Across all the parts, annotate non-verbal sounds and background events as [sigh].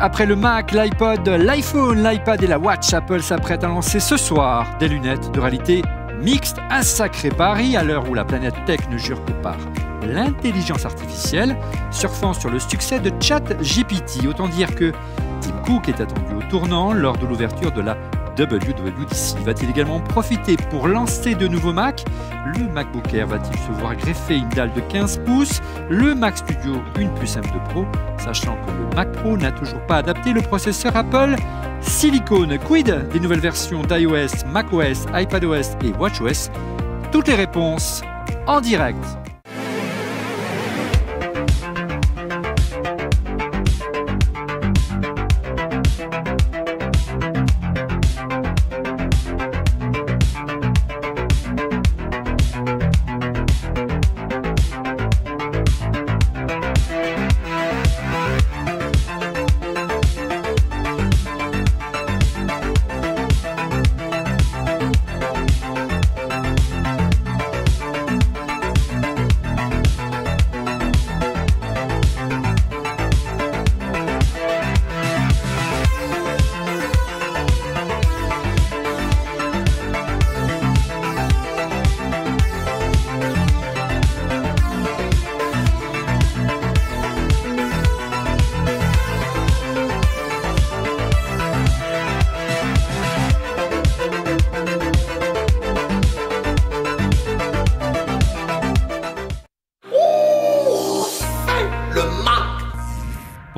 Après le Mac, l'iPod, l'iPhone, l'iPad et la Watch, Apple s'apprête à lancer ce soir des lunettes de réalité mixte. Un sacré pari à l'heure où la planète tech ne jure que par l'intelligence artificielle, surfant sur le succès de ChatGPT. Autant dire que Tim Cook est attendu au tournant lors de l'ouverture de la WWDC. Va-t-il également profiter pour lancer de nouveaux Mac Le MacBook Air va-t-il se voir greffer une dalle de 15 pouces Le Mac Studio une puce M2 Pro, sachant que le Mac Pro n'a toujours pas adapté le processeur Apple Silicone. Quid des nouvelles versions d'iOS, macOS, iPadOS et watchOS Toutes les réponses en direct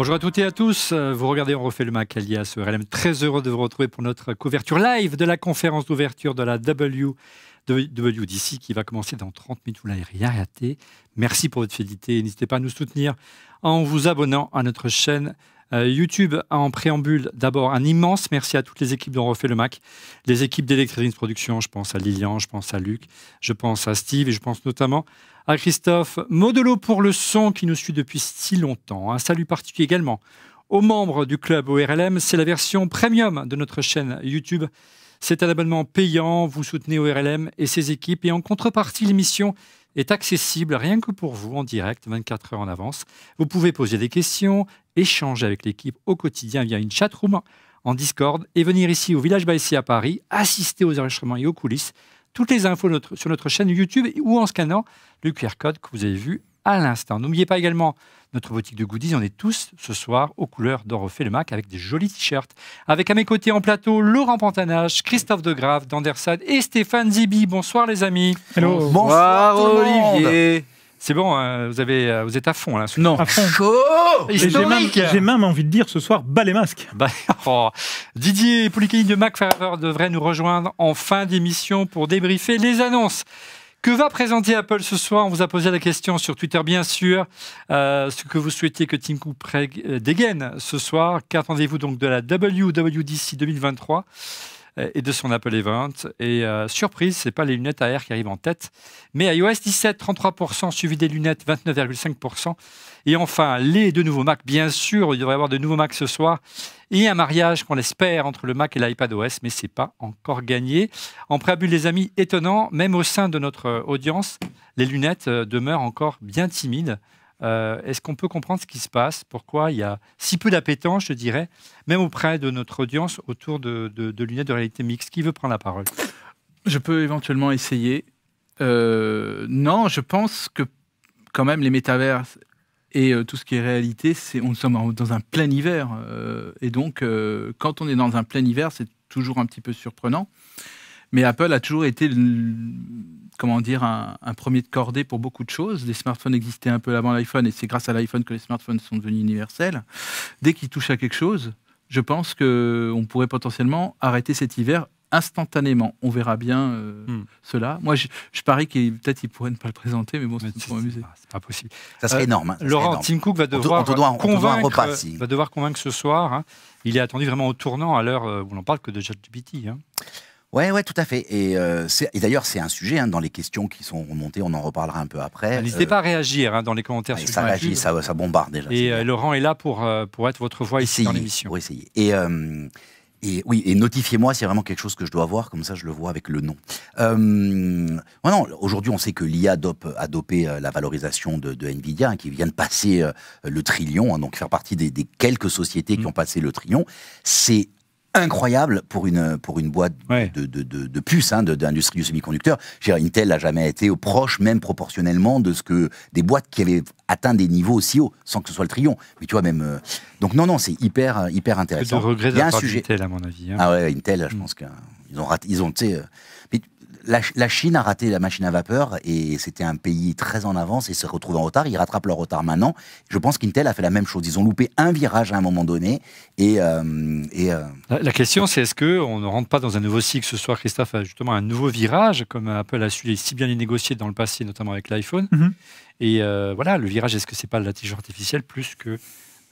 Bonjour à toutes et à tous. Euh, vous regardez On refait le Mac alias RLM. Très heureux de vous retrouver pour notre couverture live de la conférence d'ouverture de la W. WDC qui va commencer dans 30 minutes. Vous n'avez rien raté. Merci pour votre fidélité. N'hésitez pas à nous soutenir en vous abonnant à notre chaîne euh, YouTube. En préambule, d'abord, un immense merci à toutes les équipes dont refait le Mac. Les équipes d'Electronics Production, je pense à Lilian, je pense à Luc, je pense à Steve et je pense notamment à Christophe Modelo pour le son qui nous suit depuis si longtemps. Un hein. salut particulier également aux membres du club ORLM. C'est la version premium de notre chaîne YouTube. C'est un abonnement payant. Vous soutenez ORLM et ses équipes. Et en contrepartie, l'émission est accessible rien que pour vous en direct, 24 heures en avance. Vous pouvez poser des questions, échanger avec l'équipe au quotidien via une chatroom en Discord et venir ici au Village Baissé à Paris, assister aux enregistrements et aux coulisses toutes les infos sur notre chaîne YouTube ou en scannant le QR code que vous avez vu à l'instant. N'oubliez pas également notre boutique de goodies. On est tous ce soir aux couleurs fait le Mac avec des jolis t-shirts. Avec à mes côtés en plateau Laurent Pantanage, Christophe Degrave, Dandersad et Stéphane Zibi. Bonsoir les amis. Bonsoir Olivier. C'est bon, hein, vous, avez, euh, êtes à fond là. Non, J'ai même, envie de dire ce soir, bas les masques. Bah, [laughs] oh. Didier Poulikini de MacFarver devrait nous rejoindre en fin d'émission pour débriefer les annonces. Que va présenter Apple ce soir On vous a posé la question sur Twitter, bien sûr, euh, ce que vous souhaitez que Tim Cook euh, dégaine ce soir. Qu'attendez-vous donc de la WWDC 2023 et de son Apple Event. Et euh, surprise, c'est pas les lunettes AR qui arrivent en tête, mais iOS 17, 33%, suivi des lunettes, 29,5%. Et enfin, les deux nouveaux Macs, bien sûr, il devrait y avoir de nouveaux Macs ce soir, et un mariage qu'on espère entre le Mac et l'iPad OS, mais c'est pas encore gagné. En préambule, les amis, étonnant, même au sein de notre audience, les lunettes euh, demeurent encore bien timides. Euh, est-ce qu'on peut comprendre ce qui se passe Pourquoi il y a si peu d'appétence, je dirais, même auprès de notre audience autour de, lunettes de réalité mixte Qui veut prendre la parole Je peux éventuellement essayer. Euh, non, je pense que quand même les métavers et euh, tout ce qui est réalité, c'est on sommes dans un plein hiver. et donc, quand on est dans un plein hiver, c'est toujours un petit peu surprenant. Mais Apple a toujours été, comment dire, un, premier de cordée pour beaucoup de choses. Les smartphones existaient un peu avant l'iPhone et c'est grâce à l'iPhone que les smartphones sont devenus universels. Dès qu'ils touchent à quelque chose, je pense qu'on pourrait potentiellement arrêter cet hiver instantanément. On verra bien euh, hmm. cela. Moi, je, je parie qu'il peut-être pourrait ne pas le présenter, mais bon, c'est pour m'amuser. C'est pas possible. Ça serait euh, énorme. Hein, Laurent Tim Cook va devoir, convaincre, va devoir convaincre ce soir. Hein. Il est attendu vraiment au tournant à l'heure euh, où l'on parle que de ChatGPT. Hein. Ouais, ouais, tout à fait. Et, euh, d'ailleurs, c'est un sujet hein, dans les questions qui sont remontées. On en reparlera un peu après. Bah, n'hésitez euh, pas à réagir hein, dans les commentaires. Bah, ça réagit, ça, ça, bombarde déjà. Et euh, Laurent est là pour, pour être votre voix ici dans l'émission. Pour essayer. Et, et oui, et notifiez-moi, c'est vraiment quelque chose que je dois voir, comme ça je le vois avec le nom. aujourd'hui on sait que l'IA a dopé la valorisation de, Nvidia, hein, qui vient de passer le trillion, donc faire partie des, quelques sociétés qui mm. ont passé le trillion. C'est incroyable pour une, pour une boîte de, de, de, puces, hein, d'industrie du semi-conducteur. Intel n'a jamais été au proche, même proportionnellement, de ce que des boîtes qui avaient atteint des niveaux aussi hauts, sans que ce soit le Trion. Mais tu vois, même. Euh, donc, non, non, c'est hyper, euh, hyper intéressant. regret un sujet. Intel, à mon avis. Hein. Ah ouais, Intel, je mm. pense qu'ils ont raté. Ils ont, euh, la, Chine a raté la machine à vapeur et c'était un pays très en avance et se retrouve en retard. Ils rattrapent leur retard maintenant. Je pense qu'Intel a fait la même chose. Ils ont loupé un virage à un moment donné. Et, euh, et euh, La question, c'est est-ce qu'on ne rentre pas dans un nouveau cycle ce soir, Christophe, justement un nouveau virage, comme Apple a su si bien les négocier dans le passé, notamment avec l'iPhone. Mm-hmm. Et euh, voilà, le virage, est-ce que c'est pas l'intelligence artificielle plus que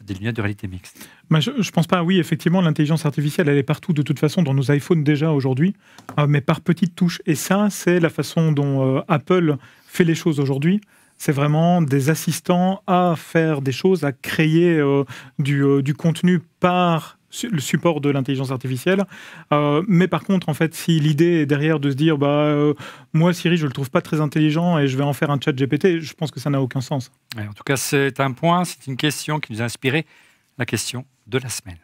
des lunettes de réalité mixte bah, Je ne pense pas. Oui, effectivement, l'intelligence artificielle, elle est partout de toute façon dans nos iPhones déjà aujourd'hui, euh, mais par petites touches. Et ça, c'est la façon dont euh, Apple fait les choses aujourd'hui. C'est vraiment des assistants à faire des choses, à créer euh, du contenu par le support de l'intelligence artificielle. Euh, mais par contre, en fait, si l'idée est derrière de se dire, bah, euh, moi, Siri, je le trouve pas très intelligent et je vais en faire un chat GPT, je pense que ça n'a aucun sens. en tout cas, c'est un point, c'est une question qui nous a inspiré la question de la semaine.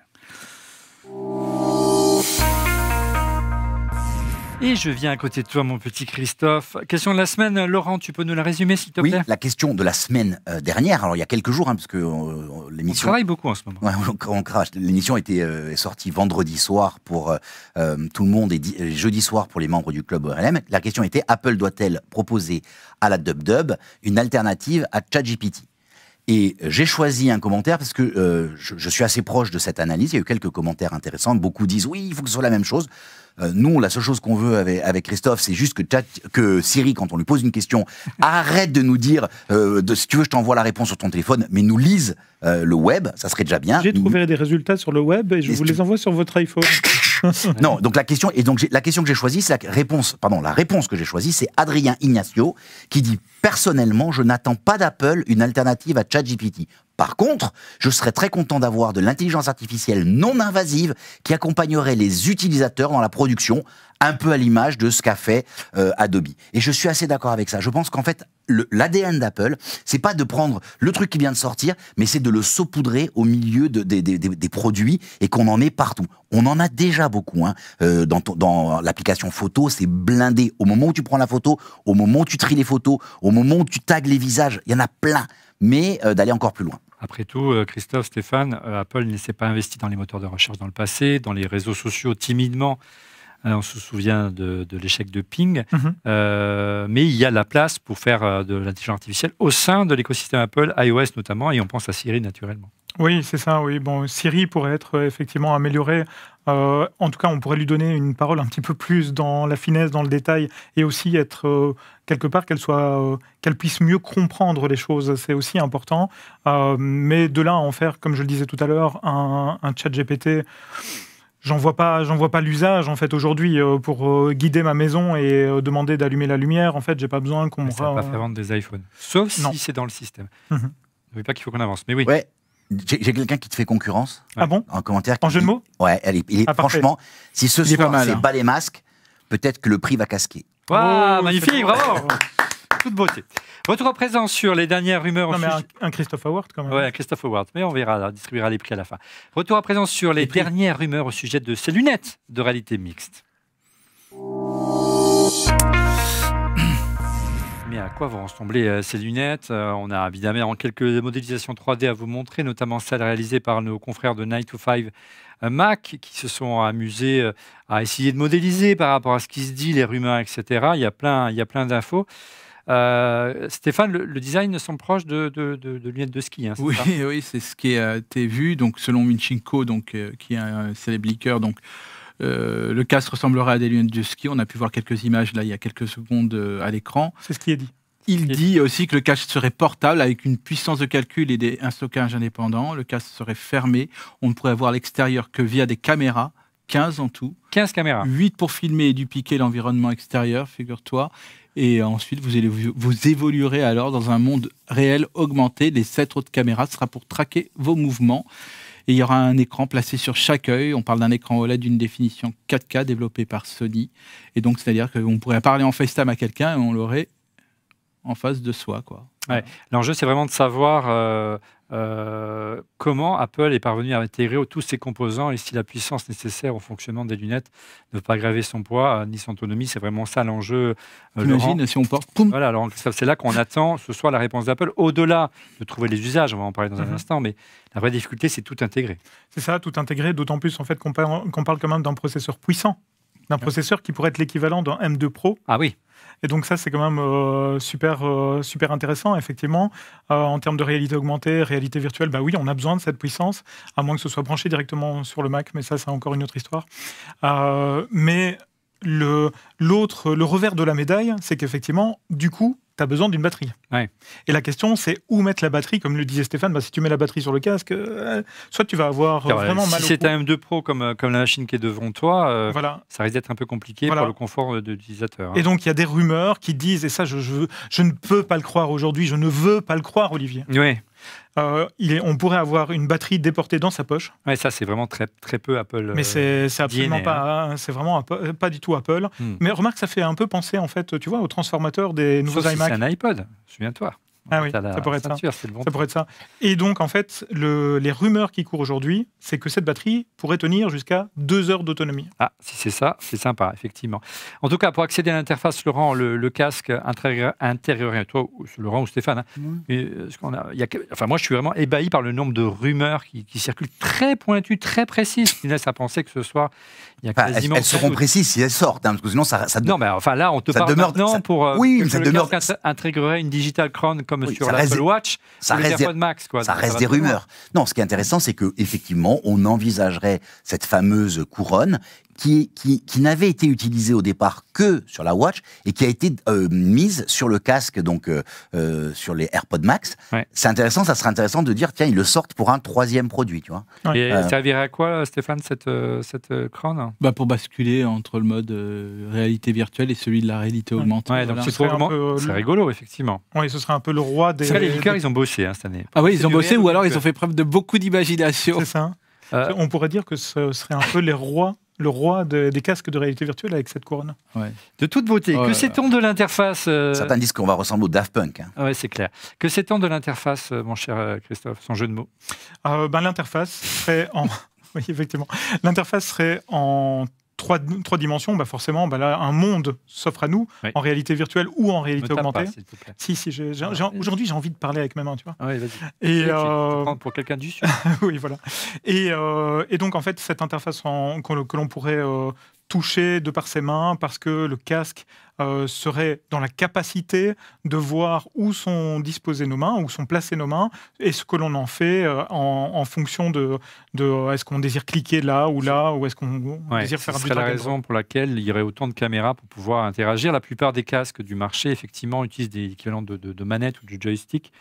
Et je viens à côté de toi, mon petit Christophe. Question de la semaine, Laurent, tu peux nous la résumer, s'il te plaît Oui, la question de la semaine euh, dernière, alors il y a quelques jours, hein, parce que euh, l'émission... On travaille beaucoup en ce moment. Ouais, on, crache. L'émission était, euh, est sortie vendredi soir pour tout le monde et jeudi soir pour les membres du club ORLM. La question était, Apple doit-elle proposer à la DubDub une alternative à ChatGPT et j'ai choisi un commentaire parce que je, je, suis assez proche de cette analyse. Il y a eu quelques commentaires intéressants. Beaucoup disent oui, il faut que ce soit la même chose. Euh, nous, la seule chose qu'on veut avec, Christophe, c'est juste que, Siri, quand on lui pose une question, [laughs] arrête de nous dire euh, de, si tu veux, je t'envoie la réponse sur ton téléphone, mais nous lise euh, le web, ça serait déjà bien. J'ai trouvé des résultats sur le web et je vous les envoie sur votre iPhone. [laughs] non, donc la question et donc la question que j'ai choisie, c'est la réponse. Pardon, la réponse que j'ai choisie, c'est Adrien Ignacio qui dit personnellement, je n'attends pas d'Apple une alternative à ChatGPT. Par contre, je serais très content d'avoir de l'intelligence artificielle non invasive qui accompagnerait les utilisateurs dans la production, un peu à l'image de ce qu'a fait euh, Adobe. Et je suis assez d'accord avec ça. Je pense qu'en fait, l'ADN d'Apple, c'est pas de prendre le truc qui vient de sortir, mais c'est de le saupoudrer au milieu des produits et qu'on en ait partout. On en a déjà beaucoup. Hein. Euh, dans, l'application photo, c'est blindé. Au moment où tu prends la photo, au moment où tu tries les photos, au moment où tu tags les visages, il y en a plein. Mais euh, d'aller encore plus loin. Après tout, euh, Christophe, Stéphane, euh, Apple ne s'est pas investi dans les moteurs de recherche dans le passé, dans les réseaux sociaux timidement. Euh, on se souvient de, l'échec de Ping, mhm. mais il y a la place pour faire de l'intelligence artificielle au sein de l'écosystème Apple, iOS notamment, et on pense à Siri naturellement. Oui, c'est ça. Oui, bon, Siri pourrait être effectivement améliorée euh, en tout cas, on pourrait lui donner une parole un petit peu plus dans la finesse, dans le détail, et aussi être euh, quelque part qu'elle soit, euh, qu'elle puisse mieux comprendre les choses. C'est aussi important. mais de là à en faire, comme je le disais tout à l'heure, un, un chat GPT. J'en vois pas, j'en vois pas l'usage en fait aujourd'hui pour guider ma maison et demander d'allumer la lumière. En fait, j'ai pas besoin qu'on. Ça va pas faire vendre des iPhones, sauf si c'est dans le système. Je mhm. ne pas qu'il faut qu'on avance, mais oui. J'ai quelqu'un qui te fait concurrence. Ah bon En commentaire. En jeu de mots Ouais, allez, il est, ah, franchement, si ce soir c'est pas hein. les masques, peut-être que le prix va casquer. Waouh, magnifique, bravo [laughs] Toute beauté. Retour à présence sur les dernières rumeurs. Non, mais un, Christophe Award quand même. Oui, un Christophe Award. Mais on verra, on distribuera les prix à la fin. Retour à présent sur les dernières rumeurs au sujet de ces lunettes de réalité mixte. à quoi vont ressembler euh, ces lunettes. Euh, on a évidemment quelques modélisations 3D à vous montrer, notamment celles réalisées par nos confrères de 9 to 5 euh, Mac, qui se sont amusés à essayer de modéliser par rapport à ce qui se dit, les rumeurs, etc. Il y a plein, il y plein d'infos. Stéphane, le, design design semble proche de, lunettes de ski. Hein, oui, [laughs] oui, c'est ce qui a été vu. Donc, selon Minchinko, donc, qui est un célèbre liqueur, donc, le casque ressemblerait à des lunettes de ski. On a pu voir quelques images là il y a quelques secondes à l'écran. C'est ce qui est dit. Il dit aussi que le cache serait portable avec une puissance de calcul et des, un stockage indépendant. Le cache serait fermé. On ne pourrait voir l'extérieur que via des caméras. 15 en tout. 15 caméras. 8 pour filmer et dupliquer l'environnement extérieur, figure-toi. Et ensuite, vous, évoluerez alors dans un monde réel augmenté. Les 7 autres caméras sera pour traquer vos mouvements. Et il y aura un écran placé sur chaque œil. On parle d'un écran OLED d'une définition 4K développée par Sony. Et donc, c'est-à-dire qu'on pourrait parler en FaceTime à quelqu'un et on l'aurait en face de soi. Quoi. L'enjeu, c'est vraiment de savoir euh, euh, comment Apple est parvenu à intégrer tous ses composants et si la puissance nécessaire au fonctionnement des lunettes ne peut pas graver son poids euh, ni son autonomie. C'est vraiment ça l'enjeu. Imagine si on porte. Voilà, alors c'est là qu'on attend ce soir la réponse d'Apple. Au-delà de trouver les usages, on va en parler dans un mhm. instant, mais la vraie difficulté, c'est tout intégrer. C'est ça, tout intégrer, d'autant plus en fait qu'on parle quand même d'un processeur puissant d'un processeur qui pourrait être l'équivalent d'un M2 Pro. Ah oui. Et donc ça, c'est quand même euh, super, euh, super intéressant, effectivement. Euh, en termes de réalité augmentée, réalité virtuelle, bah oui, on a besoin de cette puissance, à moins que ce soit branché directement sur le Mac, mais ça, c'est encore une autre histoire. mais l'autre, le revers de la médaille, c'est qu'effectivement, du coup, tu as besoin d'une batterie. Ouais. Et la question, c'est où mettre la batterie. Comme le disait Stéphane, bah, si tu mets la batterie sur le casque, euh, soit tu vas avoir euh, euh, vraiment mal. Si c'est un M2 Pro comme, la machine qui est devant toi, ça risque d'être un peu compliqué pour le confort de l'utilisateur. Hein. Et donc, il y a des rumeurs qui disent, et ça, je, je ne peux pas le croire aujourd'hui, je ne veux pas le croire, Olivier. Oui. Euh, on pourrait avoir une batterie déportée dans sa poche. Oui ça c'est vraiment très très peu Apple. Mais c'est euh, absolument pas, hein. Hein, c'est vraiment euh, pas du tout Apple. Hmm. Mais remarque, ça fait un peu penser en fait, tu vois, au transformateur des nouveaux iMac. C'est un iPod, souviens-toi. Ah oui, ça pourrait, ça. ça pourrait être ça. Et donc, en fait, les rumeurs qui courent aujourd'hui, c'est que cette batterie pourrait tenir jusqu'à deux heures d'autonomie. Ah, si c'est ça, c'est sympa, effectivement. En tout cas, pour accéder à l'interface, Laurent, le, casque intérieur, toi, Laurent ou Stéphane, enfin, moi, je suis vraiment ébahi par le nombre de rumeurs qui, circulent très pointues, très précises, qui laissent à penser que ce soir, il y a quasiment. Elles, seront précises si elles sortent, hein, parce que sinon, ça, ça. Non, mais enfin, là, on te parle maintenant pour. Euh, oui, ça demeure. intégrerait une digital crown comme sur Watch, ça reste des, Quoi, ça reste des rumeurs. Non, ce qui est intéressant, c'est que effectivement, on envisagerait cette fameuse couronne qui, n'avait été utilisée au départ que sur la Watch et qui a été euh, mise sur le casque, donc euh, euh, sur les AirPods Max. C'est intéressant, ça serait intéressant de dire, tiens, ils le sortent pour un troisième produit, tu vois. Et ça servirait à quoi, Stéphane, cette, cette crâne bah Pour basculer entre le mode réalité virtuelle et celui de la réalité augmentée. donc c'est rigolo, effectivement. Oui, ce serait un peu le roi des... Vrai, les ils ont bossé hein, cette année. Ah oui, ils ont bossé, ou alors ils ont fait preuve de beaucoup d'imagination. C'est ça. On pourrait dire que ce serait un peu les rois le roi des casques de réalité virtuelle avec cette couronne. De toute beauté. Oh que sait-on de l'interface euh, Certains disent qu'on va ressembler au Daft Punk. Hein. Oui, c'est clair. Que sait-on de l'interface, euh, mon cher euh, Christophe, son jeu de mots ben, L'interface serait en... [laughs] oui, effectivement. L'interface serait en trois, dimensions, bah forcément, bah, là, un monde s'offre à nous, en réalité virtuelle ou en réalité augmentée. Si, si, aujourd'hui, j'ai envie de parler avec ma main. tu vois. Oui, et, euh, Pour quelqu'un du [laughs] voilà. Euh, et, donc, en fait, cette interface que, l'on pourrait euh, toucher de par ses mains parce que le casque euh, serait dans la capacité de voir où sont disposées nos mains, où sont placées nos mains et ce que l'on en fait euh, en, fonction de, euh, est-ce qu'on désire cliquer là ou là ou est-ce qu'on désire faire un C'est la raison pour laquelle il y aurait autant de caméras pour pouvoir interagir. La plupart des casques du marché effectivement utilisent des équivalents de, manettes ou du joystick.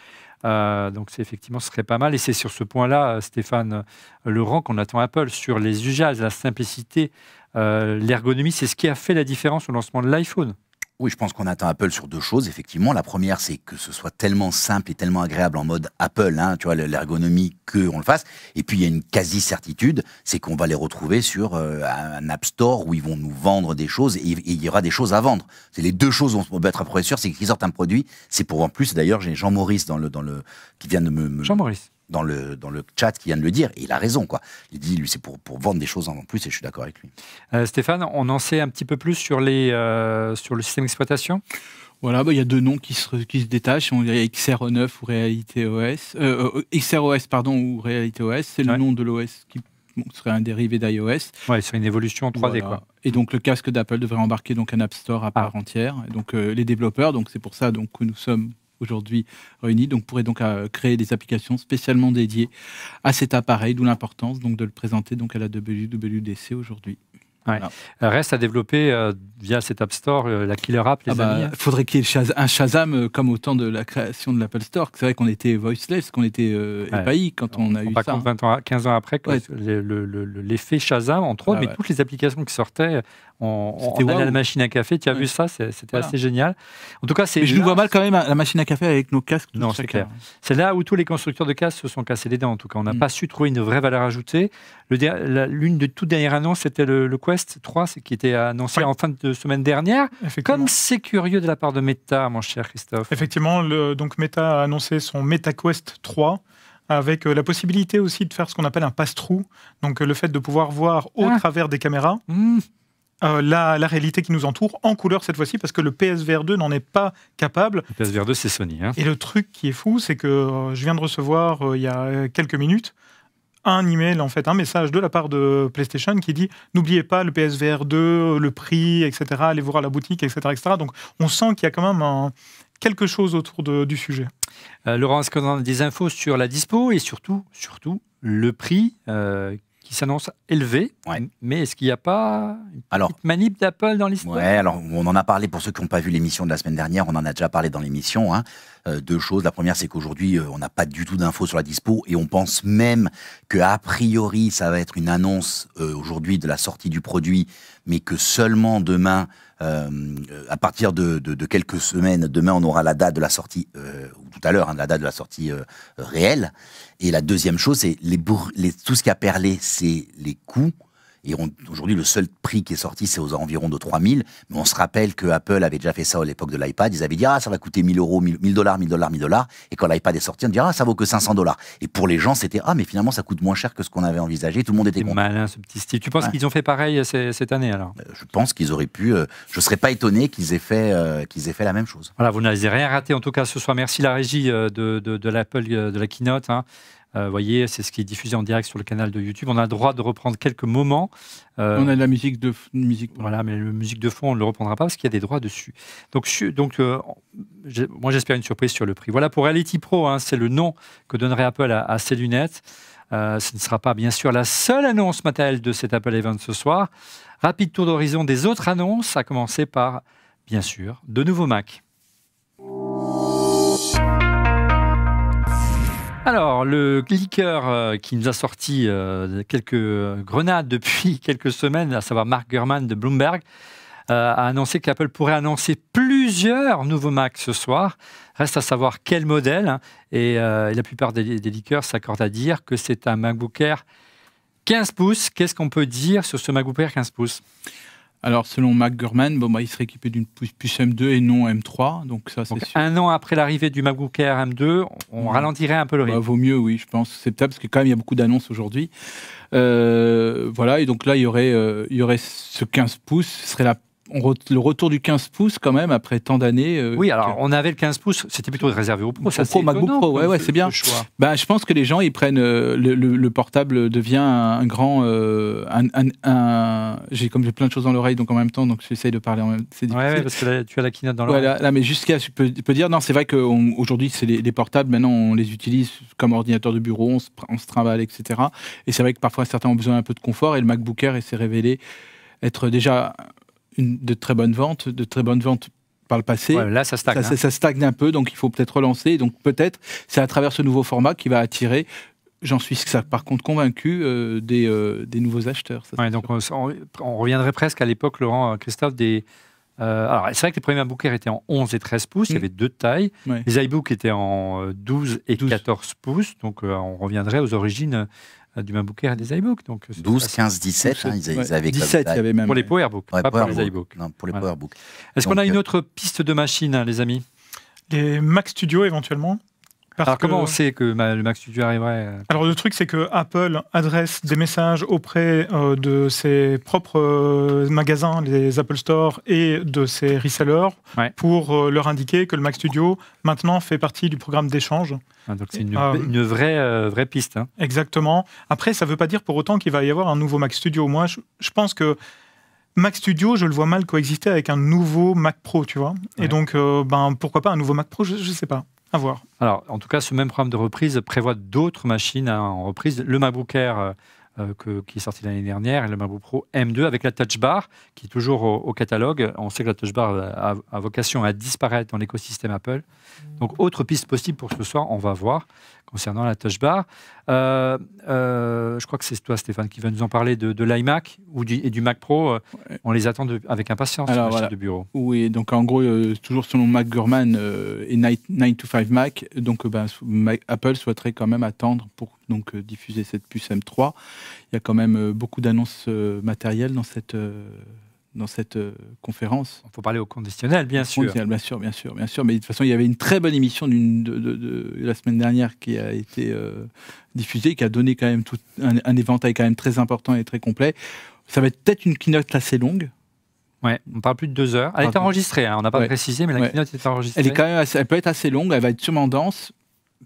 donc c'est effectivement ce serait pas mal et c'est sur ce point-là Stéphane Laurent qu'on attend Apple sur les usages, la simplicité euh, l'ergonomie, c'est ce qui a fait la différence au lancement de l'iPhone. Oui, je pense qu'on attend Apple sur deux choses, effectivement. La première, c'est que ce soit tellement simple et tellement agréable en mode Apple, hein, tu vois, l'ergonomie, qu'on le fasse. Et puis, il y a une quasi-certitude, c'est qu'on va les retrouver sur euh, un App Store où ils vont nous vendre des choses et, il y aura des choses à vendre. C'est les deux choses dont on peut être près sûr, c'est qu'ils sortent un produit. C'est pour en plus, d'ailleurs, j'ai Jean-Maurice dans le, dans le, qui vient de me... Jean-Maurice dans le, dans le chat qui vient de le dire. il a raison, quoi. Il dit, lui, c'est pour, pour vendre des choses en plus, et je suis d'accord avec lui. Euh, Stéphane, on en sait un petit peu plus sur, les, euh, sur le système d'exploitation voilà, bah, il y a deux noms qui se, qui se détachent. On dirait XR9 ou Réalité OS. Euh, euh XROS, pardon, ou Réalité OS. C'est le nom de l'OS qui serait un dérivé d'iOS. Ouais, c'est une évolution en 3D, Et donc, le casque d'Apple devrait embarquer donc un App Store à part ah. entière. donc, les développeurs, donc c'est pour ça donc, que nous sommes aujourd'hui réunis, donc pourrait donc euh, créer des applications spécialement dédiées à cet appareil, d'où l'importance donc de le présenter donc à la WWDC aujourd'hui. Euh, reste à développer euh, via cet App Store la killer app, les ah bah, amis. Il hein. faudrait qu'il y ait un Shazam comme au temps de la création de l'Apple Store. C'est vrai qu'on était voiceless, qu'on était ouais. quand on, a eu ça. 20 15 hein. ans après, l'effet Shazam, entre ah autres, mais toutes les applications qui sortaient, on, allait à la machine à café. Tu as mm. vu ça C'était assez génial. En tout cas, c'est. je nous vois mal quand même la machine à café avec nos casques. Non, c'est clair. C'est là où tous les constructeurs de casques se sont cassés les dents. En tout cas, on n'a mm. pas su trouver une vraie valeur ajoutée. L'une des toutes dernières annonces, c'était le, Quest 3, qui était annoncé en fin de semaine dernière. Comme c'est curieux de la part de Meta, mon cher Christophe. Effectivement, le, donc Meta a annoncé son Meta Quest 3 avec euh, la possibilité aussi de faire ce qu'on appelle un pass-through, donc euh, le fait de pouvoir voir au ah. travers des caméras. Mm. Euh, la, réalité qui nous entoure en couleur cette fois-ci parce que le PSVR 2 n'en est pas capable. Le PSVR 2 c'est Sony. Hein. Et le truc qui est fou c'est que euh, je viens de recevoir euh, il y a quelques minutes un email en fait, un message de la part de PlayStation qui dit n'oubliez pas le PSVR 2, le prix, etc. Allez voir à la boutique, etc. etc. Donc on sent qu'il y a quand même quelque chose autour du sujet. Laurent, est-ce qu'on a des infos sur la dispo et surtout, surtout le prix qui s'annonce élevé. Mais est-ce qu'il n'y a pas une petite manip d'Apple dans l'histoire alors on en a parlé pour ceux qui n'ont pas vu l'émission de la semaine dernière, on en a déjà parlé dans l'émission. Hein. Euh, deux choses. La première, c'est qu'aujourd'hui, euh, on n'a pas du tout d'infos sur la dispo et on pense même que a priori, ça va être une annonce euh, aujourd'hui de la sortie du produit, mais que seulement demain, euh, à partir de, quelques semaines, demain on aura la date de la sortie, euh, ou tout à l'heure, hein, la date de la sortie euh, réelle. Et la deuxième chose, c'est les, les tout ce qui a perlé, c'est les coûts aujourd'hui, le seul prix qui est sorti, c'est aux environs de 3000. Mais on se rappelle que Apple avait déjà fait ça à l'époque de l'iPad. Ils avaient dit, ah, ça va coûter 1000 euros, 1000 dollars, 1000 dollars, 1000 dollars. Et quand l'iPad est sorti, on dit, ah, ça vaut que 500 dollars. Et pour les gens, c'était, ah, mais finalement, ça coûte moins cher que ce qu'on avait envisagé. Tout le monde était content. malin, ce petit Tu penses qu'ils ont fait pareil euh, cette année, alors euh, Je pense qu'ils auraient pu. Euh, je ne serais pas étonné qu'ils aient, fait, qu'ils aient fait la même chose. Voilà, vous n'avez rien raté, en tout cas, ce soir. Merci la régie de, de, de l'Apple, de la keynote. Hein. Vous euh, voyez, c'est ce qui est diffusé en direct sur le canal de YouTube. On a le droit de reprendre quelques moments. Euh, on a de la musique de musique. Voilà, mais la musique de fond, on ne le reprendra pas parce qu'il y a des droits dessus. Donc, donc euh, moi, j'espère une surprise sur le prix. Voilà pour Reality Pro, hein, c'est le nom que donnerait Apple à, ses lunettes. ce ne sera pas bien sûr la seule annonce matérielle de cet Apple Event ce soir. Rapide tour d'horizon des autres annonces, à commencer par, bien sûr, de nouveaux Mac. Alors, le clicker euh, qui nous a sorti euh, quelques grenades depuis [laughs] quelques semaines, à savoir Mark Gurman de Bloomberg, euh, a annoncé qu'Apple pourrait annoncer plusieurs nouveaux Macs ce soir. Reste à savoir quel modèle. Hein, et, la plupart des, des s'accordent à dire que c'est un MacBook Air 15 pouces. Qu'est-ce qu'on peut dire sur ce MacBook Air 15 pouces alors, selon Mac bon, bah, il serait équipé d'une puce, M2 et non M3. Donc, ça, sûr. Un an après l'arrivée du MacBook Air M2, on mmh. ralentirait un peu le bah, rythme. vaut mieux, oui, je pense. C'est peut-être parce que, quand même, il y a beaucoup d'annonces aujourd'hui. Euh, voilà, et donc là, il y, aurait, euh, il y aurait ce 15 pouces, ce serait la le retour du 15 pouces quand même après tant d'années. Euh, oui, alors on avait le 15 pouces, c'était plutôt réservé Au pro, MacBook Pro, ouais, ouais, c'est bien. Bah, je pense que les gens ils prennent euh, le, portable devient un, grand, euh, un, j'ai comme j'ai plein de choses dans l'oreille donc en même temps donc j'essaye de parler. En même... temps. difficile. parce que tu as la keynote dans l'oreille. mais jusqu'à tu peux, dire non, c'est vrai qu'aujourd'hui c'est les, portables maintenant on les utilise comme ordinateur de bureau, on se, on trimballe etc. Et c'est vrai que parfois certains ont besoin un peu de confort et le MacBook Air s'est révélé être déjà de très bonnes ventes, de très bonnes ventes par le passé. là, ça stagne. Hein. Ça, stagne un peu, donc il faut peut-être relancer. Donc peut-être, c'est à travers ce nouveau format qui va attirer J'en suis par contre convaincu euh, euh, des, nouveaux acheteurs. donc on, reviendrait presque à l'époque, Laurent, euh, Christophe, des. alors, c'est vrai que les premiers bookers étaient en 11 et 13 pouces, il y mm. avait deux tailles. Les iBooks étaient en 12 et 14 pouces, donc on reviendrait aux origines ah, du MacBook et des iBooks. 12, 15, 17, ils, avaient 17, même... Pour les PowerBooks, pas pour les iBooks. pour les Est-ce qu'on a une euh, autre piste de machine, hein, les amis Les Mac Studio éventuellement alors comment on sait que le Mac Studio arriverait euh Alors le truc c'est que Apple adresse des messages auprès euh, de ses propres euh, magasins, les Apple Store et de ses resellers pour leur indiquer que le Mac Studio maintenant fait partie du programme d'échange. Ah, donc c'est une, vraie, vraie piste. Hein. Exactement. Après ça ne veut pas dire pour autant qu'il va y avoir un nouveau Mac Studio. Moi je, pense que Mac Studio, je le vois mal coexister avec un nouveau Mac Pro, tu vois. Et donc, ben, pourquoi pas un nouveau Mac Pro, je ne sais pas. À voir. Alors, en tout cas, ce même programme de reprise prévoit d'autres machines hein, en reprise. Le MacBook Air euh, euh, qui est sorti l'année dernière et le MacBook Pro M2 avec la Touch Bar qui est toujours au, catalogue. On sait que la Touch Bar a vocation à disparaître dans l'écosystème Apple. Donc, autre piste possible pour ce soir, on va voir concernant la touch bar. Euh, euh, je crois que c'est toi, Stéphane, qui va nous en parler de, l'iMac ou et du Mac Pro. Euh, on les attend avec impatience, Alors, voilà. de bureau. Oui, donc en gros, toujours selon Mac Gurman et 9 to 5 Mac, donc bah, Apple souhaiterait quand même attendre pour donc, diffuser cette puce M3. Il y a quand même beaucoup d'annonces matérielles dans cette dans cette euh, conférence. Il faut parler au conditionnel, bien sûr. bien sûr, bien sûr, bien sûr. Mais de toute façon, il y avait une très bonne émission de, la semaine dernière qui a été euh, diffusée, qui a donné quand même tout un, éventail quand même très important et très complet. Ça va être peut-être une keynote assez longue. Ouais, on parle plus de deux heures. Elle est enregistrée, hein, on n'a pas précisé, mais la keynote est enregistrée. Elle, est quand même elle peut être assez longue, elle va être sûrement dense,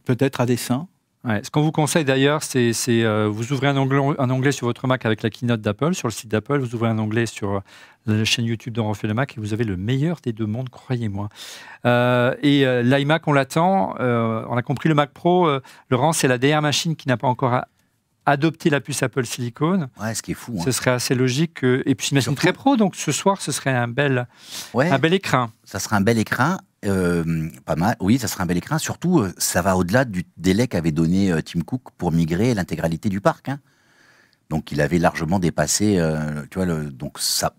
peut-être à dessin. Ce qu'on vous conseille d'ailleurs, c'est que euh, vous ouvrez un onglet, un onglet, sur votre Mac avec la keynote d'Apple, sur le site d'Apple, vous ouvrez un onglet sur euh, la chaîne YouTube d'En refait le Mac et vous avez le meilleur des deux mondes, croyez-moi. Euh, et l'iMac, on l'attend, on a compris le Mac Pro, Laurent, c'est la dernière machine qui n'a pas encore adopté la puce Apple Silicon. Ouais, ce qui est fou. Hein. Ce serait assez logique. Et puis une machine très pro, donc ce soir, ce serait un bel, un bel écrin. Ça serait un bel écrin euh, pas mal. Oui, ça sera un bel écrin. Surtout, euh, ça va au-delà du délai qu'avait donné euh, Tim Cook pour migrer l'intégralité du parc. Hein. Donc, il avait largement dépassé. tu vois, le, donc ça,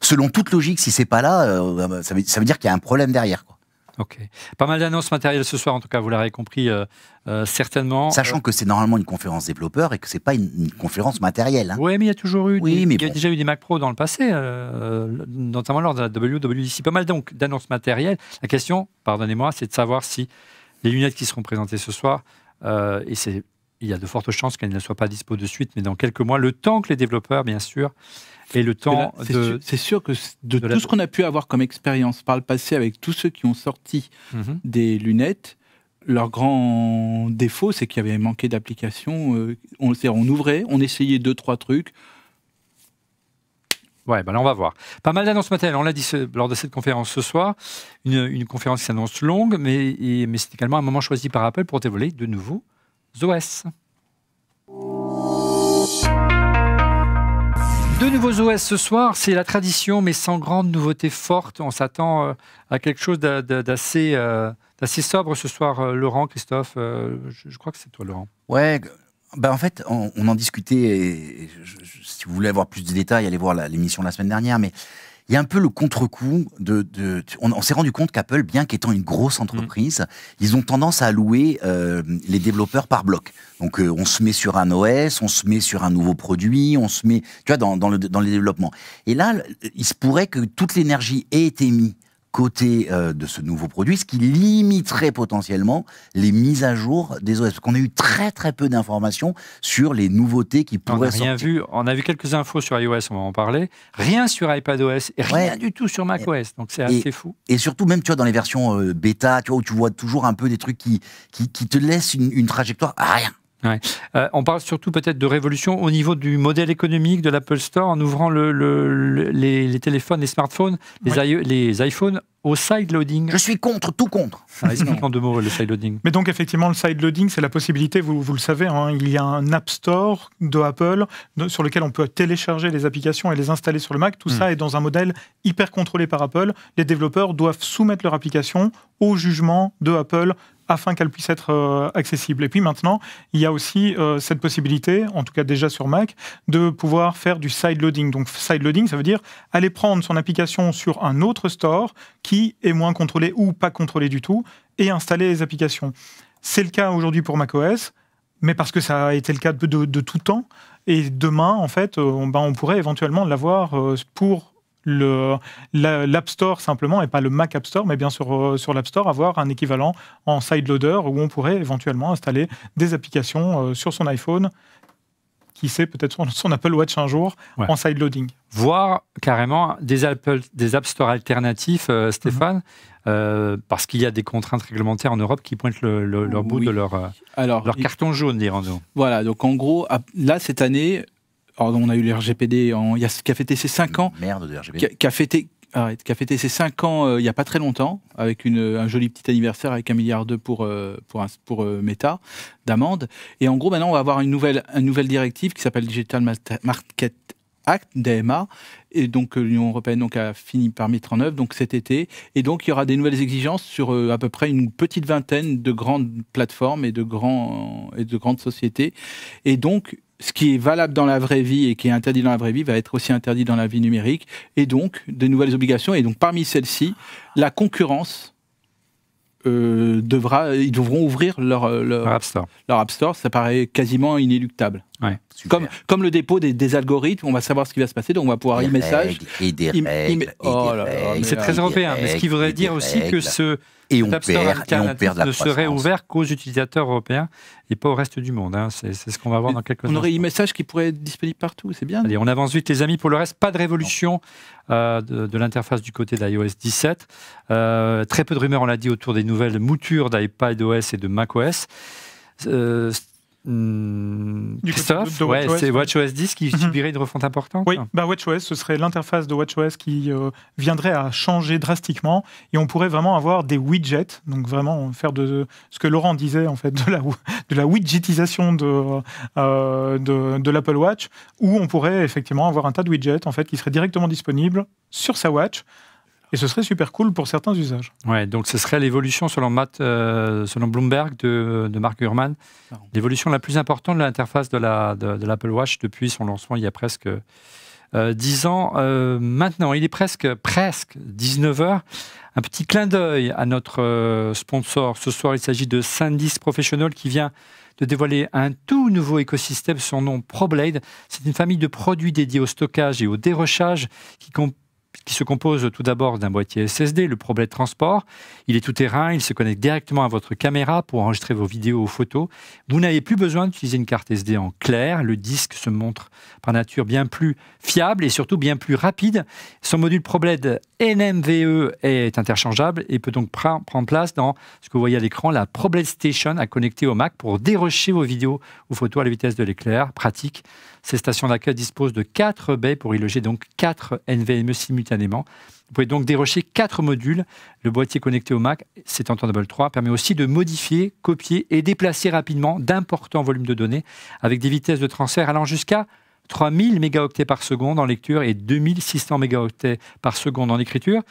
selon toute logique, si c'est pas là, ça veut, ça veut dire qu'il y a un problème derrière. Quoi. Ok. Pas mal d'annonces matérielles ce soir, en tout cas, vous l'aurez compris euh, euh, certainement. Sachant euh, que c'est normalement une conférence développeur et que ce n'est pas une, conférence matérielle. Hein. Oui, mais il y a toujours eu. des, mais il y a déjà eu des Mac Pro dans le passé, notamment lors de la WWDC. Pas mal donc d'annonces matérielles. La question, pardonnez-moi, c'est de savoir si les lunettes qui seront présentées ce soir, et c'est il y a de fortes chances qu'elles ne soient pas dispo de suite, mais dans quelques mois, le temps que les développeurs, bien sûr, et le temps C'est sûr que de, tout ce qu'on a pu avoir comme expérience par le passé avec tous ceux qui ont sorti mhm. des lunettes, leur grand défaut, c'est qu'il y avait manqué d'applications. Euh, on, on ouvrait, on essayait deux, trois trucs, Ouais, ben là, on va voir. Pas mal d'annonces matérielles. On l'a dit lors de cette conférence ce soir. Une, conférence qui s'annonce longue, mais, mais c'est également un moment choisi par Apple pour dévoiler de nouveaux OS. Deux nouveaux OS ce soir, c'est la tradition, mais sans grande nouveauté forte. On s'attend euh, à quelque chose euh, d'assez sobre ce soir, euh, Laurent, Christophe. Je crois que c'est toi, Laurent. Ouais. Bah en fait, on, en discutait. Et si vous voulez avoir plus de détails, allez voir l'émission de la semaine dernière. Mais il y a un peu le contre-coup de. on, s'est rendu compte qu'Apple, bien qu'étant une grosse mm. entreprise, ils ont tendance à louer euh, les développeurs par bloc. Donc euh, on se met sur un OS, on se met sur un nouveau produit, on se met, tu vois, dans, le, dans les développements. Et là, il se pourrait que toute l'énergie ait été mise côté euh, de ce nouveau produit, ce qui limiterait potentiellement les mises à jour des OS. Parce qu'on a eu très très peu d'informations sur les nouveautés qui pourraient on rien Vu, on a vu quelques infos sur iOS, on va en parler. Rien sur iPadOS et rien du tout sur macOS. Donc c'est assez fou. Et surtout, même tu dans les versions euh, bêta, tu vois, où tu vois toujours un peu des trucs qui, qui, te laissent une, une trajectoire à rien. Euh, on parle surtout peut-être de révolution au niveau du modèle économique de l'Apple Store en ouvrant les, téléphones, les smartphones, les, iPhones au sideloading. Je suis contre, tout contre. Ah, explique en deux mots le sideloading. Mais donc effectivement, le sideloading, c'est la possibilité, vous, le savez, hein, il y a un App Store de Apple sur lequel on peut télécharger les applications et les installer sur le Mac. Tout hmm. ça est dans un modèle hyper contrôlé par Apple. Les développeurs doivent soumettre leur application au jugement de Apple afin qu'elle puisse être euh, accessible. Et puis maintenant, il y a aussi euh, cette possibilité, en tout cas déjà sur Mac, de pouvoir faire du side-loading. Donc side-loading, ça veut dire aller prendre son application sur un autre store qui est moins contrôlé ou pas contrôlé du tout et installer les applications. C'est le cas aujourd'hui pour macOS, mais parce que ça a été le cas de, tout temps. Et demain, en fait, euh, on, ben, on pourrait éventuellement l'avoir pour l'App Store simplement, et pas le Mac App Store, mais bien sur, euh, sur l'App Store, avoir un équivalent en sideloader où on pourrait éventuellement installer des applications euh, sur son iPhone qui sait peut-être son, Apple Watch un jour en en sideloading. Voir carrément des, Apple, des App Store alternatifs, euh, Stéphane, mhm. parce qu'il y a des contraintes réglementaires en Europe qui pointent le, leur bout de leur, leur carton jaune, dirons-nous. Voilà, donc en gros, là, cette année, on a eu le RGPD, a, qui a fêté ses 5 ans. Merde de RGPD. Qui a, fêté, ses 5 ans euh, il n'y a pas très longtemps, avec une, un joli petit anniversaire avec un milliard pour, euh, pour, pour euh, Meta d'amende. Et en gros, maintenant, on va avoir une nouvelle, nouvelle directive qui s'appelle Digital Market Act, DMA, et donc l'Union européenne donc, a fini par mettre en œuvre donc, cet été. Et donc, il y aura des nouvelles exigences sur à peu près une petite vingtaine de grandes plateformes et de, grands, et de grandes sociétés. Et donc, ce qui est valable dans la vraie vie et qui est interdit dans la vraie vie va être aussi interdit dans la vie numérique, et donc de nouvelles obligations. Et donc parmi celles-ci, la concurrence euh, devra, ils devront ouvrir euh, leur, leur, App Store. leur App Store. Ça paraît quasiment inéluctable. Ouais, comme, comme le dépôt des, des, algorithmes, on va savoir ce qui va se passer, donc on va pouvoir y message Et des oh règles. C'est très européen, mais ce qui voudrait dire aussi que ce et on perd, et on perd de la ne serait ouvert qu'aux utilisateurs européens et pas au reste du monde. Hein. C'est ce qu'on va voir dans quelques instants. On aurait un message qui pourrait être disponible partout, c'est bien. Allez, on avance vite les amis. Pour le reste, pas de révolution euh, de, l'interface du côté d'iOS 17. Euh, très peu de rumeurs, on l'a dit, autour des nouvelles moutures d'iPadOS et de macOS. Euh, Hmm, du Christophe, c'est WatchOS 10 qui subirait [laughs] une refonte importante. Oui, bah WatchOS, ce serait l'interface de WatchOS qui euh, viendrait à changer drastiquement et on pourrait vraiment avoir des widgets, donc vraiment faire de ce que Laurent disait en fait de la de la widgetisation euh, de de, l'Apple Watch, où on pourrait effectivement avoir un tas de widgets en fait qui seraient directement disponibles sur sa watch. Et ce serait super cool pour certains usages. Ouais, donc ce serait l'évolution, selon, euh, selon Bloomberg de, de Mark Gurman, l'évolution la plus importante de l'interface de l'Apple la, de, de Watch depuis son lancement il y a presque euh, 10 ans. Euh, maintenant, il est presque, presque 19h. Un petit clin d'œil à notre euh, sponsor. Ce soir, il s'agit de Sandisk Professional qui vient de dévoiler un tout nouveau écosystème, son nom ProBlade. C'est une famille de produits dédiés au stockage et au dérochage qui compte qui se compose tout d'abord d'un boîtier SSD, le problème transport. Il est tout terrain, il se connecte directement à votre caméra pour enregistrer vos vidéos ou photos. Vous n'avez plus besoin d'utiliser une carte SD en clair. Le disque se montre par nature bien plus fiable et surtout bien plus rapide. Son module ProBlade NMVE est interchangeable et peut donc prendre place dans ce que vous voyez à l'écran, la ProBlade Station à connecter au Mac pour dérocher vos vidéos ou photos à la vitesse de l'éclair. Pratique ces stations d'accueil disposent de 4 baies pour y loger donc 4 NVMe simultanément. Vous pouvez donc dérocher 4 modules. Le boîtier connecté au Mac, c'est en 3, permet aussi de modifier, copier et déplacer rapidement d'importants volumes de données avec des vitesses de transfert allant jusqu'à 3000 mégaoctets par seconde en lecture et 2600 mégaoctets par seconde en écriture.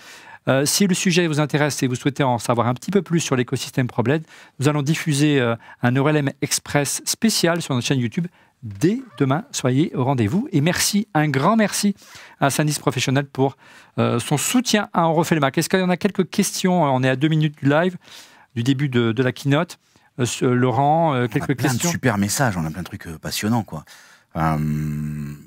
Euh, si le sujet vous intéresse et vous souhaitez en savoir un petit peu plus sur l'écosystème ProBled, nous allons diffuser euh, un ORLM Express spécial sur notre chaîne YouTube dès demain. Soyez au rendez-vous. Et merci, un grand merci à Sandis Professionnel pour euh, son soutien à ah, On refait le Mac. Est-ce qu'il y en a quelques questions On est à deux minutes du live, du début de, la keynote. Euh, Laurent, euh, quelques on a plein De super messages, on a plein de trucs passionnants, quoi. Hum,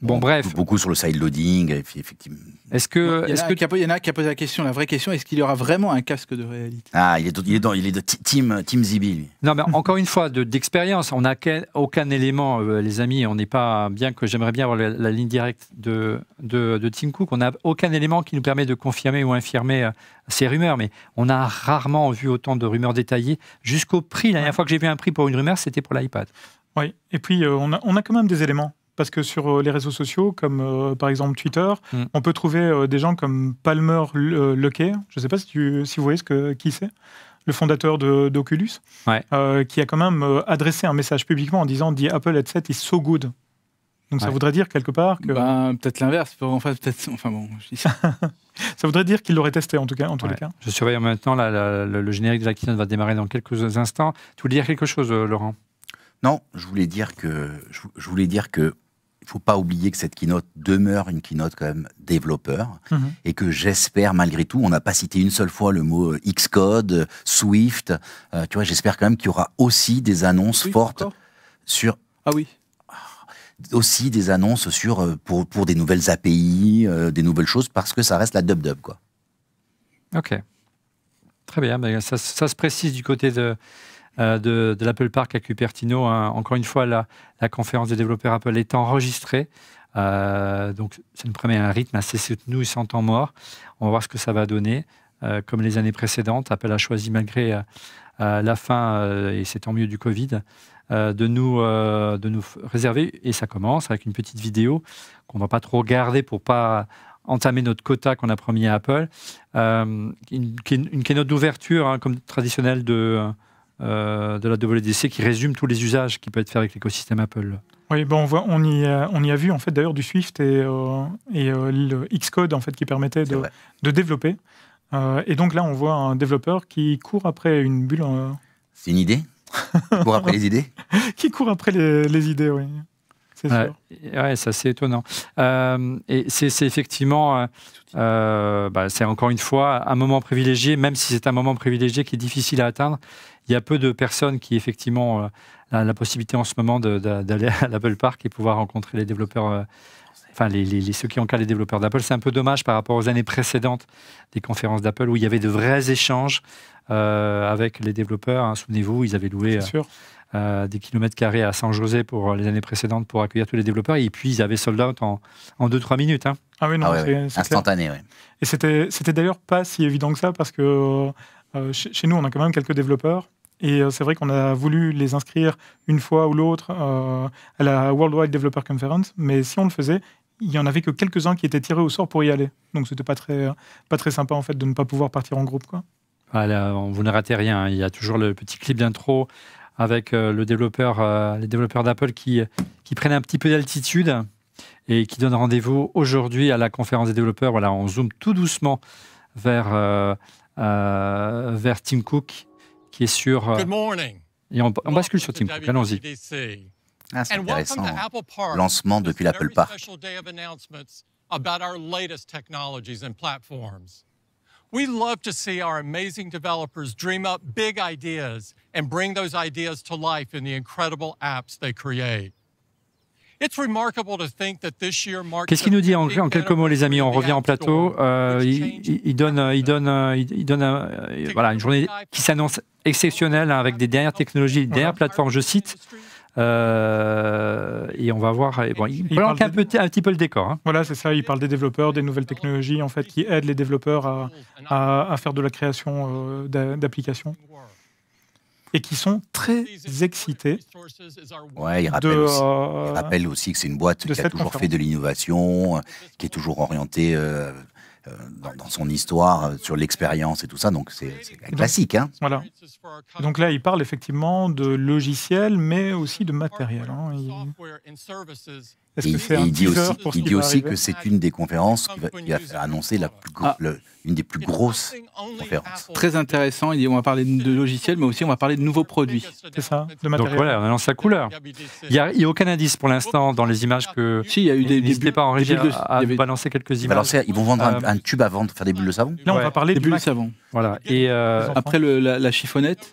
Bon, bref. Beaucoup sur le side loading, effectivement. Est-ce que, il y, que... y en a qui a posé la question, la vraie question, est-ce qu'il y aura vraiment un casque de réalité Ah, il est, dans, il est de Team, team Zibi. Non, mais encore une fois, d'expérience, on n'a aucun élément, euh, les amis, on n'est pas, bien que j'aimerais bien avoir la, ligne directe de, de, Tim Cook, on n'a aucun élément qui nous permet de confirmer ou infirmer euh, ces rumeurs, mais on a rarement vu autant de rumeurs détaillées jusqu'au prix. La dernière fois que j'ai vu un prix pour une rumeur, c'était pour l'iPad. Oui, et puis euh, on a quand même des éléments parce que sur euh, les réseaux sociaux, comme euh, par exemple Twitter, mm. on peut trouver euh, des gens comme Palmer Luckey, je ne sais pas si, si vous voyez ce que, qui c'est, le fondateur d'Oculus, qui a quand même adressé un message publiquement en disant The Apple headset is so good. Donc ça voudrait dire quelque part que... Bah, peut-être l'inverse, peut-être... Enfin bon, je dis ça. [laughs] ça voudrait dire qu'il l'aurait testé en tout cas, en tous les cas. Je surveille en même temps, le, le, générique de la keynote va démarrer dans quelques instants. Tu voulais dire quelque chose, Laurent non, je voulais dire que je voulais dire que ne faut pas oublier que cette keynote demeure une keynote quand même développeur mhm. et que j'espère malgré tout, on n'a pas cité une seule fois le mot euh, Xcode, Swift, euh, tu vois, j'espère quand même qu'il y aura aussi des annonces fortes sur... Ah oui aussi des annonces sur euh, pour, pour des nouvelles API, des nouvelles choses, parce que ça reste la dub dub quoi. Ok, très bien. ça se précise du côté de, euh, de, l'Apple Park à Cupertino. Hein. Encore une fois, la, conférence des développeurs Apple est enregistrée. Euh, donc, ça nous promet un rythme assez soutenu et sans temps mort. On va voir ce que ça va donner. Euh, comme les années précédentes, Apple a choisi, malgré la fin, et c'est tant mieux, du Covid, de, nous, de nous réserver. Et ça commence avec une petite vidéo qu'on ne va pas trop garder pour pas entamer notre quota qu'on a promis à Apple. une, keynote d'ouverture, hein, comme traditionnelle de euh, de la WDC qui résume tous les usages qui peuvent être faits avec l'écosystème Apple. Oui, bon, on, voit, on, y a, euh, on y a vu en fait d'ailleurs du Swift et, euh, et le Xcode en fait qui permettait de, de développer. et donc là, on voit un développeur qui court après une bulle. C'est une idée. qui court après les idées. [laughs] qui court après les, idées, oui. C'est ouais, ça c'est étonnant. et c'est effectivement, bah, c'est encore une fois un moment privilégié, même si c'est un moment privilégié qui est difficile à atteindre il y a peu de personnes qui, effectivement, ont euh, la, possibilité en ce moment d'aller à l'Apple Park et pouvoir rencontrer les développeurs euh, enfin les, ceux qui encadrent les développeurs d'Apple. C'est un peu dommage par rapport aux années précédentes des conférences d'Apple où il y avait de vrais échanges euh, avec les développeurs. Hein. Souvenez-vous, ils avaient loué des kilomètres carrés à San José pour les années précédentes pour accueillir tous les développeurs et puis ils avaient sold out en, en 2-3 minutes. Hein. Ah oui, non, ah instantané. Et c'était d'ailleurs pas si évident que ça parce que chez, nous, on a quand même quelques développeurs. Et euh, c'est vrai qu'on a voulu les inscrire une fois ou l'autre euh, à la Worldwide Developer Conference, mais si on le faisait, il y en avait que quelques-uns qui étaient tirés au sort pour y aller. Donc c'était pas très, pas très sympa en fait de ne pas pouvoir partir en groupe. Quoi. Voilà, vous ne ratez rien. Il y a toujours le petit clip d'intro avec euh, le développeur, les développeurs d'Apple qui, qui prennent un petit peu d'altitude et qui donnent rendez-vous aujourd'hui à la conférence des développeurs. Voilà, on zoome tout doucement vers, vers Tim Cook qui est sur... Euh, et on, on bascule sur Tim Cook, allons-y. Ah, c'est intéressant. Lancement depuis l'Apple Park. about our latest technologies and platforms. We love to see our amazing developers dream up big ideas and bring those ideas to life in the incredible apps they create. It's remarkable to think that this year Qu'est-ce qu'il nous dit en, en, quelques mots, les amis On revient en plateau. Euh, euh, il, euh, il, donne, il donne, il donne, il donne euh, voilà, une journée qui s'annonce exceptionnel hein, avec des dernières technologies, des dernières plateformes, je cite. Euh, et on va voir. il, manque un, petit peu le décor. Hein. Voilà, c'est ça. Il parle des développeurs, des nouvelles technologies en fait qui aident les développeurs à, faire de la création euh, d'applications et qui sont très excités. Ouais, il rappelle, euh, aussi, que c'est une boîte qui a toujours fait de l'innovation, qui est toujours orientée euh, dans, son histoire, euh, sur l'expérience et tout ça. Donc c'est classique. Hein. voilà. Donc là, il parle effectivement de logiciels, mais aussi de matériel. Hein il dit aussi, que c'est une des conférences qui va, annoncer la plus ah. une des plus grosses conférences. Très intéressant. Il dit on va parler de logiciels, mais aussi on va parler de nouveaux produits. C'est ça, de matériel. Donc voilà, on annonce la couleur. Il n'y a, aucun indice pour l'instant dans les images que. Si, il y a eu des. pas en régie de, à, avait... balancer quelques images. ils vont vendre un, euh, tube à vendre, faire des bulles de savon. Là, on va parler des bulles de savon. Voilà. Et euh, après la, la chiffonnette.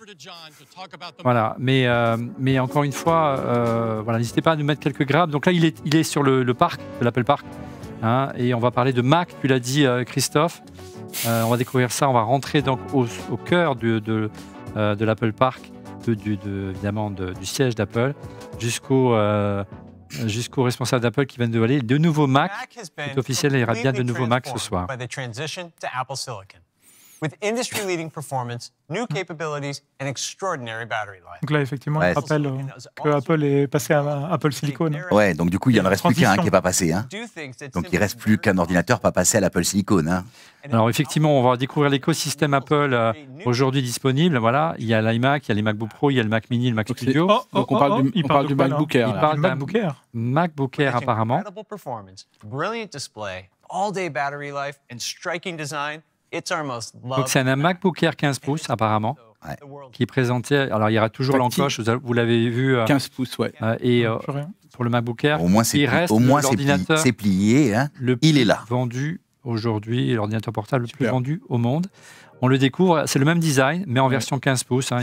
Voilà, mais, euh, mais encore une fois, euh, voilà, n'hésitez pas à nous mettre quelques grappes. Donc là, il est, il est sur le, le parc, l'Apple Park, hein, et on va parler de Mac, tu l'as dit, euh, Christophe. on va découvrir ça, on va rentrer donc au, cœur de, de l'Apple Park, de, de, évidemment du siège d'Apple, jusqu'au jusqu'au responsable d'Apple qui vient de valer de nouveaux Mac. C'est officiel, il y aura bien de nouveaux Mac ce soir with industry-leading performance, new capabilities, and extraordinary battery life. Donc là, effectivement, rappelle euh, que Apple est passé à, Apple Silicon. Hein. Ouais, donc du coup, il y en reste plus qu'un qui n'est pas passé. Hein. Donc il ne reste plus qu'un ordinateur pas passé à l'Apple Silicon. Hein. Alors effectivement, on va découvrir l'écosystème Apple euh, aujourd'hui disponible. Voilà, il y a l'iMac, il y a les MacBook Pro, il y a le Mac Mini, le Mac Studio. Oh, oh, donc on parle oh, du, on parle du MacBook Air. Il parle MacBook Air. MacBook Air apparemment. Brilliant display, all-day battery life, and striking design. Donc c'est un MacBook Air 15 pouces apparemment. qui qui présentait. Alors, il y aura toujours l'encoche, vous l'avez vu. 15 euh, pouces, ouais. Euh, et euh, pour le MacBook Air, au moins il reste au moins l'ordinateur. C'est plié, hein. le il est là. Vendu aujourd'hui, l'ordinateur portable le plus vendu au monde. On le découvre, c'est le même design, mais en version 15 pouces. Hein,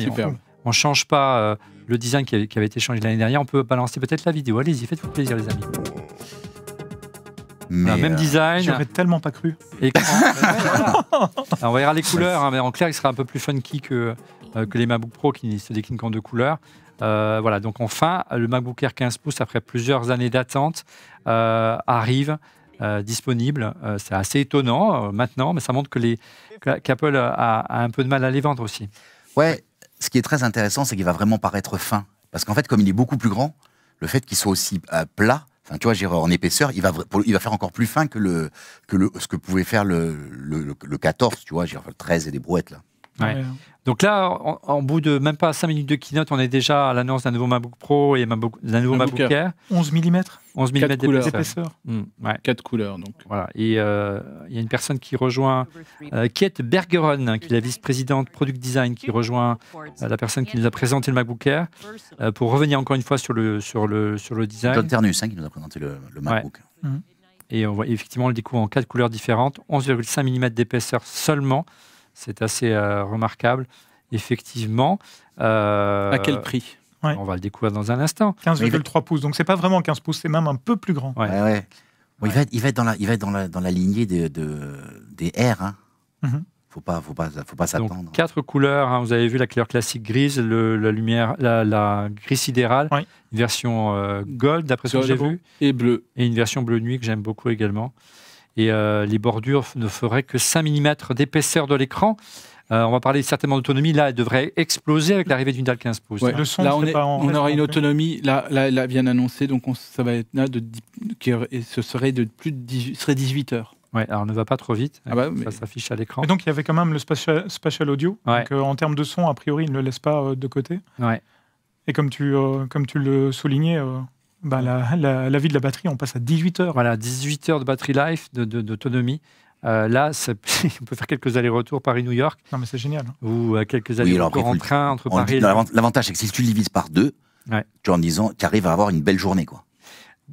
on ne change pas le design qui qui avait été changé l'année dernière. On peut balancer peut-être la vidéo. Allez-y, faites-vous plaisir, les amis même euh, design. J'aurais tellement pas cru. Écran. [laughs] on verra les couleurs, hein, mais en clair, il sera un peu plus funky que, euh, que les MacBook Pro qui se déclinent qu'en deux couleurs. Euh, voilà, donc enfin, le MacBook Air 15 pouces, après plusieurs années d'attente, arrive. disponible, c'est assez étonnant maintenant, mais ça montre que les qu'Apple a, a, un peu de mal à les vendre aussi. Ouais, ce qui est très intéressant, c'est qu'il va vraiment paraître fin, parce qu'en fait, comme il est beaucoup plus grand, le fait qu'il soit aussi plat, Enfin, tu vois, en épaisseur, il va, il va faire encore plus fin que, le, que ce que pouvait faire le, le, le 14, tu vois, le 13 et des brouettes, là. Donc là, en, bout de même pas 5 minutes de keynote, on est déjà à l'annonce d'un nouveau MacBook Pro et d'un nouveau MacBook, Air. 11 mm 11 mm d'épaisseur. 4 hmm, couleurs. Donc. Voilà. Et euh, il y a une personne qui rejoint, euh, Kate Bergeron, qui est la vice-présidente Product Design, qui rejoint euh, la personne qui nous a présenté le MacBook Air, pour revenir encore une fois sur le, sur le, sur le design. John Ternus hein, qui nous a présenté le, MacBook. Mhm. Et on voit effectivement, le découvre en 4 couleurs différentes, 11,5 mm d'épaisseur seulement. C'est assez euh, remarquable, effectivement. Euh, à quel prix On va le découvrir dans un instant. 15,3 pouces, donc c'est pas vraiment 15 pouces, c'est même un peu plus grand. il, va être, dans la, il va être dans la, lignée de, des R. Hein. Mhm. faut pas, faut pas, faut pas s'attendre. Quatre couleurs. Hein. vous avez vu la couleur classique grise, la lumière, la, grise sidérale, une version euh, gold d'après ce que j'ai vu, et bleu, et une version bleu nuit que j'aime beaucoup également et euh, les bordures ne feraient que 5 mm d'épaisseur de l'écran. Euh, on va parler certainement d'autonomie. Là, elle devrait exploser avec l'arrivée d'une dalle 15 pouces. là, on, aura une autonomie. Là, là, là vient d'annoncer, donc ça va être là de, et ce serait de plus de 18, serait 18 heures. Ouais, alors ne va pas trop vite, ah bah, ça s'affiche à l'écran. donc il y avait quand même le spatial, audio, donc, euh, en termes de son, a priori, il ne le laisse pas de côté. Ouais. Et comme tu, comme tu le soulignais, bah, la, la, vie de la batterie, on passe à 18 heures. Voilà, 18 heures de batterie life, d'autonomie. De, euh, là, [laughs] on peut faire quelques allers-retours Paris-New York. Non, mais c'est génial. Hein. Ou euh, quelques allers-retours en train entre Paris et L'avantage, c'est que si tu le divises par deux, tu en disant, tu arrives à avoir une belle journée. quoi.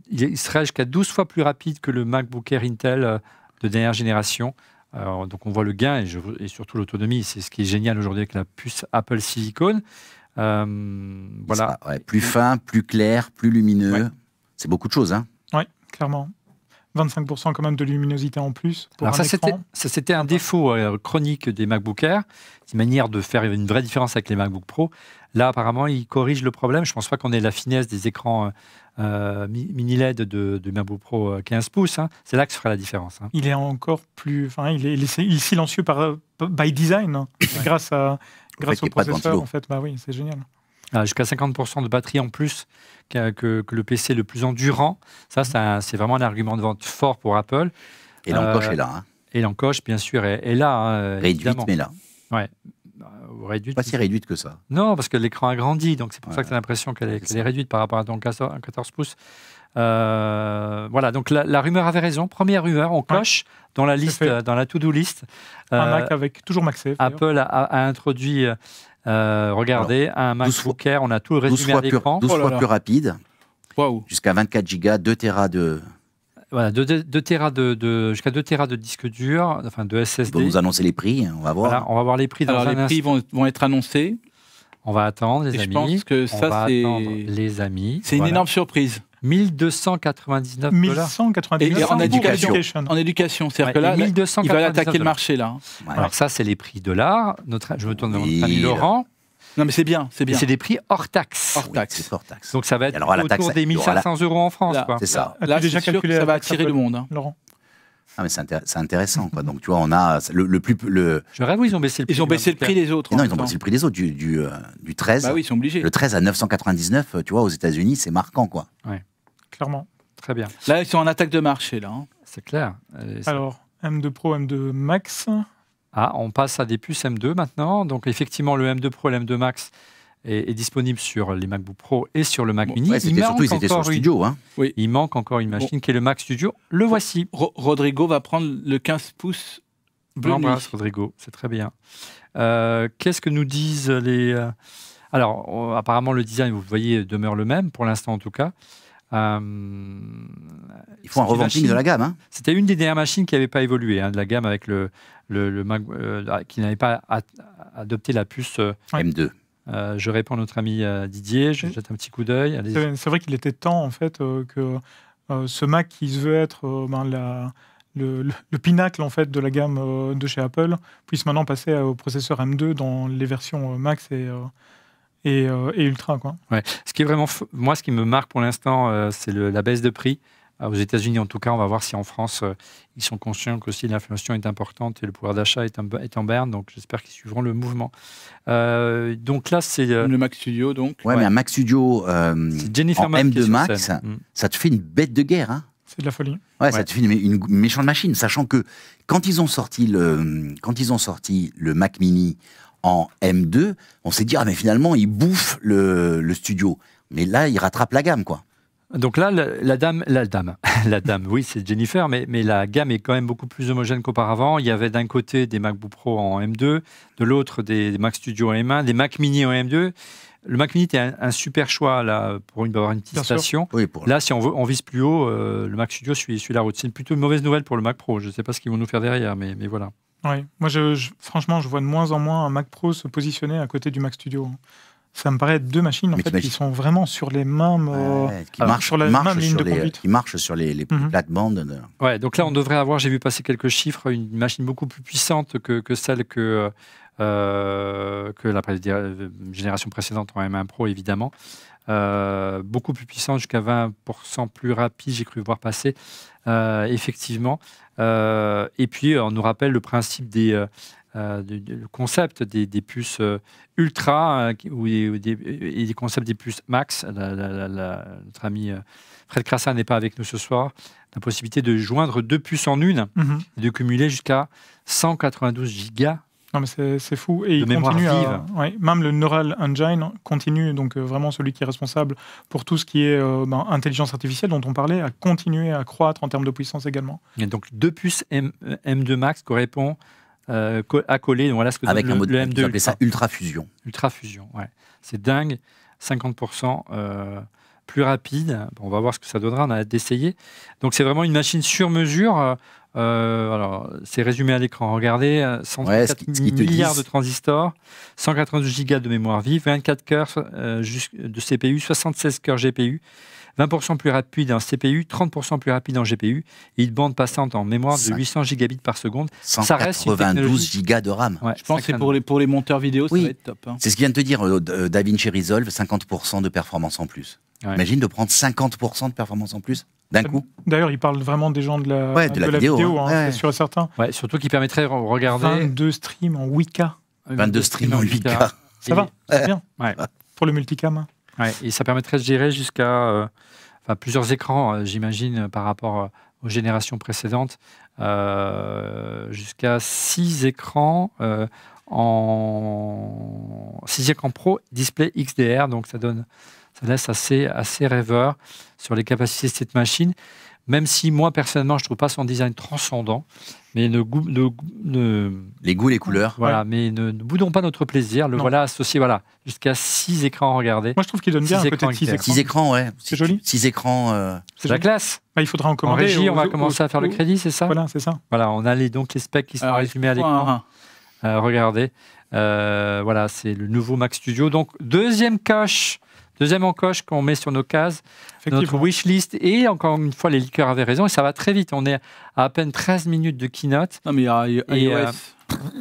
Il serait jusqu'à 12 fois plus rapide que le MacBook Air Intel euh, de dernière génération. donc on voit le gain et, et surtout l'autonomie. C'est ce qui est génial aujourd'hui avec la puce Apple Silicon. Euh, voilà. plus fin, plus clair, plus lumineux. C'est beaucoup de choses. Hein. Oui, clairement. 25% quand même de luminosité en plus. Alors ça, c'était un défaut euh, chronique des MacBook Air, une manière de faire une vraie différence avec les MacBook Pro. Là, apparemment, ils corrigent le problème. Je ne pense pas qu'on ait la finesse des écrans euh, mini LED de, MacBook Pro 15 pouces. Hein. C'est là que se ferait la différence. Hein. Il est encore plus, enfin, il, est, silencieux par by design, hein, grâce à grâce au processeur, en fait, bah oui, c'est génial. Ah, jusqu'à 50% de batterie en plus que, le PC le plus endurant. Ça, c'est vraiment un argument de vente fort pour Apple. Et l'encoche euh, est là. Hein. Et l'encoche, bien sûr, est, là. Hein, réduite, mais là. Ouais. Bah, réduite, pas si réduite que ça. Non, parce que l'écran a grandi, donc c'est pour ça que tu as l'impression qu'elle est, est, réduite par rapport à ton 14 pouces. Euh, voilà, donc la, rumeur avait raison. Première rumeur, on cloche dans la liste, dans la to-do list. Un euh, Mac avec toujours Mac Apple a, introduit, euh, regardez, un MacBook Air, on a tout le résumé à l'écran. 12 fois, plus, oh plus rapide. Jusqu'à 24 Go, 2 Tera de. Voilà, 2, de, jusqu'à 2 Tera de disque dur, enfin de SSD. Vous nous annoncer les prix, hein, on va voir. on va voir les prix. Dans Alors les prix vont, vont être annoncés. On va attendre, les amis. Je pense que ça, c'est. Les amis. C'est une énorme surprise. 1299 dollars. en éducation. En éducation, c'est-à-dire que là, il va attaquer le marché là. Alors ça, c'est les prix de l'art. je me tourne vers notre ami Laurent. Non, mais c'est bien, c'est bien. C'est des prix hors taxe. Hors taxe. Donc ça va être alors, autour des 1500 euros en France. C'est ça. Là, déjà calculé ça va attirer le monde. Hein. Laurent. Ah mais c'est intéressant quoi. Donc tu vois on a le, plus Je rêve ils ont baissé le prix. Ils ont baissé le prix des autres. Hein, non ils ont baissé le prix des autres du du, 13. Euh, bah oui ils sont obligés. Le 13 à 999 euh, tu vois aux États-Unis c'est marquant quoi. Très bien. Là, ils sont en attaque de marché, là. Hein. C'est clair. Euh, alors, M2 Pro, M2 Max. Ah, on passe à des puces M2 maintenant. Donc, effectivement, le M2 Pro et le M2 Max est, disponible sur les MacBook Pro et sur le Mac Mini. il surtout, ils étaient Studio. Hein. Il manque encore une machine qui est le Mac Studio. Le voici. Rodrigo va prendre le 15 pouces Blanc L'embrasse, Rodrigo. C'est très bien. Euh, qu'est-ce que nous disent les. Euh, alors, apparemment, le design, vous voyez, demeure le même, pour l'instant en tout cas. Euh, il faut un revamping de la gamme. Hein. C'était une des dernières machines qui n'avait pas évolué hein, de la gamme avec le, le, euh, qui n'avait pas adopté la puce euh, M2. je réponds à notre ami Didier, je jette un petit coup d'œil. C'est vrai qu'il était temps en fait que ce Mac qui se veut être ben, le, le, pinacle en fait de la gamme de chez Apple puisse maintenant passer au processeur M2 dans les versions Max et euh, et, ultra. Quoi. Ouais. Ce qui est vraiment, moi, ce qui me marque pour l'instant, euh, c'est la baisse de prix. aux États-Unis, en tout cas, on va voir si en France, euh, ils sont conscients que l'inflation est importante et le pouvoir d'achat est, est, en berne. Donc, j'espère qu'ils suivront le mouvement. donc là, c'est le Mac Studio, donc. Oui, mais un Mac Studio Jennifer en M2 Max, mm. ça te fait une bête de guerre. Hein c'est de la folie. Ouais, ça te fait une, une, méchante machine, sachant que quand ils ont sorti le, quand ils ont sorti le Mac Mini en M2, on s'est dit, ah mais finalement, il bouffe le, studio. Mais là, il rattrape la gamme, quoi. Donc là, la, dame, la dame, [laughs] la dame, oui, c'est Jennifer, mais, mais la gamme est quand même beaucoup plus homogène qu'auparavant. Il y avait d'un côté des MacBook Pro en M2, de l'autre des, Mac Studio en M1, des Mac Mini en M2. Le Mac Mini était un, super choix là pour une, avoir une petite station. là, si on, vise plus haut, euh, le Mac Studio suit, la route. C'est plutôt une mauvaise nouvelle pour le Mac Pro. Je ne sais pas ce qu'ils vont nous faire derrière, mais, mais voilà. Oui, moi je, franchement, je vois de moins en moins un Mac Pro se positionner à côté du Mac Studio. Ça me paraît être deux machines qui sont vraiment sur les mêmes, euh, qui marchent, sur la de les, conduite. Qui marchent sur les, mhm. bandes Ouais, donc là, on devrait avoir, j'ai vu passer quelques chiffres, une machine beaucoup plus puissante que, celle que, euh, que la euh, génération précédente en M1 Pro, évidemment. beaucoup plus puissante, jusqu'à 20% plus rapide, j'ai cru voir passer, effectivement. Euh, et puis, euh, on nous rappelle le principe des, euh, concept des, puces ultra hein, ou, et, des, concepts des puces max. notre ami Fred Crassin n'est pas avec nous ce soir. La possibilité de joindre deux puces en une mhm. et de cumuler jusqu'à 192 gigas non, mais c'est fou. Et il continue à, même le Neural Engine continue, donc euh, vraiment celui qui est responsable pour tout ce qui est euh, ben, intelligence artificielle dont on parlait, à continuer à croître en termes de puissance également. Et donc deux puces M, 2 euh, Max correspond à coller. Donc voilà ce que Avec le, un M2 appelait ça ultra fusion. Ultra fusion, ouais. C'est dingue. 50% plus rapide. on va voir ce que ça donnera. On a d'essayer. Donc c'est vraiment une machine sur mesure euh, alors, c'est résumé à l'écran. Regardez, 134 euh, milliards de transistors, 192 gigas de mémoire vive, 24 cœurs euh, de CPU, 76 cœurs GPU, 20% plus rapide en CPU, 30% plus rapide en GPU, et une bande passante en mémoire de 800 gigabits par seconde. 192 ça reste une gigas de RAM. je pense que pour les, pour les monteurs vidéo, ça va être top. Hein. C'est ce qu'il vient de te dire, DaVinci Resolve, 50% de performance en plus. Imagine de prendre 50% de performance en plus d'un euh, coup. D'ailleurs, il parle vraiment des gens de la, la, vidéo, hein. Hein, c'est sûr et certain. surtout qu'il permettrait de regarder. 22 streams en 8K. 22 euh, streams en 8K. Ça va, c'est bien. Pour le multicam. et ça permettrait de gérer jusqu'à euh, plusieurs écrans, j'imagine, par rapport aux générations précédentes. jusqu'à 6 écrans en 6 écrans pro display XDR, donc ça donne ça laisse assez, assez rêveur sur les capacités de cette machine. Même si moi, personnellement, je ne trouve pas son design transcendant, mais les goûts, les couleurs. Voilà, mais ne, boudons pas notre plaisir. Le voilà associé, voilà, jusqu'à 6 écrans Regardez. Moi, je trouve qu'il donne bien un 6 écrans. ouais. C'est joli. 6 écrans. Euh, c'est la classe. Bah, il faudra en commander. En régie, on va commencer à faire le crédit, c'est ça Voilà, c'est ça. Voilà, on a les, donc les specs qui sont résumés à l'écran. Euh, regardez. Euh, voilà, c'est le nouveau Mac Studio. Donc, deuxième cache Deuxième encoche qu'on met sur nos cases, notre wish list. Et encore une fois, les liqueurs avaient raison. Et ça va très vite. On est à à peine 13 minutes de keynote. Non, mais euh,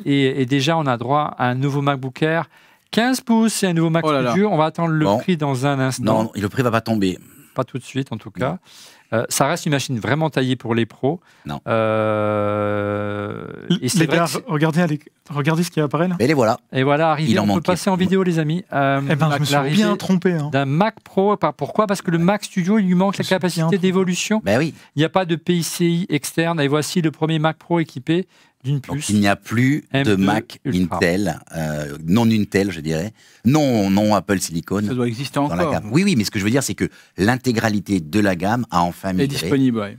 et, et, déjà, on a droit à un nouveau MacBook Air. 15 pouces c'est un nouveau MacBook. Oh on va attendre le prix dans un instant. Non, le prix ne va pas tomber. Pas tout de suite, en tout cas ça euh, reste une machine vraiment taillée pour les pros. Non. Euh, regardez, regardez ce qui apparaît là. Et les voilà. Et voilà, Il en on peut passer en vidéo, les amis. Euh, eh ben, bien trompé. Hein. D'un Mac Pro, pourquoi Parce que le Mac Studio, il lui manque la capacité d'évolution. Mais ben oui. Il n'y a pas de PCI externe. Et voici le premier Mac Pro équipé d'une Donc, il n'y a plus de Mac Intel, euh, non Intel, je dirais, non, non Apple Silicon. Ça doit exister encore. Oui, oui, mais ce que je veux dire, c'est que l'intégralité de la gamme a enfin migré. Est disponible, oui.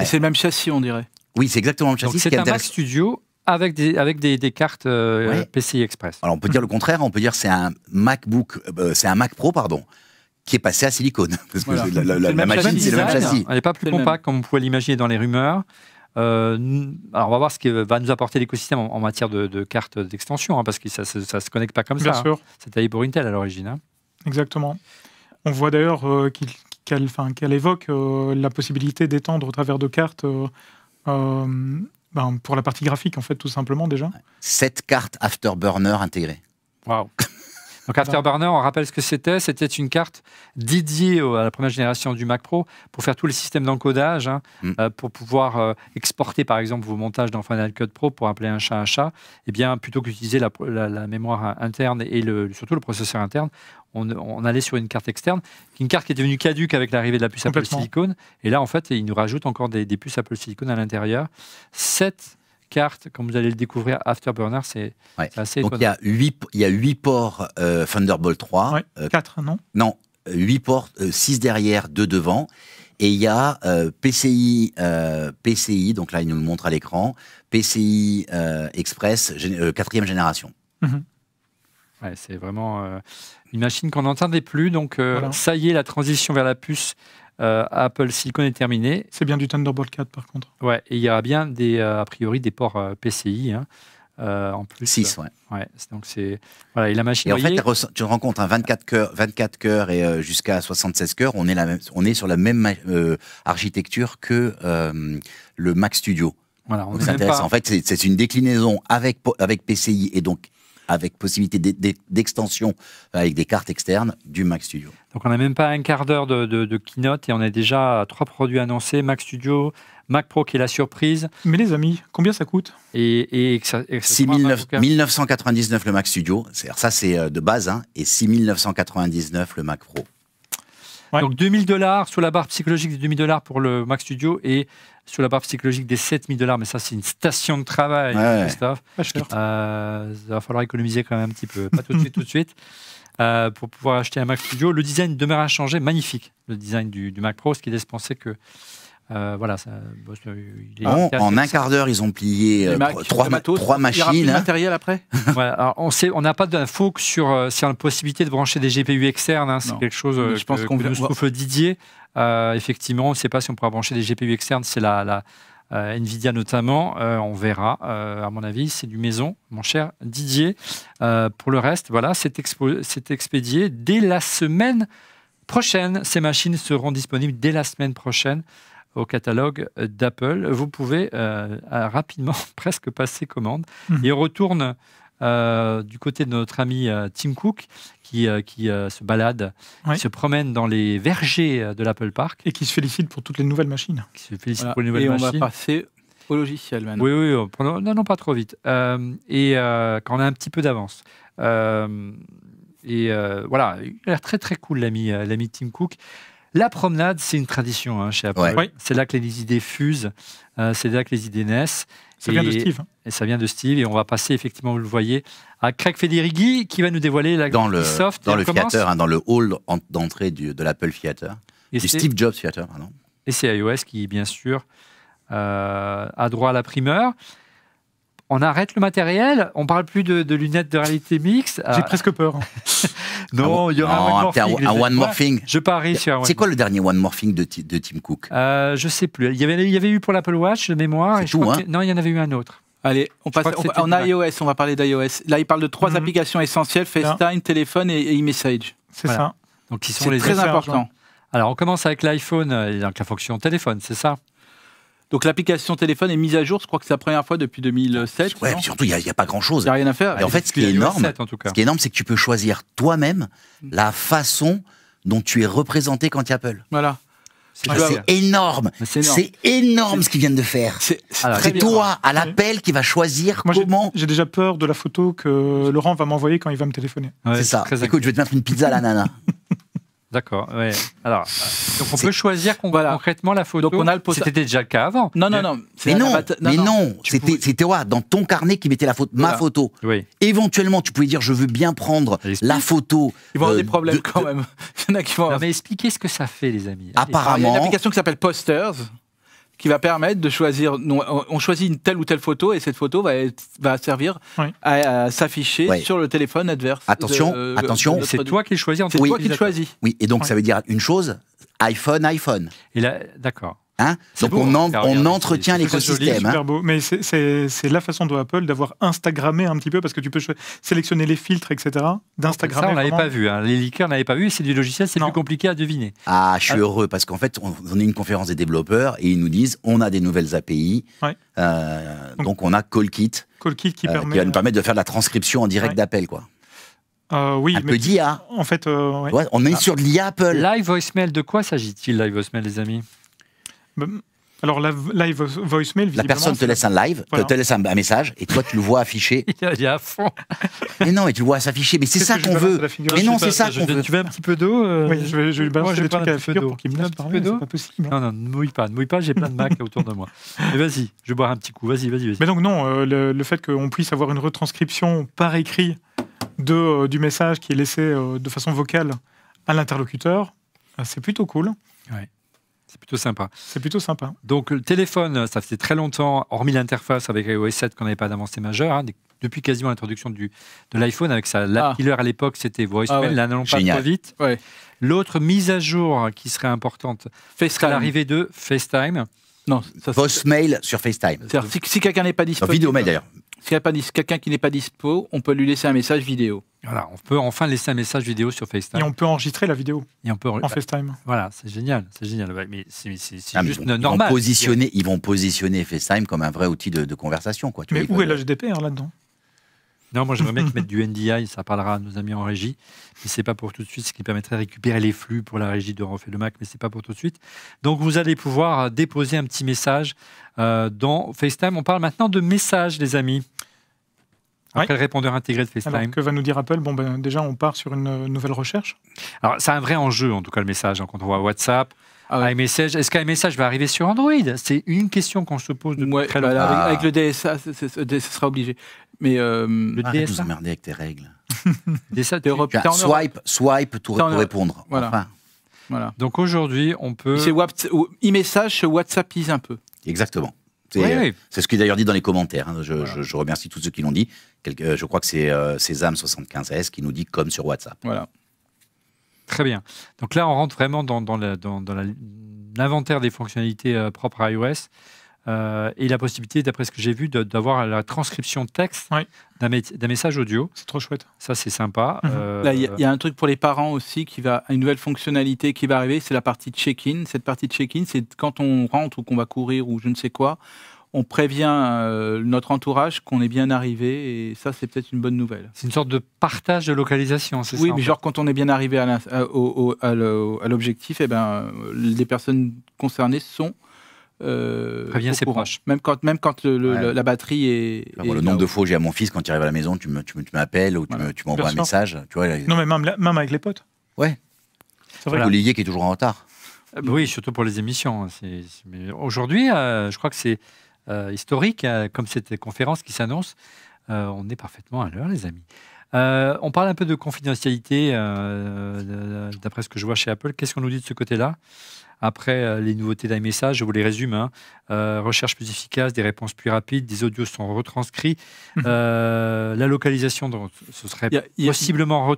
Et c'est le même châssis, on dirait. Oui, c'est exactement le châssis. C'est un Mac Studio avec des, avec des, cartes euh, PCI Express. Alors on peut dire le contraire, on peut dire c'est un MacBook, euh, c'est un Mac Pro, pardon, qui est passé à silicone. [laughs] Parce que la, machine, c'est le même châssis. Elle n'est pas plus compacte, comme vous pouvez l'imaginer dans les rumeurs. Euh, alors on va voir ce que va nous apporter l'écosystème en, matière de, cartes d'extension, hein, parce que ça ne se connecte pas comme ça. Bien hein. sûr. C'est pour Intel à l'origine. Hein. Exactement. On voit d'ailleurs euh, qu'elle évoque euh, la possibilité d'étendre au travers de cartes ben, pour la partie graphique, en fait, tout simplement déjà. Sept cartes Afterburner intégrées. Waouh donc Afterburner, on rappelle ce que c'était. C'était une carte dédiée à la première génération du Mac Pro pour faire tout le système d'encodage, hein, mm. euh, pour pouvoir euh, exporter par exemple vos montages dans Final Cut Pro pour appeler un chat un chat. Et eh bien plutôt qu'utiliser la, mémoire interne et surtout le processeur interne, on, allait sur une carte externe, une carte qui est devenue caduque avec l'arrivée de la puce Apple Silicone. Et là, en fait, il nous rajoute encore des, des puces Apple Silicone à l'intérieur. Cette carte, comme vous allez le découvrir, Afterburner, c'est assez Donc il y, a 8, ports euh, Thunderbolt 3. 4, euh, non Non, 8 ports, 6 euh, derrière, 2 devant. Et il y a PCI, PCI, donc là il nous le montre à l'écran, PCI Express Express, quatrième génération. Mhm. c'est vraiment une machine qu'on n'entendait plus. Donc ça y est, la transition vers la puce euh, Apple Silicon est terminé. C'est bien du Thunderbolt 4 par contre. Ouais, et il y aura bien des, euh, a priori des ports euh, PCI. Hein, en plus. 6, ouais. ouais. Donc c'est voilà et la machine. Et en fait, tu rencontres un 24 cœurs, 24 cœurs et jusqu'à 76 cœurs, on est la même, on est sur la même architecture que le Mac Studio. Voilà, on donc, intéressant. En fait, c'est une déclinaison avec avec PCI et donc avec possibilité d'extension avec des cartes externes du Mac Studio. Donc on n'a même pas un quart d'heure de, keynote et on a déjà trois produits annoncés, Mac Studio, Mac Pro qui est la surprise. Mais les amis, combien ça coûte Et, et, et 6999 le Mac Studio, ça c'est euh, de base, hein, et 6999 le Mac Pro. Donc 2000 dollars sous la barre psychologique des 2000 dollars pour le Mac Studio et sur la barre psychologique des 7000 dollars. Mais ça, c'est une station de travail, Christophe. il euh, va falloir économiser quand même un petit peu. Pas tout de suite, tout de suite. [laughs] Euh, pour pouvoir acheter un Mac Studio. Le design demeure à changer, magnifique, le design du, Mac Pro, ce qui laisse penser que euh, voilà, ça, en un quart d'heure, ils ont plié euh, trois, matos, trois, machines. Hein. matériel après [laughs] alors On n'a pas d'infos sur, la possibilité de brancher des GPU externes. Hein, c'est quelque chose je que, pense qu'on trouve nous souffle Didier. effectivement, on ne sait pas si on pourra brancher des GPU externes. C'est la, euh, Nvidia notamment. Euh, on verra, euh, à mon avis, c'est du maison, mon cher Didier. pour le reste, voilà, c'est expédié dès la semaine prochaine. Ces machines seront disponibles dès la semaine prochaine au catalogue d'Apple. Vous pouvez rapidement [laughs] presque passer commande. Mhm. Et on retourne euh, du côté de notre ami euh, Tim Cook, qui, euh, qui se balade, qui se promène dans les vergers de l'Apple Park. Et qui se félicite pour toutes les nouvelles machines. Qui se félicite pour les nouvelles machines. Et on va passer au logiciel maintenant. Oui, oui, oh, non, non, pas trop vite. et quand on a un petit peu d'avance. et voilà, il a l'air très très cool l'ami Tim Cook. La promenade, c'est une tradition hein, chez Apple. C'est là que les idées fusent, euh, c'est là que les idées naissent. Ça vient de Steve. Hein. Et ça vient de Steve. Et on va passer, effectivement, vous le voyez, à Craig Federighi qui va nous dévoiler la dans le, soft. Dans le hein, dans le hall d'entrée de l'Apple Theater. du Steve Jobs Theater, pardon. Et c'est iOS qui, bien sûr, euh, a droit à la primeur on arrête le matériel, on parle plus de, lunettes de réalité mixte. J'ai euh, presque peur. [laughs] non, ah il y aura un, one morphing, un, one morphing. Je parie sur. C'est quoi le dernier one morphing de, de Tim Cook euh, Je sais plus. Il y, avait, il y avait eu pour l'Apple Watch de mémoire. Et tout, hein. non, il y en avait eu un autre. Allez, on passe on, a iOS, on va parler d'iOS. Là, il parle de trois mhm. applications essentielles FaceTime, téléphone et e-message. C'est ça. Donc, qui sont les très importants. Alors, on commence avec l'iPhone, euh, donc la fonction téléphone, c'est ça donc l'application téléphone est mise à jour, je crois que c'est la première fois depuis 2007. Ouais, surtout, il n'y a, pas grand-chose. Il n'y a rien à faire. Et en fait, ce qui, est énorme, ce qui est énorme, c'est que tu peux choisir toi-même mm. la façon dont tu es représenté quand tu appelles. Voilà. C'est énorme. C'est énorme. ce qu'ils viennent de faire. C'est toi, à l'appel, qui va choisir Moi, J'ai déjà peur de la photo que Laurent va m'envoyer quand il va me téléphoner. c'est ça. Écoute, je vais te mettre une pizza à la nana. [laughs] D'accord. Ouais. Alors, donc on peut choisir qu'on concrètement la photo. Donc on a le C'était déjà le cas avant. Non, non, non. Mais non, mais non. C'était, c'était dans ton carnet qui mettait la photo, ma photo. Éventuellement, tu pouvais dire je veux bien prendre la photo. Ils vont avoir des euh, problèmes quand même. [laughs] Il y en a qui vont. mais expliquez ce que ça fait, les amis. Apparemment. Ah, il y a une application qui s'appelle Posters qui va permettre de choisir. On choisit une telle ou telle photo et cette photo va, va servir à, s'afficher sur le téléphone adverse. Attention, euh, attention. C'est toi qui choisis. C'est toi qui choisis. Oui, et donc ça veut dire une chose iPhone, iPhone. Et d'accord donc on, on entretient l'écosystème. beau Mais c'est la façon de Apple d'avoir Instagrammé un petit peu parce que tu peux sélectionner les filtres, etc. D'Instagrammer. Ça, on n'avait pas vu. Hein. Les liqueurs, on pas vu. C'est du logiciel, c'est plus compliqué à deviner. Ah, je suis ah. heureux parce qu'en fait, on, on, est une conférence des développeurs et ils nous disent on a des nouvelles API. Euh, donc, on a CallKit. CallKit qui, euh, permet... va nous permettre de faire de la transcription en direct d'appel, quoi. Euh, oui, un hein. peu En fait, on est ah. sur de l'IA Apple. Live voicemail, de quoi s'agit-il, live voicemail, les amis bah, alors, la live voicemail, La personne te laisse un live, te, laisse un, message, et toi, tu le vois affiché. [laughs] il, y a, à fond. mais non, et tu le vois s'afficher, mais c'est ça qu'on veut. Mais non, c'est ça qu'on veut. Tu veux un petit peu d'eau euh, Oui, je vais, je vais lui balancer des trucs à la figure me laisse c'est pas possible. Hein. Non, non, ne mouille pas, ne mouille pas, j'ai plein de Mac autour de moi. Mais vas-y, je vais boire un petit coup, vas-y, vas-y, Mais donc, non, euh, le, fait qu'on puisse avoir une retranscription par écrit de, euh, du message qui est laissé de façon vocale à l'interlocuteur, c'est plutôt cool. Ouais plutôt sympa. C'est plutôt sympa. Donc le téléphone, ça faisait très longtemps, hormis l'interface avec iOS 7, qu'on n'avait pas d'avancée majeure. Hein, depuis quasiment l'introduction de l'iPhone avec sa ah. pileur à l'époque, c'était Voice ah Mail, Là, n'allons pas trop vite. L'autre mise à jour qui serait importante, c'est l'arrivée de FaceTime. Non, ça, Voicemail sur FaceTime. Si, si quelqu'un n'est pas disponible. Vidéo mail d'ailleurs. Si quelqu'un qui n'est pas dispo, on peut lui laisser un message vidéo. Voilà, on peut enfin laisser un message vidéo sur FaceTime. Et on peut enregistrer la vidéo. Et on peut en FaceTime. Ah, voilà, c'est génial, c'est génial. Mais c'est ah, juste ils vont, normal. Ils vont, positionner, ils vont positionner FaceTime comme un vrai outil de, conversation, quoi. Tu mais où est l'HDP hein, là-dedans non, moi j'aimerais bien qu'ils [laughs] mettent du NDI, ça parlera à nos amis en régie, mais c'est pas pour tout de suite, ce qui permettrait de récupérer les flux pour la régie de refaire le Mac, mais c'est pas pour tout de suite. Donc vous allez pouvoir euh, déposer un petit message euh, dans FaceTime. On parle maintenant de messages, les amis. Après répondeur intégré de FaceTime. Alors, que va nous dire Apple Bon, ben, déjà, on part sur une euh, nouvelle recherche. Alors, c'est un vrai enjeu, en tout cas, le message. Hein, quand on voit WhatsApp, ah iMessage. Est-ce message va arriver sur Android C'est une question qu'on se pose de ouais, bah, avec, le DSA, ce sera obligé. Mais euh, le Arrête ah, emmerder avec tes règles. [laughs] swipe, swipe pour, répondre. Voilà. voilà. Donc aujourd'hui, on peut. C'est e-message, WhatsAppise un peu. Exactement. C'est euh, ce qui d'ailleurs dit dans les commentaires. Hein. Je, remercie tous ceux qui l'ont dit. Euh, je crois que c'est euh, Sésame75S qui nous dit comme sur WhatsApp. Voilà. Très bien. Donc là, on rentre vraiment dans, dans l'inventaire des fonctionnalités propres à iOS. Euh, et la possibilité, d'après ce que j'ai vu, d'avoir la transcription texte d'un message audio. C'est trop chouette. Ça, c'est sympa. Mhm. Euh, Là, il y, a un truc pour les parents aussi, qui va, une nouvelle fonctionnalité qui va arriver, c'est la partie check-in. Cette partie check-in, c'est quand on rentre ou qu'on va courir ou je ne sais quoi, on prévient euh, notre entourage qu'on est bien arrivé et ça c'est peut-être une bonne nouvelle. C'est une sorte de partage de localisation, c'est oui, Oui, mais genre quand on est bien arrivé à l'objectif, eh ben, les personnes concernées sont euh, bien ses proches. Même quand, même quand la batterie est. le nombre de fois où j'ai à mon fils, quand il arrive à la maison, tu m'appelles ou tu m'envoies un message. Tu non, mais même, avec les potes. Ouais. C'est vrai. Olivier qui est toujours en retard. Euh, bah oui, surtout pour les émissions. Hein, aujourd'hui, euh, je crois que c'est euh, historique, comme cette conférence qui s'annonce. on est parfaitement à l'heure, les amis. on parle un peu de confidentialité, d'après ce que je vois chez Apple. Qu'est-ce qu'on nous dit de ce côté-là après, euh, les nouveautés d'iMessage, je vous les résume. Hein. Euh, recherche plus efficace, des réponses plus rapides, des audios sont retranscrits. Mhm. Euh, la localisation, ce serait possiblement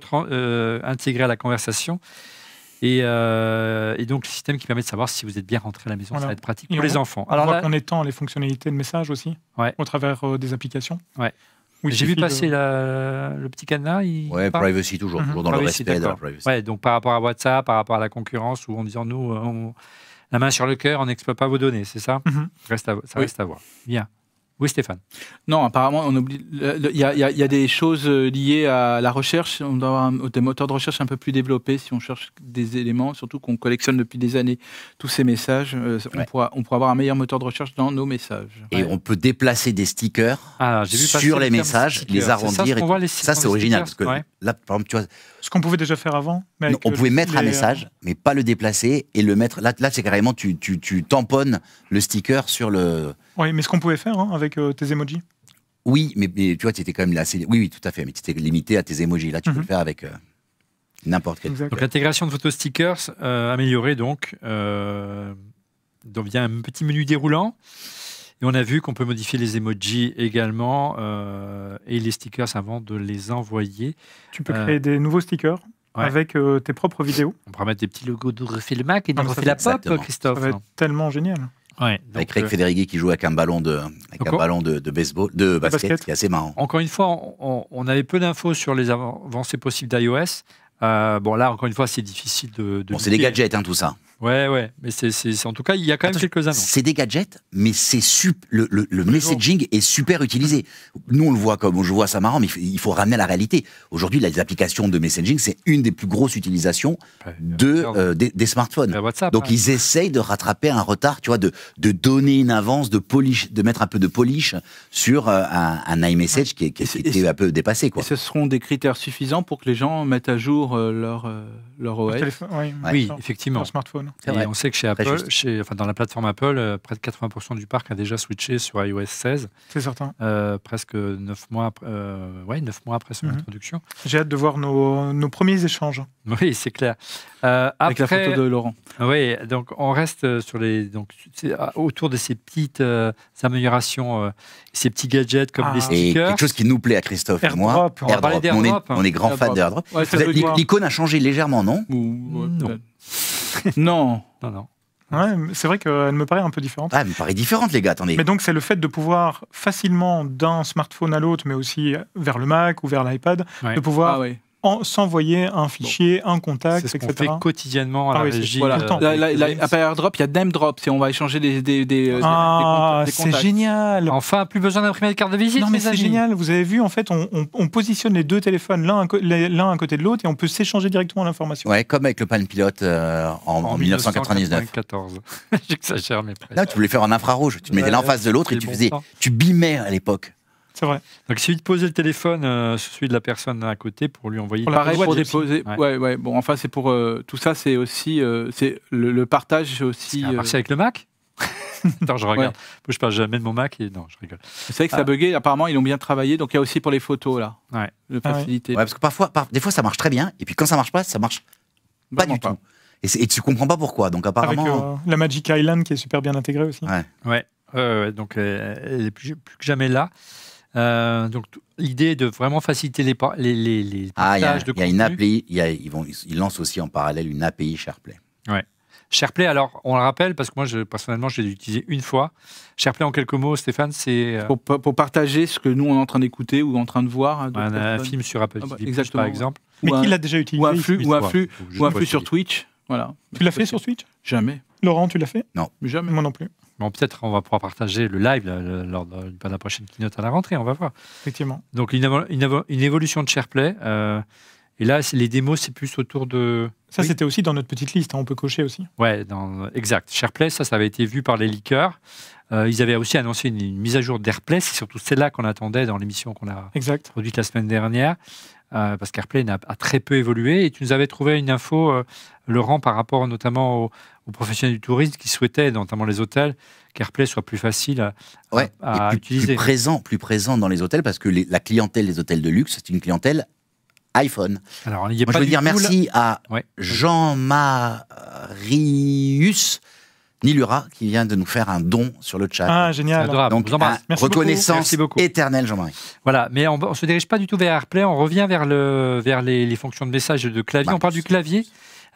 intégré à la conversation. Et, donc, le système qui permet de savoir si vous êtes bien rentré à la maison, ça va être pratique pour les enfants. Alors on voit étend les fonctionnalités de message aussi, au travers des applications. Ouais. J'ai vu passer le petit cadenas. Il privacy toujours, mhm. toujours dans le respect de la privacy. Ouais, donc par rapport à WhatsApp, par rapport à la concurrence, où en disant nous, euh, la main sur le cœur, on n'exploite pas vos données, c'est ça, mhm. reste ça reste à voir. Bien. Oui, Stéphane. Non, apparemment, on oublie. Il y, a des choses euh, liées à la recherche. On doit avoir des moteurs de recherche un peu plus développés si on cherche des éléments, surtout qu'on collectionne depuis des années tous ces messages. Euh, on, pourra, avoir un meilleur moteur de recherche dans nos messages. Et on peut déplacer des stickers ah, sur les messages, les arrondir. Ça, ça c'est original parce tu Ce qu'on pouvait déjà faire avant. Mais on pouvait mettre un euh, message, mais pas le déplacer et le mettre. Là, c'est carrément tu, tu tamponnes le sticker sur le oui, mais ce qu'on pouvait faire hein, avec euh, tes emojis Oui, mais, tu vois, tu étais quand même Assez... Oui, oui, tout à fait, mais tu étais limité à tes emojis. Là, tu peux le mhm. faire avec. Euh, n'importe quel. Donc l'intégration de photo stickers euh, améliorée donc Donc, vient un petit menu déroulant. Et on a vu qu'on peut modifier les emojis également et les stickers avant de les envoyer. Tu peux créer des nouveaux stickers avec tes propres vidéos. On pourra mettre des petits logos de Refilmac Mac et de la pop, Christophe. Ça va être tellement génial avec Rick euh, qui joue avec un ballon de, avec un ballon de, de baseball, de basket, qui est assez marrant. Encore une fois, on, avait peu d'infos sur les avancées possibles d'iOS. Euh, bon, là, encore une fois, c'est difficile de. de c'est des gadgets, hein, tout ça. Ouais, ouais. Mais c'est, en tout cas, il y a quand même quelques annonces. C'est des gadgets, mais c'est le, le, messaging est super utilisé. Nous, on le voit comme je vois ça marrant, mais il faut ramener à la réalité. Aujourd'hui, les applications de messaging, c'est une des plus grosses utilisations de, euh, des, smartphones. Donc, hein. ils essayent de rattraper un retard, tu vois, de, de donner une avance, de, polish, de mettre un peu de polish sur euh, un, iMessage qui, a été un peu dépassé. Quoi. ce seront des critères suffisants pour que les gens mettent à jour euh, leur, leur Téléphone, oui, effectivement. Leur smartphone on sait que chez Apple, enfin, dans la plateforme Apple, euh, près de 80% du parc a déjà switché sur iOS 16. C'est certain. Euh, presque 9 mois, euh, ouais, 9 mois après son mhm. introduction. J'ai hâte de voir nos, premiers échanges. Oui, c'est clair. Après, Avec la photo de Laurent. Oui, donc on reste sur les, donc, ah, autour de ces petites améliorations, ces petits gadgets comme ah. les stickers. Et quelque chose qui nous plaît à Christophe et moi. on, Airdrop. on, est, on est grand fan d'AirDrop. L'icône a changé légèrement, non non non. Non, non. c'est vrai qu'elle me paraît un peu différente. Ah, elle me paraît différente, les gars, attendez. Mais donc, c'est le fait de pouvoir facilement, d'un smartphone à l'autre, mais aussi vers le Mac ou vers l'iPad, de pouvoir ah s'envoyer un fichier, un contact, ce qu'on fait quotidiennement à ah la régie. Euh, airdrop, il y a DameDrop, Drop, on va échanger des, des, ah, c'est génial Enfin, plus besoin d'imprimer des cartes de visite, Non, mais c'est génial, vous avez vu, en fait, on, positionne les deux téléphones l'un à, côté de l'autre et on peut s'échanger directement l'information. Ouais, comme avec le Palm Pilot euh, en, en, en, 1999. 1994. J'exagère, mais... Là, tu voulais faire en infrarouge, tu te mettais l'un en face de l'autre et tu faisais... Tu bimais à l'époque. C'est vrai. Donc, il suffit de poser le téléphone euh, celui de la personne à côté pour lui envoyer. Pour Pareil pour déposer. Ouais. ouais. ouais, Bon, enfin, c'est pour euh, tout ça. C'est aussi euh, c'est le, partage aussi. Ça marché euh. avec le Mac. [laughs] Attends, je regarde. je parle jamais de mon Mac et non, je rigole. C'est savez que ça ah. buguait. Apparemment, ils l'ont bien travaillé. Donc, il y a aussi pour les photos là. Ouais. Ah facilité. ouais. parce que parfois, des fois, ça marche très bien. Et puis quand ça marche pas, ça marche pas du tout. Et, et, tu comprends pas pourquoi. Donc apparemment. la Magic Island qui est super bien intégrée aussi. Ouais. Ouais. donc, elle est plus, plus que jamais là. Euh, donc l'idée est de vraiment faciliter les, les, ah, Il y a une API, ils, vont, ils lancent aussi en parallèle une API SharePlay. Ouais. SharePlay, alors on le rappelle, parce que moi je, personnellement je l'ai utilisé une fois. SharePlay en quelques mots, Stéphane, c'est... Euh pour, partager ce que nous on est en train d'écouter ou en train de voir. Hein, un, film sur Apple ah bah, TV, par exemple. Mais qui l'a déjà utilisé Ou un flux, sur Twitch. Voilà. Tu l'as fait sur Twitch Jamais. Laurent, tu l'as fait Non. Jamais. Moi non plus peut-être on va pouvoir partager le live lors de, la prochaine keynote à la rentrée, on va voir. Effectivement. Donc une, évolution de SharePlay. Euh, et là, les démos, c'est plus autour de. Ça, c'était aussi dans notre petite liste, hein, on peut cocher aussi. Ouais, exact. SharePlay, ça, ça avait été vu par les liqueurs. Euh, ils avaient aussi annoncé une, mise à jour d'AirPlay. C'est surtout celle-là qu'on attendait dans l'émission qu'on a exact. produite la semaine dernière. Euh, parce qu'AirPlay a, très peu évolué. Et tu nous avais trouvé une info, Laurent, par rapport notamment au, aux professionnels du tourisme qui souhaitaient, notamment les hôtels, qu'AirPlay soit plus facile à, utiliser. Plus présent, plus présent dans les hôtels, parce que la clientèle des hôtels de luxe, c'est une clientèle iPhone. Alors, y a pas je veux dire merci à Jean-Marius Nilura qui vient de nous faire un don sur le chat. Ah, génial. Donc, reconnaissance beaucoup. éternelle, Jean-Marie. Voilà, mais on ne se dirige pas du tout vers AirPlay, on revient vers, le, vers les, fonctions de message et de clavier. on parle du clavier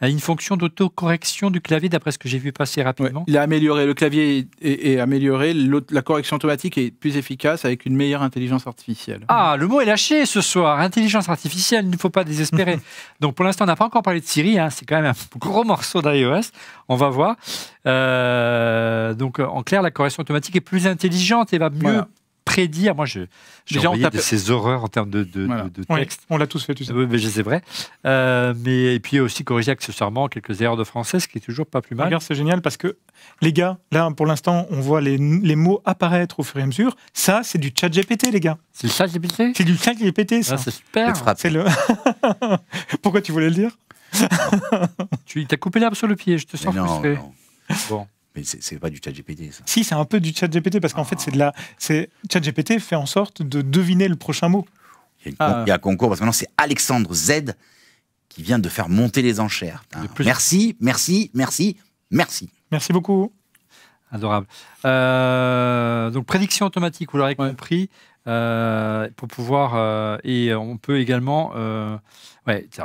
a une fonction d'autocorrection du clavier, d'après ce que j'ai vu passer rapidement. il a amélioré le clavier est, amélioré, la correction automatique est plus efficace avec une meilleure intelligence artificielle. Ah, le mot est lâché ce soir. Intelligence artificielle, il ne faut pas désespérer. [laughs] Donc pour l'instant, on n'a pas encore parlé de Siri. Hein. c'est quand même un gros morceau d'iOS. On va voir. Euh, donc en clair, la correction automatique est plus intelligente et va mieux prédire. Moi, je, j'ai envoyé tape... ces horreurs en termes de, de, texte. on l'a tous fait, tu sais. Oui, mais c'est vrai. Euh, mais, et puis aussi corriger accessoirement quelques erreurs de français, ce qui est toujours pas plus mal. Regarde, c'est génial parce que les gars, là, pour l'instant, on voit les, les, mots apparaître au fur et à mesure. Ça, c'est du chat GPT, les gars. C'est du chat GPT C'est du chat GPT, ça. Ah, c'est super. C'est le. [laughs] Pourquoi tu voulais le dire Tu t'as coupé l'herbe sur le pied, je te sens frustré. Bon. Mais c'est pas du chat GPT, Si, c'est un peu du chat GPT, parce qu'en fait, c'est de la. Chat GPT fait en sorte de deviner le prochain mot. Ah. Il y a, un concours, parce que maintenant, c'est Alexandre Z qui vient de faire monter les enchères. Merci, merci, merci, merci. Merci beaucoup. Adorable. Euh, donc, prédiction automatique, vous l'aurez compris. Euh, pour pouvoir. Euh, et on peut également.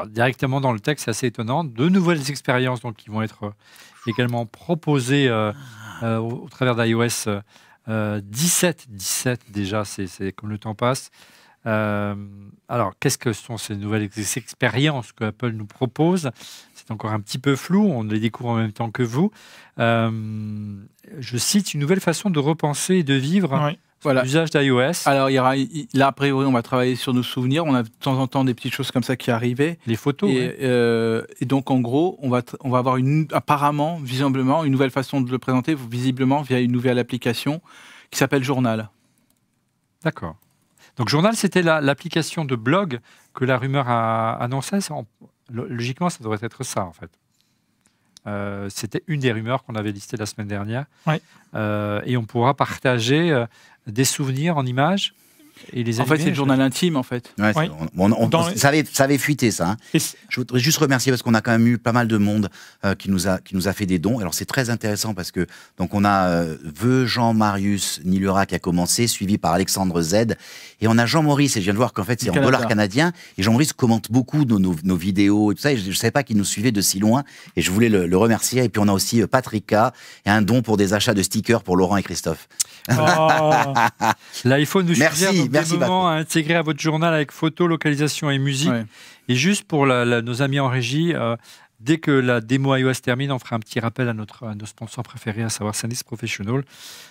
directement dans le texte, c'est assez étonnant. De nouvelles expériences donc, qui vont être également proposé euh, euh, au, travers d'iOS 17. Euh, 17 déjà, c'est comme le temps passe. alors, qu'est-ce que sont ces nouvelles expériences que Apple nous propose c'est encore un petit peu flou, on les découvre en même temps que vous. Euh, je cite une nouvelle façon de repenser et de vivre. L'usage d'iOS. Alors, là, a priori, on va travailler sur nos souvenirs. On a de temps en temps des petites choses comme ça qui arrivaient. Les photos. Et, euh, et donc, en gros, on va, on va avoir une, apparemment, visiblement, une nouvelle façon de le présenter, visiblement via une nouvelle application qui s'appelle Journal. D'accord. Donc, Journal, c'était l'application de blog que la rumeur a annoncée. Logiquement, ça devrait être ça, en fait. Euh, c'était une des rumeurs qu'on avait listées la semaine dernière. Euh, et on pourra partager euh, des souvenirs en images les en fait, c'est le journal intime, en fait. ça, avait, fuité, ça. Hein. Je voudrais juste remercier parce qu'on a quand même eu pas mal de monde euh, qui, nous a, qui nous a fait des dons. Alors, c'est très intéressant parce que, donc, on a euh, Jean, Marius, Nilura qui a commencé, suivi par Alexandre Z. Et on a Jean Maurice, et je viens de voir qu'en fait, c'est en dollar canadien. Et Jean Maurice commente beaucoup nos, nos, vidéos et tout ça. Et je ne savais pas qu'il nous suivait de si loin. Et je voulais le, remercier. Et puis, on a aussi euh, Patrika et un don pour des achats de stickers pour Laurent et Christophe. Oh. L'iPhone [laughs] nous Merci. Hein à intégrer à votre journal avec photo, localisation et musique. Et juste pour nos amis en régie, euh, dès que la démo iOS termine, on fera un petit rappel à, notre, nos sponsors préférés, à savoir Sanis Professional.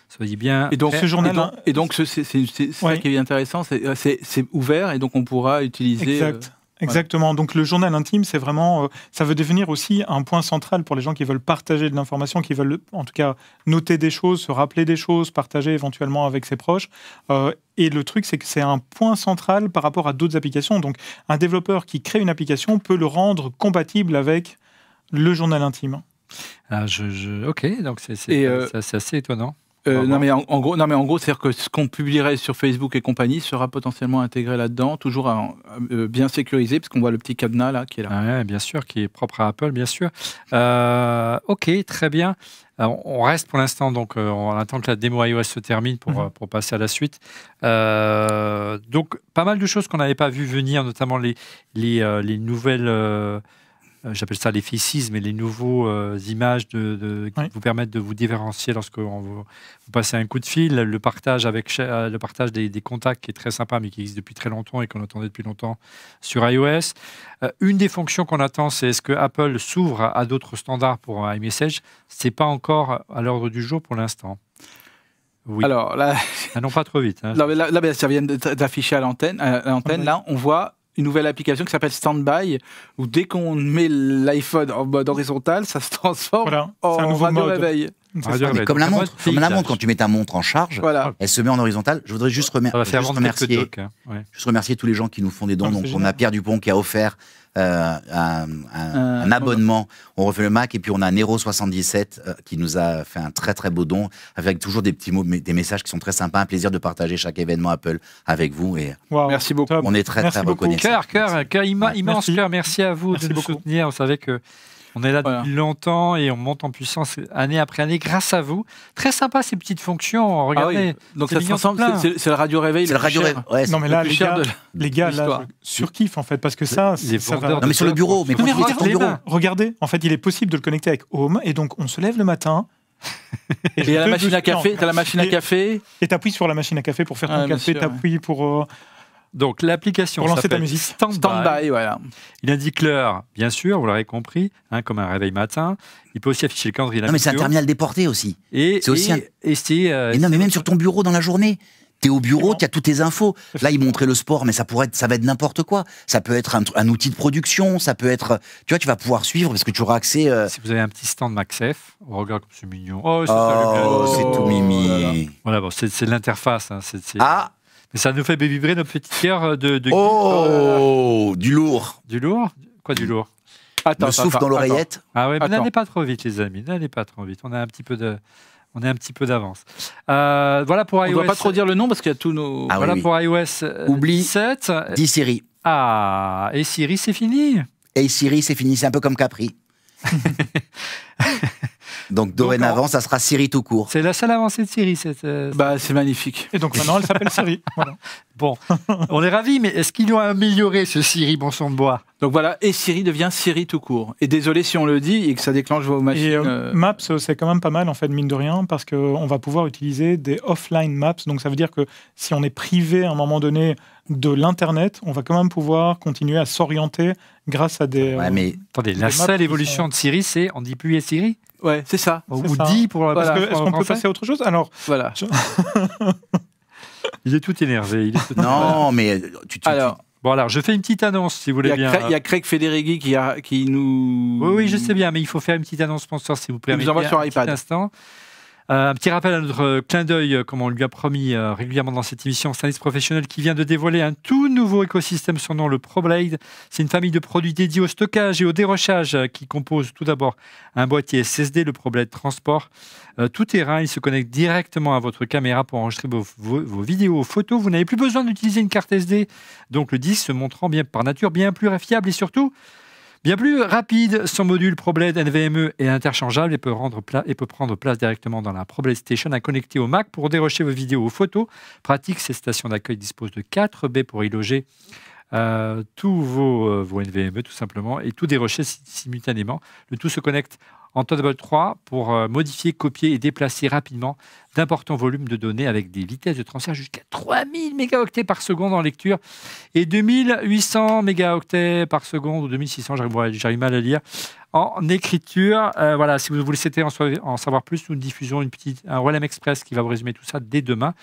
Soyez bien. Et donc ce journal, et donc, c'est ça qui est intéressant, euh, c'est ouvert et donc on pourra utiliser. Euh, exact. Exactement. Donc le journal intime, c'est vraiment, euh, ça veut devenir aussi un point central pour les gens qui veulent partager de l'information, qui veulent en tout cas noter des choses, se rappeler des choses, partager éventuellement avec ses proches. Euh, et le truc, c'est que c'est un point central par rapport à d'autres applications. Donc un développeur qui crée une application peut le rendre compatible avec le journal intime. Ah, je, je... Ok, donc c'est c'est euh, assez étonnant. Euh, non, mais en, gros, non, mais en gros, c'est-à-dire que ce qu'on publierait sur Facebook et compagnie sera potentiellement intégré là-dedans, toujours euh, bien sécurisé, parce qu'on voit le petit cadenas là qui est là. Ah bien sûr, qui est propre à Apple, bien sûr. Euh, ok, très bien. on reste pour l'instant, donc on attend que la démo iOS se termine pour, mhm. pour passer à la suite. donc, pas mal de choses qu'on n'avait pas vu venir, notamment les, les, les nouvelles. Euh, j'appelle ça les faces, mais les nouveaux euh, images de, qui vous permettent de vous différencier lorsque vous, passez un coup de fil. Le partage, avec, euh, le partage des, contacts qui est très sympa, mais qui existe depuis très longtemps et qu'on attendait depuis longtemps sur iOS. une des fonctions qu'on attend, c'est est-ce que Apple s'ouvre à, d'autres standards pour iMessage C'est pas encore à l'ordre du jour pour l'instant. Oui. Alors là, ah non pas trop vite. Hein. Là, ça vient d'afficher à l'antenne. l'antenne, là, on voit une nouvelle application qui s'appelle Standby, où dès qu'on met l'iPhone en mode horizontal, ça se transforme en radio réveil. Comme la montre, comme la montre, quand tu mets ta montre en charge, elle se met en horizontal. Je voudrais juste, remercier, hein. juste remercier tous les gens qui nous font des dons. Ah, Donc, on a Pierre Dupont qui a offert euh, un, euh, abonnement on refait le Mac et puis on a Nero 77 euh, qui nous a fait un très très beau don avec toujours des petits mots, des messages qui sont très sympas, un plaisir de partager chaque événement Apple avec vous et merci beaucoup. On est très très reconnaissant reconnaissants. Cœur, cœur, cœur, immense cœur, merci à vous de nous soutenir. Vous savez que on est là depuis longtemps et on monte en puissance année après année grâce à vous. Très sympa ces petites fonctions. Ah regardez. Donc ça c'est le radio réveil. C'est le radio réveil. non mais là, les, gars, de les surkiffe en fait parce que ça, ça Non mais sur le bureau, mais, regardez, en fait, il est possible de le connecter avec Home et donc on se lève le matin. Et, et, la machine à café, t'as la machine à café. Et t'appuies sur la machine à café pour faire ton ah, café, t'appuies pour. Euh, donc l'application. Pour lancer ta musique. Stand, by. voilà. Il indique l'heure, bien sûr, vous l'aurez compris, hein, comme un réveil matin. Il peut aussi afficher le calendrier. Non, mais c'est un terminal déporté aussi. Et c'est aussi. Et, euh, non, mais même sur ton bureau dans la journée. T'es au bureau, tu as toutes tes infos. Là, il montrait le sport, mais ça pourrait être, ça va être n'importe quoi. Ça peut être un, outil de production, ça peut être, tu vois, tu vas pouvoir suivre parce que tu auras accès. Euh, si vous avez un petit stand MaxF, regarde comme c'est mignon. Oh, c'est oh, tout mimi. Voilà, bon, c'est, l'interface. Hein, ah, ça nous fait vibrer nos petites cœurs euh, de. Oh, euh, Du lourd Du lourd Quoi du lourd Attends, Le souffle dans l'oreillette Ah ouais, mais n'allez pas trop vite, les amis. N'allez pas trop vite. On a un petit peu de. On est un petit peu d'avance. Euh, voilà pour iOS. On ne doit pas trop dire le nom parce qu'il y a tous nos. Ah voilà pour iOS Oublie 17. 10 Siri. Ah, et Siri, c'est fini. Et Siri, c'est fini. C'est un peu comme Capri. [laughs] Donc dorénavant, ça sera Siri tout court. C'est la seule avancée de Siri. Cette, euh, bah, c'est magnifique. Et donc maintenant, elle s'appelle Siri. [laughs] Bon, on est ravis, mais est-ce qu'ils ont amélioré ce Siri, bon sang de bois Donc voilà, et Siri devient Siri tout court. Et désolé si on le dit et que ça déclenche vos machines. Euh, euh, maps, c'est quand même pas mal, en fait, mine de rien, parce qu'on va pouvoir utiliser des offline maps. Donc ça veut dire que si on est privé à un moment donné de l'Internet, on va quand même pouvoir continuer à s'orienter grâce à des... attendez, la seule évolution de Siri, c'est on dit plus et Siri Ouais, c'est ça. Ou vous dit pour la voilà. Est-ce qu'on peut passer à autre chose Alors. Voilà. [laughs] il est tout énervé. non, [laughs] mais euh, tu, tu Alors. Bon, alors, je fais une petite annonce, si vous voulez bien. Il y a Craig Federighi qui, qui nous. Oui, oui, je sais bien, mais il faut faire une petite annonce sponsor, s'il vous plaît. Il nous envoie sur iPad. instant. Euh, un petit rappel à notre euh, clin d'œil, euh, comme on lui a promis régulièrement dans cette émission, Stanis Professionnel qui vient de dévoiler un tout nouveau écosystème, son nom le ProBlade. C'est une famille de produits dédiés au stockage et au dérochage qui compose tout d'abord un boîtier SSD, le ProBlade Transport. tout terrain, il se connecte directement à votre caméra pour enregistrer vos, vidéos, vos photos. Vous n'avez plus besoin d'utiliser une carte SD, donc le disque se montrant bien, par nature bien plus fiable et surtout Bien plus rapide, son module ProBlade NVMe est interchangeable et peut, prendre place directement dans la ProBlade Station à connecter au Mac pour dérocher vos vidéos ou photos. Pratique, ces stations d'accueil disposent de 4 baies pour y loger euh, tous vos, euh, NVMe tout simplement et tout dérocher simultanément. Le tout se connecte en Thunderbolt 3 pour euh, modifier, copier et déplacer rapidement d'importants volumes de données avec des vitesses de transfert jusqu'à 3000 mégaoctets par seconde en lecture et 2800 mégaoctets par seconde ou 2600, j'arrive mal à lire, en écriture. Euh, voilà, si vous voulez en, en savoir plus, nous diffusons une petite, un Relais Express qui va vous résumer tout ça dès demain.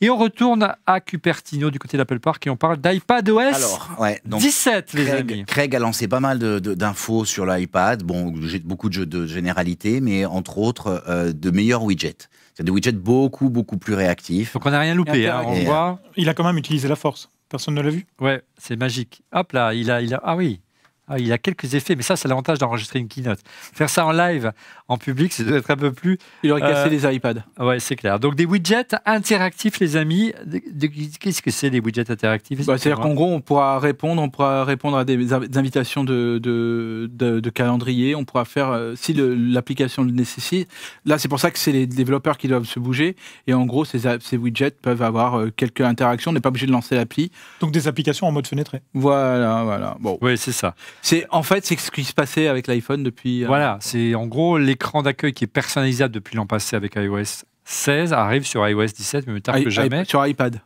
Et on retourne à Cupertino du côté d'Apple Park et on parle d'iPadOS 17, les amis. Craig a lancé pas mal d'infos sur l'iPad. Bon, j'ai beaucoup de jeux de généralité, mais entre autres, euh, de meilleurs widgets. C'est des widgets beaucoup, beaucoup plus réactifs. Donc on n'a rien loupé. Hein, on voit... Il a quand même utilisé la force. Personne ne l'a vu Ouais, c'est magique. Hop là, il a, il a... Ah oui, ah, il y a quelques effets, mais ça, c'est l'avantage d'enregistrer une keynote. Faire ça en live, en public, c'est peut-être un peu plus. Il aurait cassé euh, les iPads. Ouais, c'est clair. Donc des widgets interactifs, les amis. Qu'est-ce que c'est des widgets interactifs bah, C'est-à-dire qu'en gros, on pourra répondre, on pourra répondre à des invitations de, calendrier. On pourra faire euh, si l'application le, nécessite. Là, c'est pour ça que c'est les développeurs qui doivent se bouger. Et en gros, ces, widgets peuvent avoir euh, quelques interactions. On n'est pas obligé de lancer l'appli. Donc des applications en mode fenêtre. Voilà, voilà. Bon. Oui, c'est ça. C'est en fait c'est ce qui se passait avec l'iPhone depuis. Euh, voilà, c'est en gros l'écran d'accueil qui est personnalisable depuis l'an passé avec iOS 16 arrive sur iOS 17 mais tard que jamais. sur iPad.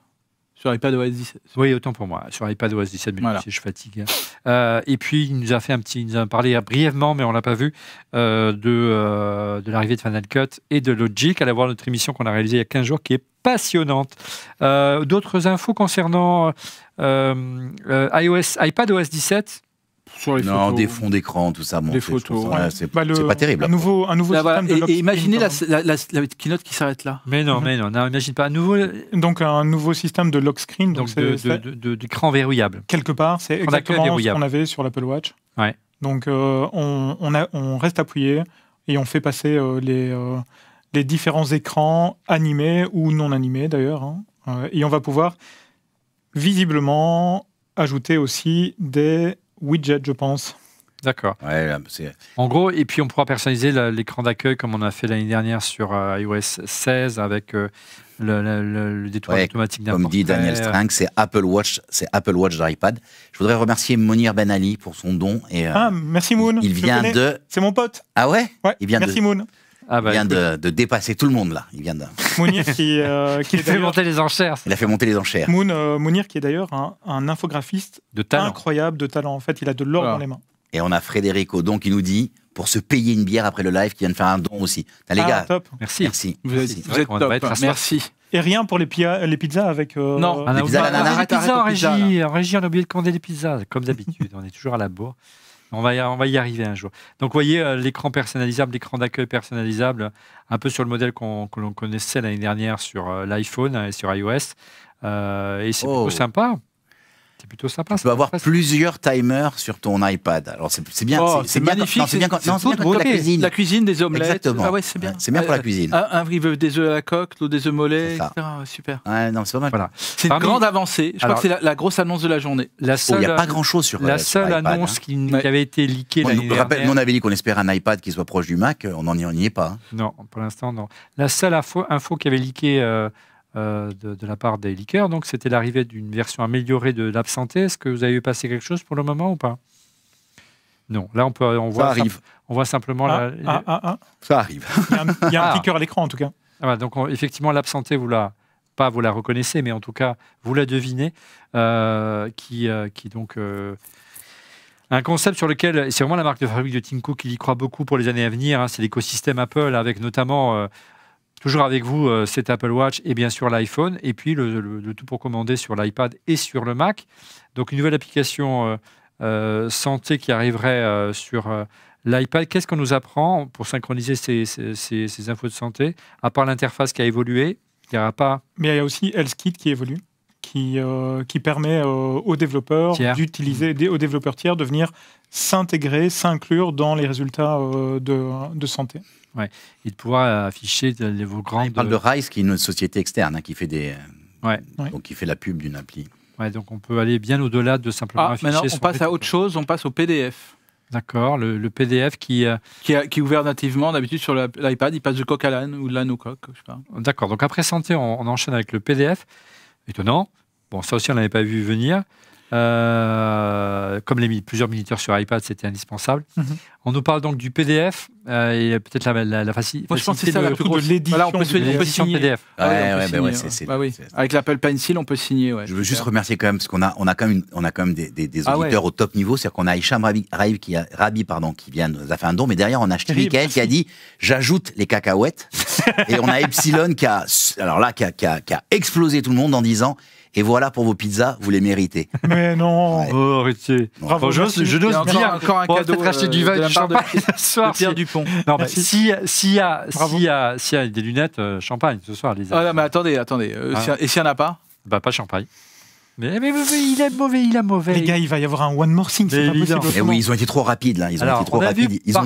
Sur OS 17. Oui, autant pour moi. Sur OS 17, mais je fatigue. Euh, et puis, il nous a fait un petit, nous a parlé brièvement, mais on l'a pas vu, euh, de, de l'arrivée de Final Cut et de Logic, à la voir notre émission qu'on a réalisée il y a 15 jours, qui est passionnante. D'autres infos concernant iOS, OS 17 non, des fonds d'écran, tout ça. des photos. Bah, c'est pas terrible. Un nouveau, un nouveau système de imaginez la, la, la, keynote qui s'arrête là. Mais non, mais non, non, imagine pas. Un nouveau... Donc un nouveau système de lock screen. Donc, d'écran verrouillable. Quelque part, c'est exactement ce qu'on avait sur l'Apple Watch. Ouais. Donc euh, on, on, a, on, reste appuyé et on fait passer euh, les, euh, les, différents écrans animés ou non animés d'ailleurs. Hein. et on va pouvoir visiblement ajouter aussi des widget, je pense. D'accord. en gros, et puis on pourra personnaliser l'écran d'accueil comme on a fait l'année dernière sur euh, iOS 16 avec euh, le, le, automatique Comme dit Daniel Strang, c'est Apple Watch, c'est Apple Watch d'iPad. Je voudrais remercier Monir Ben Ali pour son don. Et, euh, ah, merci Moon. Il, vient de. C'est mon pote. Ah ouais, Il vient merci Moon. Ah bah, il vient de, dépasser tout le monde là. Il vient de... [laughs] Mounir qui, euh, [laughs] fait monter les enchères. Il a fait monter les enchères. Euh, Mounir qui est d'ailleurs un, infographiste de talent. incroyable, de talent. En fait, il a de l'or ah. dans les mains. Et on a Frédéric Odon qui nous dit pour se payer une bière après le live, qui vient de faire un don aussi. les ah, gars, top. Merci. merci. Vous, êtes top. merci. Et rien pour les, les pizzas avec. Euh, non, on a en régie. On a oublié de commander des pizzas, comme d'habitude. on est toujours à la bourre. On va, y, arriver un jour. Donc, vous voyez, euh, l'écran personnalisable, l'écran d'accueil personnalisable, un peu sur le modèle que l'on connaissait l'année dernière sur euh, l'iPhone et sur iOS. Euh, et c'est beaucoup oh. sympa. C'est plutôt sympa. Tu peux avoir plusieurs timers sur ton iPad. Alors c'est bien, oh, c'est magnifique. C'est bien quand, la cuisine. La cuisine des omelettes. Exactement. Ah c'est bien. pour la euh, cuisine. Un, veut des œufs à la coque, l'autre des œufs mollets, etc. Super. Ouais, non, c'est pas mal. Voilà. C'est une grande avancée. Je crois que c'est la, grosse annonce de la journée. La oh, seule, il n'y a pas grand chose sur euh, la euh, seule annonce hein. qui, avait été leakée. l'année nous, rappelle, on avait dit qu'on espérait un iPad qui soit proche du Mac. On n'en y, est pas. Hein. Non, pour l'instant non. La seule info, qui avait leaké. Euh, de, la part des liqueurs. Donc, c'était l'arrivée d'une version améliorée de l'absenté. Est-ce que vous avez vu quelque chose pour le moment ou pas non, là on peut, on voit, arrive. on voit simplement ah, ah, ah, ça arrive. Il y a un, piqueur à l'écran en tout cas. Bah, donc effectivement l'absenté vous la, pas vous la reconnaissez, mais en tout cas vous la devinez, euh, qui, euh, qui donc un concept sur lequel c'est vraiment la marque de fabrique de Tim qui y croit beaucoup pour les années à venir. Hein. c'est l'écosystème Apple avec notamment Toujours avec vous, euh, cet Apple Watch et bien sûr l'iPhone, et puis le, tout pour commander sur l'iPad et sur le Mac. Donc une nouvelle application euh, euh, santé qui arriverait sur l'iPad. Qu'est-ce qu'on nous apprend pour synchroniser ces, infos de santé À part l'interface qui a évolué, il n'y aura pas. Mais il y a aussi HealthKit qui évolue. Qui, qui, permet aux développeurs d'utiliser, aux développeurs tiers de venir s'intégrer, s'inclure dans les résultats de santé. Ouais. Et de pouvoir afficher les, vos grandes... Ah, il parle de euh, Rise, qui est une société externe, hein, qui, fait des... Euh, ouais. donc, qui fait la pub d'une appli. Ouais, donc on peut aller bien au-delà de simplement ah, afficher... Maintenant, on passe à autre chose, on passe au PDF. D'accord, le, PDF qui, euh, qui, est ouvert nativement, d'habitude sur l'iPad, il passe de coq à l'âne ou de l'âne au coq, D'accord, donc après santé, on, on, enchaîne avec le PDF. Étonnant. Bon, ça aussi, on l'avait pas vu venir. Euh, comme les plusieurs militaires sur iPad, c'était indispensable. Mhm. On nous parle donc du PDF euh, et peut-être la, la, Moi, je pense c'est ça, la de l'édition PDF. Ah ah bah hein. bah oui. Avec l'Apple Pencil, on peut signer. je veux juste remercier quand même parce qu'on a on a quand même a quand même des, ah auditeurs au top niveau, c'est-à-dire qu'on a Hicham Rabi, qui a Rabi pardon qui vient nous a fait un don, mais derrière on a Michael qui a dit j'ajoute les cacahuètes [laughs] et on a Epsilon qui a alors là qui a explosé tout le monde en disant et voilà pour vos pizzas, vous les méritez. Mais non, arrêtez. Oh, Bravo, je, je n'ose dire encore un cadeau. Peut-être acheter du euh, vin du champagne [laughs] ce soir. Pierre Dupont. Non, mais s'il y, a des lunettes, euh, champagne ce soir, Lisa. Ah non, mais attendez, attendez. Euh, ah. Et s'il n'y en a pas Bah, pas champagne. Mais, mais, il est mauvais, il est mauvais. Les gars, il va y avoir un one more thing, c'est Et oui, ils ont été trop rapides là, ils ont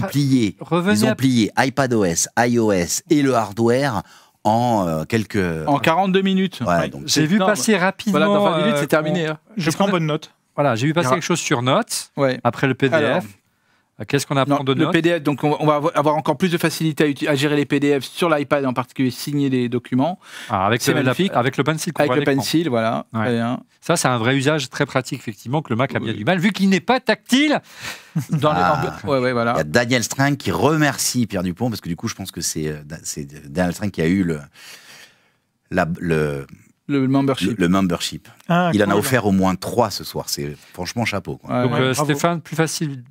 plié. ils ont plié iPadOS, iOS et le hardware en euh, quelques. Euh, en 42 minutes. Ouais, J'ai vu passer rapidement. Voilà, dans 20 minutes, c'est euh, terminé. Hein. Je prends bonne note. Voilà, j'ai vu passer quelque chose sur Notes, ouais. après le PDF. Qu'est-ce qu'on apprend non, de notes Le PDF, donc on, va avoir encore plus de facilité à, gérer les PDF sur l'iPad, en particulier signer les documents. Ah, avec, c'est le, magnifique. avec le pencil. Avec le pencil, voilà. Ça, c'est un vrai usage très pratique, effectivement, que le Mac a bien du mal, vu qu'il n'est pas tactile. Dans les... Ah. ouais, voilà. Il y a Daniel String qui remercie Pierre Dupont, parce que du coup, je pense que c'est, euh, Daniel String qui a eu le, le le membership. Le, membership. Ah, il en a offert au moins trois ce soir. C'est franchement chapeau. Donc, euh, Stéphane, plus facile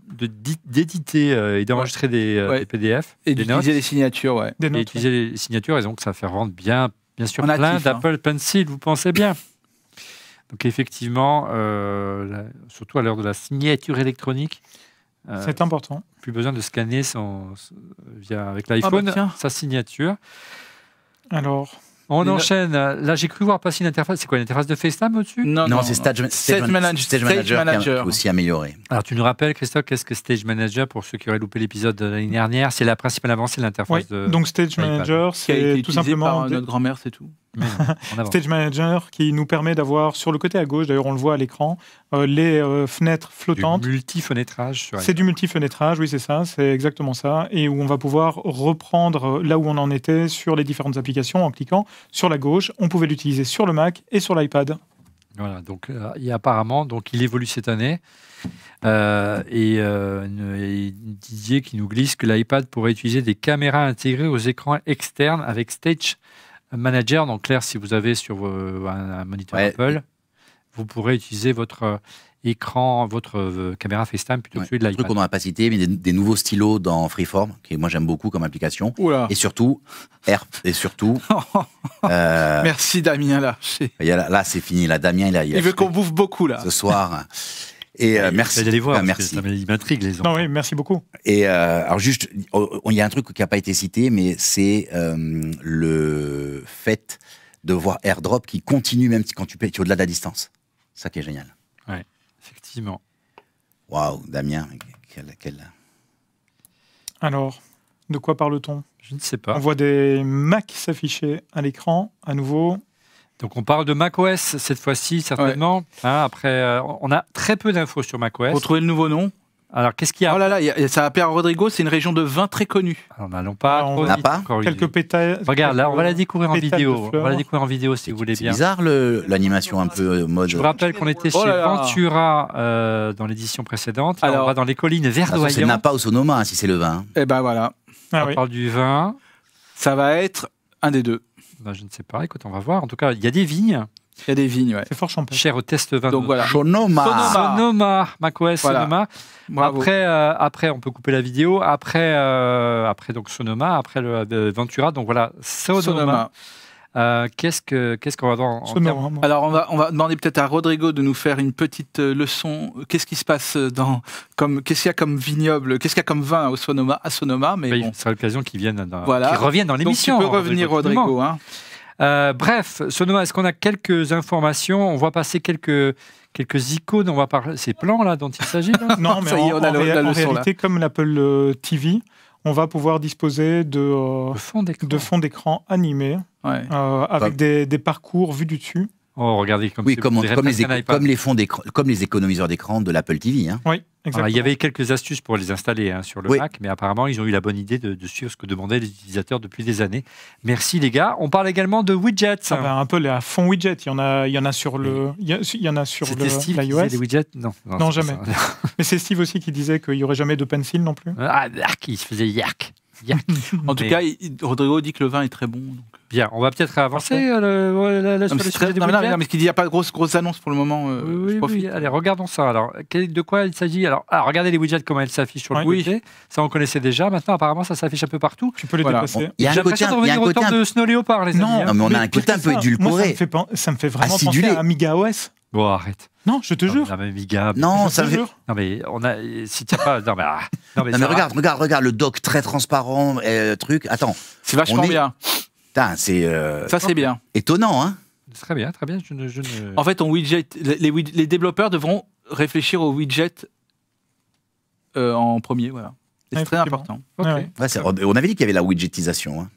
d'éditer euh, et d'enregistrer des, euh, PDF. Et d'utiliser les signatures, ouais. et utiliser les signatures. Et donc, ça fait rendre bien, bien sûr, plein hein. d'Apple Pencil, vous pensez bien. Donc, effectivement, surtout à l'heure de la signature électronique. C'est important. Plus besoin de scanner son, via, avec ah bah l'iPhone sa signature. Alors. On enchaîne. Euh, là, j'ai cru voir passer une interface. C'est quoi une interface de FaceTime au-dessus Non, c'est Stage, Manager. Stage, Manager, aussi amélioré. Alors, tu nous rappelles, Christophe, qu'est-ce que Stage Manager pour ceux qui auraient loupé l'épisode de l'année dernière C'est la principale avancée de l'interface de. Donc, Stage Manager, c'est tout simplement. Euh, notre grand-mère, c'est tout. Stage Manager qui nous permet d'avoir sur le côté à gauche, d'ailleurs on le voit à l'écran, euh, les euh, fenêtres flottantes. Du multi-fenêtrage. C'est du multi-fenêtrage, oui c'est ça, c'est exactement ça. Et où on va pouvoir reprendre euh, là où on en était sur les différentes applications en cliquant sur la gauche. On pouvait l'utiliser sur le Mac et sur l'iPad. Voilà, donc apparemment, donc il évolue cette année. et, et, Didier qui nous glisse que l'iPad pourrait utiliser des caméras intégrées aux écrans externes avec Stage Manager, donc clair, si vous avez sur un, moniteur Apple, vous pourrez utiliser votre euh, écran, votre euh, caméra FaceTime plutôt que celui de l'iPad. truc qu'on n'a pas cité, mais des, nouveaux stylos dans Freeform, que moi j'aime beaucoup comme application. Et surtout, Herp, et surtout... [laughs] Euh, Merci Damien, là. Là, c'est fini, là, Damien, là, il, il veut qu'on bouffe beaucoup, là. Ce soir... [laughs] Et bah, euh, merci. voir, bah, merci. Ça m'intrigue, les gens. Non, oui, merci beaucoup. Et euh, alors juste, oh, oh, il y a un truc qui n'a pas été cité, mais c'est euh, le fait de voir AirDrop qui continue même quand tu es au-delà de la distance. Ça qui est génial. Oui, effectivement. Waouh, Damien, Alors, de quoi parle-t-on Je ne sais pas. On voit des Macs s'afficher à l'écran, à nouveau. Donc on parle de macOS cette fois-ci, certainement. Hein, après, euh, on a très peu d'infos sur macOS. trouvez le nouveau nom alors, qu'est-ce qu'il y a Oh là là, ça a Pierre Rodrigo, c'est une région de vin très connue. Alors, ah, n'allons bah, ah, pas. encore on n'a pas quelques pétales. Regarde, là, on va la découvrir en vidéo. On va la découvrir en vidéo si vous voulez bien. C'est bizarre l'animation un peu euh, mode. Je vous rappelle qu'on était sur oh Ventura euh, dans l'édition précédente. Alors, on va dans les collines ah, verdoyantes. C'est Napa ou Sonoma hein, si c'est le vin. Hein. Eh ben voilà. on parle du vin. Ça va être un des deux. Ben, je ne sais pas, écoute, on va voir. En tout cas, il y a des vignes. Il y a des vignes, ouais. C'est fort champagne. Cher au test 20. Donc voilà. Sonoma. Sonoma. macOS Sonoma. Après, euh, après, on peut couper la vidéo. Après, euh, après donc Sonoma. Après le euh, Ventura. Donc voilà, Sonoma. Sonoma. Euh, qu'est-ce qu'on va voir en, Alors on va on va demander peut-être à Rodrigo de nous faire une petite euh, leçon. Qu'est-ce qui se passe euh, dans comme qu'est-ce qu'il y a comme vignoble, qu'est-ce qu'il y a comme vin au Sonoma à Sonoma Mais bon. c'est l'occasion qu'ils viennent dans, dans l'émission. Donc tu peux revenir Rodrigo. hein. bref, Sonoma, est-ce qu'on a quelques informations On voit passer quelques quelques icônes. On va parler ces plans là dont il s'agit. [laughs] non, mais en, a la réalité, comme l'Apple TV, on va pouvoir disposer de, de fonds d'écran animés euh, avec des, parcours vus du dessus. Oh, regardez, comme, comme, les, comme, les, fonds comme les économiseurs d'écran de l'Apple TV. Hein. Oui, ah, exactement. il y avait quelques astuces pour les installer hein, sur le Mac, mais apparemment, ils ont eu la bonne idée de, suivre ce que demandaient les utilisateurs depuis des années. Merci, les gars. On parle également de widgets. Ah ben, un peu les fonds widgets. Il y en a, il y en a sur le, il y en a sur Steve iOS. des widgets Non, jamais. [laughs] mais c'est Steve aussi qui disait qu'il n'y aurait jamais de pencil non plus. Ah, il se faisait yark. [laughs] en tout cas, Rodrigo dit que le vin est très bon. Euh. Bien, on va peut-être avancer euh, la du le, mais qu'il n'y a pas de grosses annonces pour le moment. Euh, oui, oui, Allez, regardons ça. Alors, de quoi il s'agit alors, ah, regardez les widgets, comment elles s'affichent sur le widget. Ça, on connaissait déjà. Maintenant, apparemment, ça s'affiche un peu partout. Tu peux les voilà. déplacer. Il y a un côté, Il y a un de Snow Leopard, les amis. Non, hein. mais on a un côté un peu édulcoré. Ça me fait vraiment penser à Amiga OS arrête. Non, je te jure. non, non, ça dire... Non, mais on a. Si t'as pas. Non, mais, ah. non, mais, regarde, regarde, regarde le doc très transparent, euh, truc. Attends. C'est vachement bien. Putain, c'est. Euh, ça, c'est bien. Étonnant, hein. Très bien, très bien. En fait, on widget, les, développeurs devront réfléchir au widget euh, en premier, voilà. C'est très important. on avait dit qu'il y avait la widgetisation. Hein.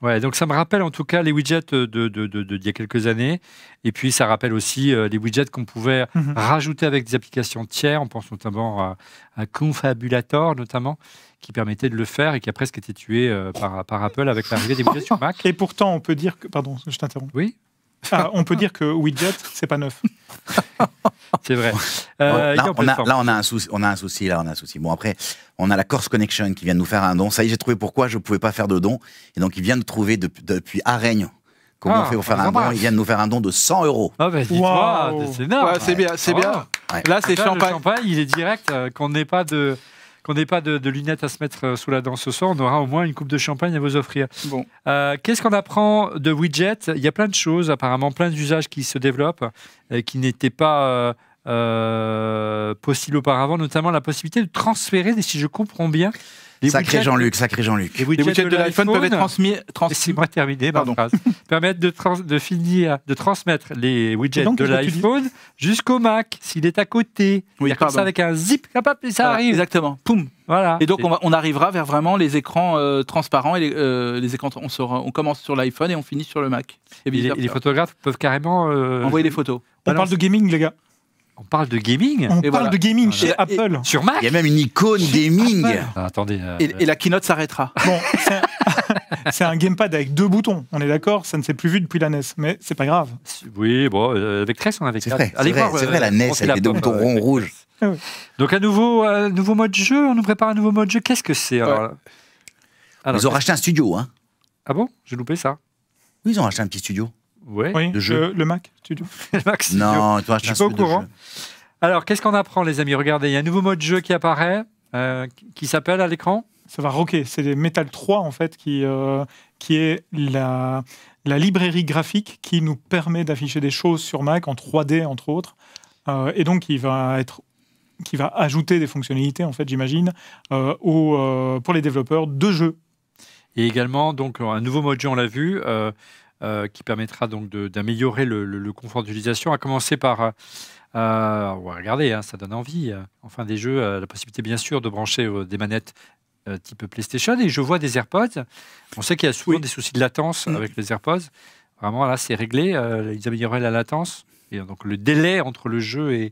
Ouais, donc ça me rappelle en tout cas les widgets d'il de, de, de, y a quelques années. Et puis ça rappelle aussi euh, les widgets qu'on pouvait mhm. rajouter avec des applications tiers. On pense notamment à, Confabulator, notamment, qui permettait de le faire et qui a presque été tué euh, par, par Apple avec l'arrivée des [laughs] widgets sur Mac. Et pourtant, on peut dire que. Pardon, je t'interromps. Oui. Ah, on peut dire que widget, c'est pas neuf. [laughs] c'est vrai. Euh, là, on a, un souci, on a un souci. Là, on a un souci. Bon, après, on a la Corse Connection qui vient de nous faire un don. Ça y est, j'ai trouvé pourquoi je ne pouvais pas faire de don. Et donc, il vient de trouver depuis Arègne. Comment on ah, fait pour faire bah, un don Il vient de nous faire un don de 100 euros. Ah, bah, c'est c'est bien, c'est ah. bien. Là, c'est champagne. Il est direct, euh, qu'on n'ait pas de on n'ait pas de, lunettes à se mettre euh, sous la dent ce soir, on aura au moins une coupe de champagne à vous offrir. Bon. Euh, qu'est-ce qu'on apprend de widget Il y a plein de choses, apparemment, plein d'usages qui se développent, et euh, qui n'étaient pas possibles auparavant, notamment la possibilité de transférer, si je comprends bien, sacré Jean-Luc, sacré Jean-Luc. Les widgets, de, l'iPhone peuvent être transmis. transmis moi permettent de, de finir, de transmettre les widgets de l'iPhone jusqu'au Mac s'il est à côté. comme ça avec un zip, ça arrive. Exactement. Poum. Voilà. Et donc on, arrivera vers vraiment les écrans euh, transparents et les, euh, écrans. On, on, commence sur l'iPhone et on finit sur le Mac. Et, les, photographes peuvent carrément euh, envoyer des photos. On parle de gaming, les gars. On parle de gaming On parle de gaming chez Apple. sur Mac Il y a même une icône gaming. Ah, attendez. Euh, et, la keynote s'arrêtera. Bon, [laughs] c'est un, gamepad avec deux boutons. On est d'accord, ça ne s'est plus vu depuis la NES, mais c'est pas grave. Oui, bon, euh, avec 13, on avait C'est vrai, c'est vrai, euh, la NES elle est deux boutons ronds rouges. Ah Donc un nouveau, nouveau mode jeu, on nous prépare un nouveau mode jeu. Qu'est-ce que c'est alors Ils ont racheté un studio, hein Ah bon J'ai loupé ça. Oui, ils ont racheté un petit studio. Ouais. Oui, le Mac Studio. [laughs] le Mac Studio. Non, toi, je suis pas au courant. Alors, qu'est-ce qu'on apprend, les amis Regardez, il y a un nouveau mode jeu qui apparaît, euh, qui s'appelle à l'écran Ça va rocker. C'est Metal 3, en fait, qui, euh, qui est la, librairie graphique qui nous permet d'afficher des choses sur Mac en 3D, entre autres. Euh, et donc, il va être qui va ajouter des fonctionnalités, en fait, j'imagine, pour les développeurs de jeux. Et également, donc, un nouveau mode jeu, on l'a vu, euh, qui permettra donc d'améliorer le, confort d'utilisation, à commencer par, euh, euh regardez, hein, ça donne envie, euh, enfin des jeux, la possibilité bien sûr de brancher des manettes type PlayStation, et je vois des AirPods, on sait qu'il y a souvent des soucis de latence mm. avec les AirPods, vraiment là c'est réglé, ils amélioraient la latence, et donc le délai entre le jeu et,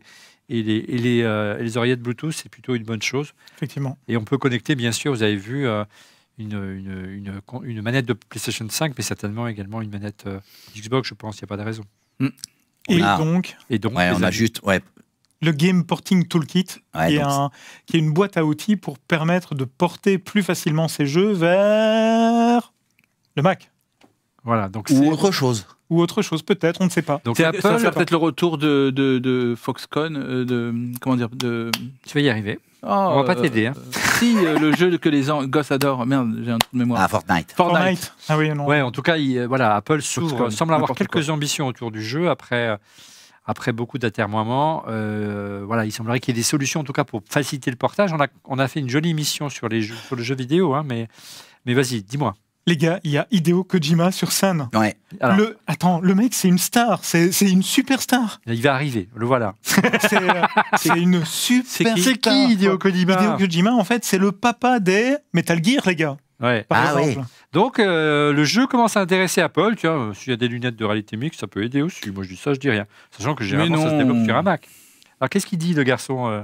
et les, oreillettes Bluetooth, c'est plutôt une bonne chose. Effectivement. Et on peut connecter, bien sûr, vous avez vu, une, une, une, manette de PlayStation 5, mais certainement également une manette euh, Xbox, je pense, il n'y a pas de raison. Hmm. Et, donc, et donc, on a juste le Game Porting Toolkit, qui, est une boîte à outils pour permettre de porter plus facilement ces jeux vers le Mac. Voilà, donc ou autre chose. Ou autre chose, peut-être, on ne sait pas. Donc ça peut-être le retour de, de, de Foxconn, euh, de comment dire, de. Tu vas y arriver. On oh, on va pas t'aider. Hein. Euh, euh, le jeu que les gosses adorent. Merde, j'ai un truc de mémoire. Ah, Fortnite. Fortnite. Ah oui, non. Ouais, en tout cas, euh, voilà, Apple euh, semble avoir quelques ambitions autour du jeu après. Après beaucoup d'atermoiements, voilà, il semblerait qu'il y ait des solutions, en tout cas pour faciliter le portage. On a, on a fait une jolie mission sur, les jeux, le jeu vidéo, hein, mais, mais vas-y, dis-moi les gars, il y a Hideo Kojima sur scène. le, attends, le mec, c'est une star, c'est une superstar. Il va arriver, le voilà. [laughs] Euh, c'est une superstar. C'est qui Hideo Kojima Hideo Kojima, en fait, c'est le papa des Metal Gear, les gars. Par ah exemple. Donc, euh, le jeu commence à intéresser Apple. Tu vois, s'il y a des lunettes de réalité mixte, ça peut aider aussi. Moi, je dis ça, je dis rien. Sachant que j'ai ça se développe sur un Mac. Alors, qu'est-ce qu'il dit, le garçon euh,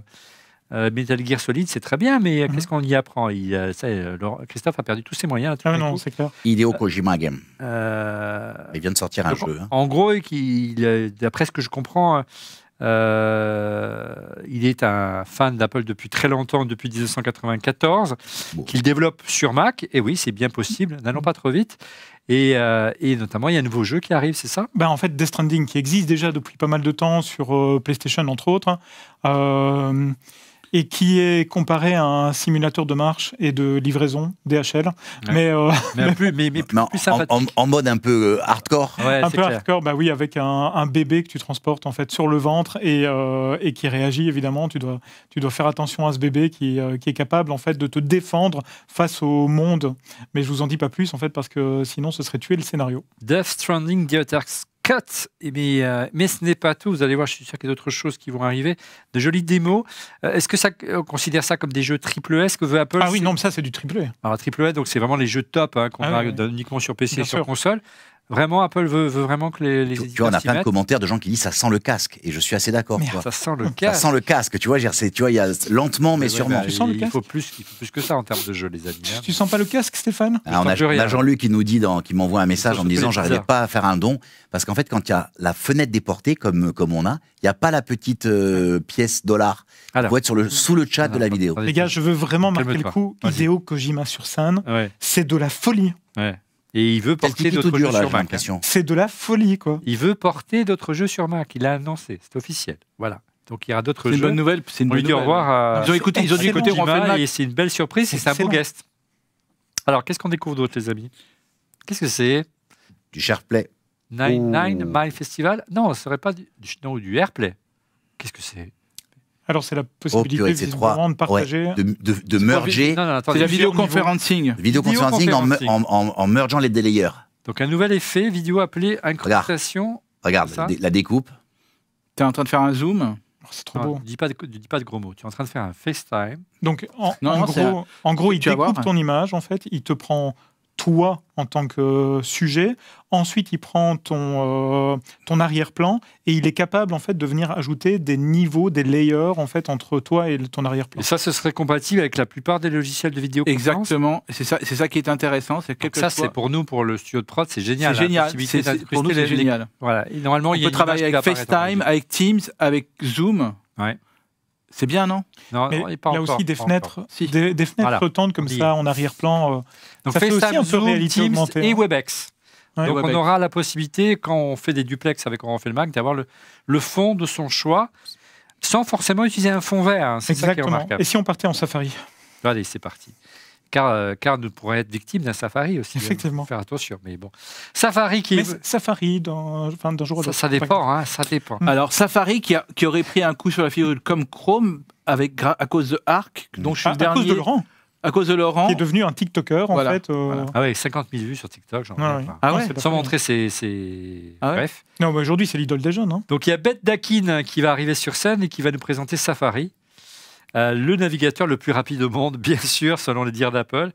euh, Metal Gear Solid, c'est très bien, mais mhm. qu'est-ce qu'on y apprend il, euh, euh, Christophe a perdu tous ses moyens. Il ah non, c'est clair. Kojima Game. il vient de sortir un jeu. Hein. En gros, d'après ce que je comprends, il est un fan d'Apple depuis très longtemps, depuis 1994, qu'il développe sur Mac. Et oui, c'est bien possible, n'allons pas trop vite. Et, notamment, il y a un nouveau jeu qui arrive, c'est ça ben, En fait, Death Stranding, qui existe déjà depuis pas mal de temps sur PlayStation, entre autres. Hein. Euh et qui est comparé à un simulateur de marche et de livraison DHL. Mais, plus, en, mode un peu euh, hardcore. un peu hardcore, bah oui, avec un, bébé que tu transportes en fait sur le ventre et, euh, et, qui réagit évidemment. Tu dois, tu dois faire attention à ce bébé qui, euh, qui, est capable en fait de te défendre face au monde. Mais je vous en dis pas plus en fait parce que sinon ce serait tuer le scénario. Death Stranding Cut. Mais, eh euh, mais ce n'est pas tout. Vous allez voir, je suis sûr qu'il y a d'autres choses qui vont arriver. De jolies démos. Euh, est-ce que ça, euh, considère ça comme des jeux triple e? S que veut Apple Ah oui, non, mais ça, c'est du triple A. E. Alors, triple A, e, donc c'est vraiment les jeux top hein, qu'on a ah uniquement sur PC et sur console. Vraiment, Apple veut, vraiment que les, les tu, vois, on a plein de commentaires de gens qui disent ça sent le casque, et je suis assez d'accord. Ça sent le casque. Ça sent le casque, tu vois, tu vois, il y a lentement mais, sûrement. Bah, tu sens le il faut, plus, il faut plus que ça en termes de jeu, les amis. Tu, sens pas le casque, Stéphane ah, On a, Jean-Luc qui nous dit, dans, qui m'envoie un message en me disant j'arrivais pas à faire un don, parce qu'en fait, quand il y a la fenêtre déportée, comme, comme on a, il n'y a pas la petite euh, pièce dollar. Il faut être sur le, sous le chat de la vidéo. Les gars, je veux vraiment marquer le coup. Idéo Kojima sur scène, c'est de la folie. Ouais. Et il veut porter d'autres jeux sur Mac. Hein. C'est de la folie, quoi. Il veut porter d'autres jeux sur Mac. Il l'a annoncé, c'est officiel. Voilà. Donc il y aura d'autres jeux. C'est une bonne nouvelle. C'est une on lui dit au revoir. À... Ils ont écouté, ils ont écouté, et c'est une belle surprise. C'est un beau guest. Alors qu'est-ce qu'on découvre d'autre, les amis Qu'est-ce que c'est Du SharePlay. Nine, Nine My Festival Non, ce serait pas du, non, du AirPlay. Qu'est-ce que c'est alors, c'est la possibilité de partager. de, merger. C'est la vidéoconferencing. Vidéoconferencing vidéo en, en, en, mergeant les délayeurs. Donc, un nouvel effet vidéo appelé incrustation. Regarde, la découpe. Tu es en train de faire un zoom oh, c'est trop beau. Dis pas, de, dis pas de gros mots. Tu es en train de faire un FaceTime. Donc, en, gros, en gros il découpe ton image, en fait. Il te prend toi en tant que sujet. Ensuite, il prend ton, euh, ton arrière-plan et il est capable en fait de venir ajouter des niveaux, des layers en fait entre toi et ton arrière-plan. Et ça, ce serait compatible avec la plupart des logiciels de vidéo. Exactement. C'est ça, c'est ça qui est intéressant. C'est quelque ça, c'est pour nous, pour le studio de prod, c'est génial. C'est génial. C'est, pour nous, c'est génial. Voilà. normalement, il y a peut travailler avec FaceTime, avec Teams, avec Zoom. Ouais. C'est bien, non, non, il y a aussi des fenêtres, des, fenêtres comme ça en arrière-plan. Euh, donc ça FaceTime, Zoom, Teams et hein. WebEx. Donc on aura la possibilité, quand on fait des duplex avec le Mac, d'avoir le, fond de son choix sans forcément utiliser un fond vert. Hein. Et si on partait en Safari Allez, c'est parti. Car, euh, car, nous pourrions être victimes d'un safari aussi. Effectivement. Hein. Faut faire attention, mais bon. Safari qui. Safari dans, enfin, dans jour ça, dépend, ça dépend. Hmm. Alors Safari qui, aurait pris un coup sur la figure comme Chrome avec à cause de Arc, dont je suis le dernier. À cause de Laurent. À cause de Laurent. Qui est devenu un TikToker, en fait. Euh. Ah ouais, 50 000 vues sur TikTok, j'en ah, ah, ah Sans montrer ses. Ah Bref. Non, mais aujourd'hui, c'est l'idole des jeunes. Hein. Donc, il y a Beth Dakin euh, qui va arriver sur scène et qui va nous présenter Safari, euh, le navigateur le plus rapide au monde, [laughs] bien sûr, selon les dires d'Apple.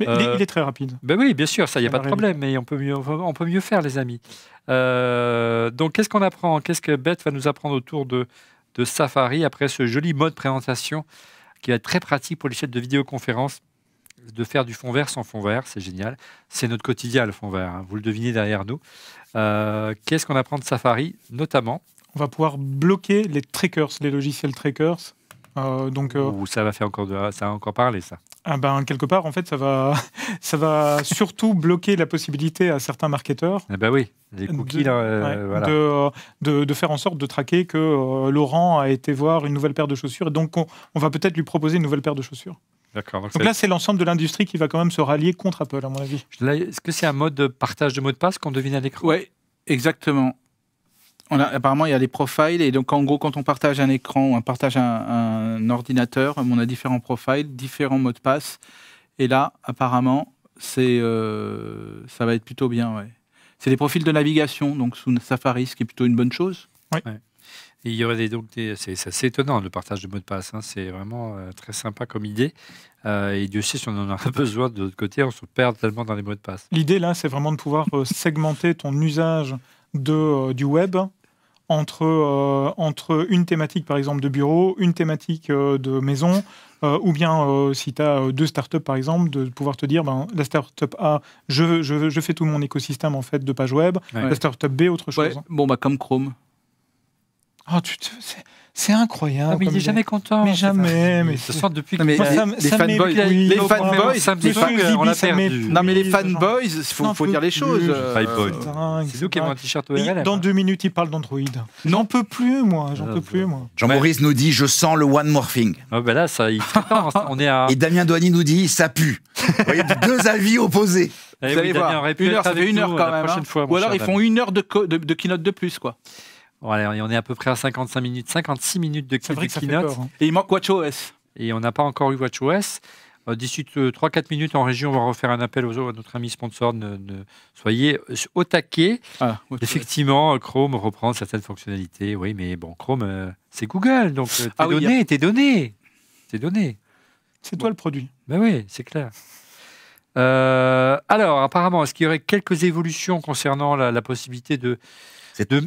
Mais il est très rapide. Ben oui, bien sûr, ça, il n'y a pas de problème, mais on peut mieux, on peut mieux faire, les amis. donc, qu'est-ce qu'on apprend Qu'est-ce que Beth va nous apprendre autour de, de Safari après ce joli mode présentation qui va être très pratique pour les chefs de vidéoconférence de faire du fond vert sans fond vert, c'est génial. C'est notre quotidien, le fond vert, hein, vous le devinez derrière nous. Euh, qu'est-ce qu'on apprend de Safari, notamment On va pouvoir bloquer les trackers, les logiciels trackers. Euh, donc, euh, ça va faire encore de... ça va encore parler, ça. Ah ben, quelque part, en fait, ça va, [laughs] ça va surtout bloquer la possibilité à certains marketeurs. Eh ben oui, cookies, euh, euh, de, de, faire en sorte de traquer que euh, Laurent a été voir une nouvelle paire de chaussures. Et donc, on, va peut-être lui proposer une nouvelle paire de chaussures. D'accord. Donc, donc là, c'est l'ensemble de l'industrie qui va quand même se rallier contre Apple, à mon avis. Est-ce que c'est un mode de partage de mots de passe qu'on devine à l'écran Oui, exactement apparemment, il y a les profils Et donc, en gros, quand on partage un écran ou on partage un, ordinateur, on a différents profils différents mots de passe. Et là, apparemment, c'est, euh, ça va être plutôt bien. C'est les profils de navigation, donc sous Safari, ce qui est plutôt une bonne chose. Et il y aurait des, c'est assez étonnant le partage de mots de passe. Hein. c'est vraiment euh, très sympa comme idée. Euh, et Dieu sait si on en a [laughs] besoin de l'autre côté, on se perd tellement dans les mots de passe. L'idée là, c'est vraiment de pouvoir segmenter ton usage de, du web entre, euh, entre une thématique, par exemple, de bureau, une thématique euh, de maison, euh, ou bien si tu as deux startups, par exemple, de pouvoir te dire, ben, la startup A, je, je, je, fais tout mon écosystème en fait de page web, la startup B, autre chose. Bon, bah, comme Chrome. oh, tu te... C'est incroyable. Ah il n'est jamais content. Mais jamais. Mais ça sort depuis que. Les fanboys, les fanboys, on l'a Non, mais les fanboys, il faut dire les choses. Euh, c'est nous qui avons un t-shirt Dans hein. deux minutes, il parle d'Android. J'en peux plus, moi. J'en ah, peux plus, moi. Jean-Maurice nous dit Je sens le one morphing. Ah, ben là, ça, hein. Et Damien Doigny nous dit Ça pue. Vous voyez, [laughs] deux avis opposés. Eh Vous allez voir. Une heure, ça fait une heure quand même. Hein. Ou alors, ils font une heure de keynote de plus, quoi on est à peu près à 55 minutes, 56 minutes de, keynote. Hein. Et il manque WatchOS. Et on n'a pas encore eu WatchOS. Euh, d'ici 3-4 euh, minutes en région, on va refaire un appel aux, à notre ami sponsor. soyez au taquet. Ah, Effectivement, Chrome reprend certaines fonctionnalités. Oui, mais bon, Chrome, euh, c'est Google. Donc, ah tes donné, données, tes données. Tes C'est toi le produit. Ben oui, c'est clair. alors, apparemment, est-ce qu'il y aurait quelques évolutions concernant la possibilité de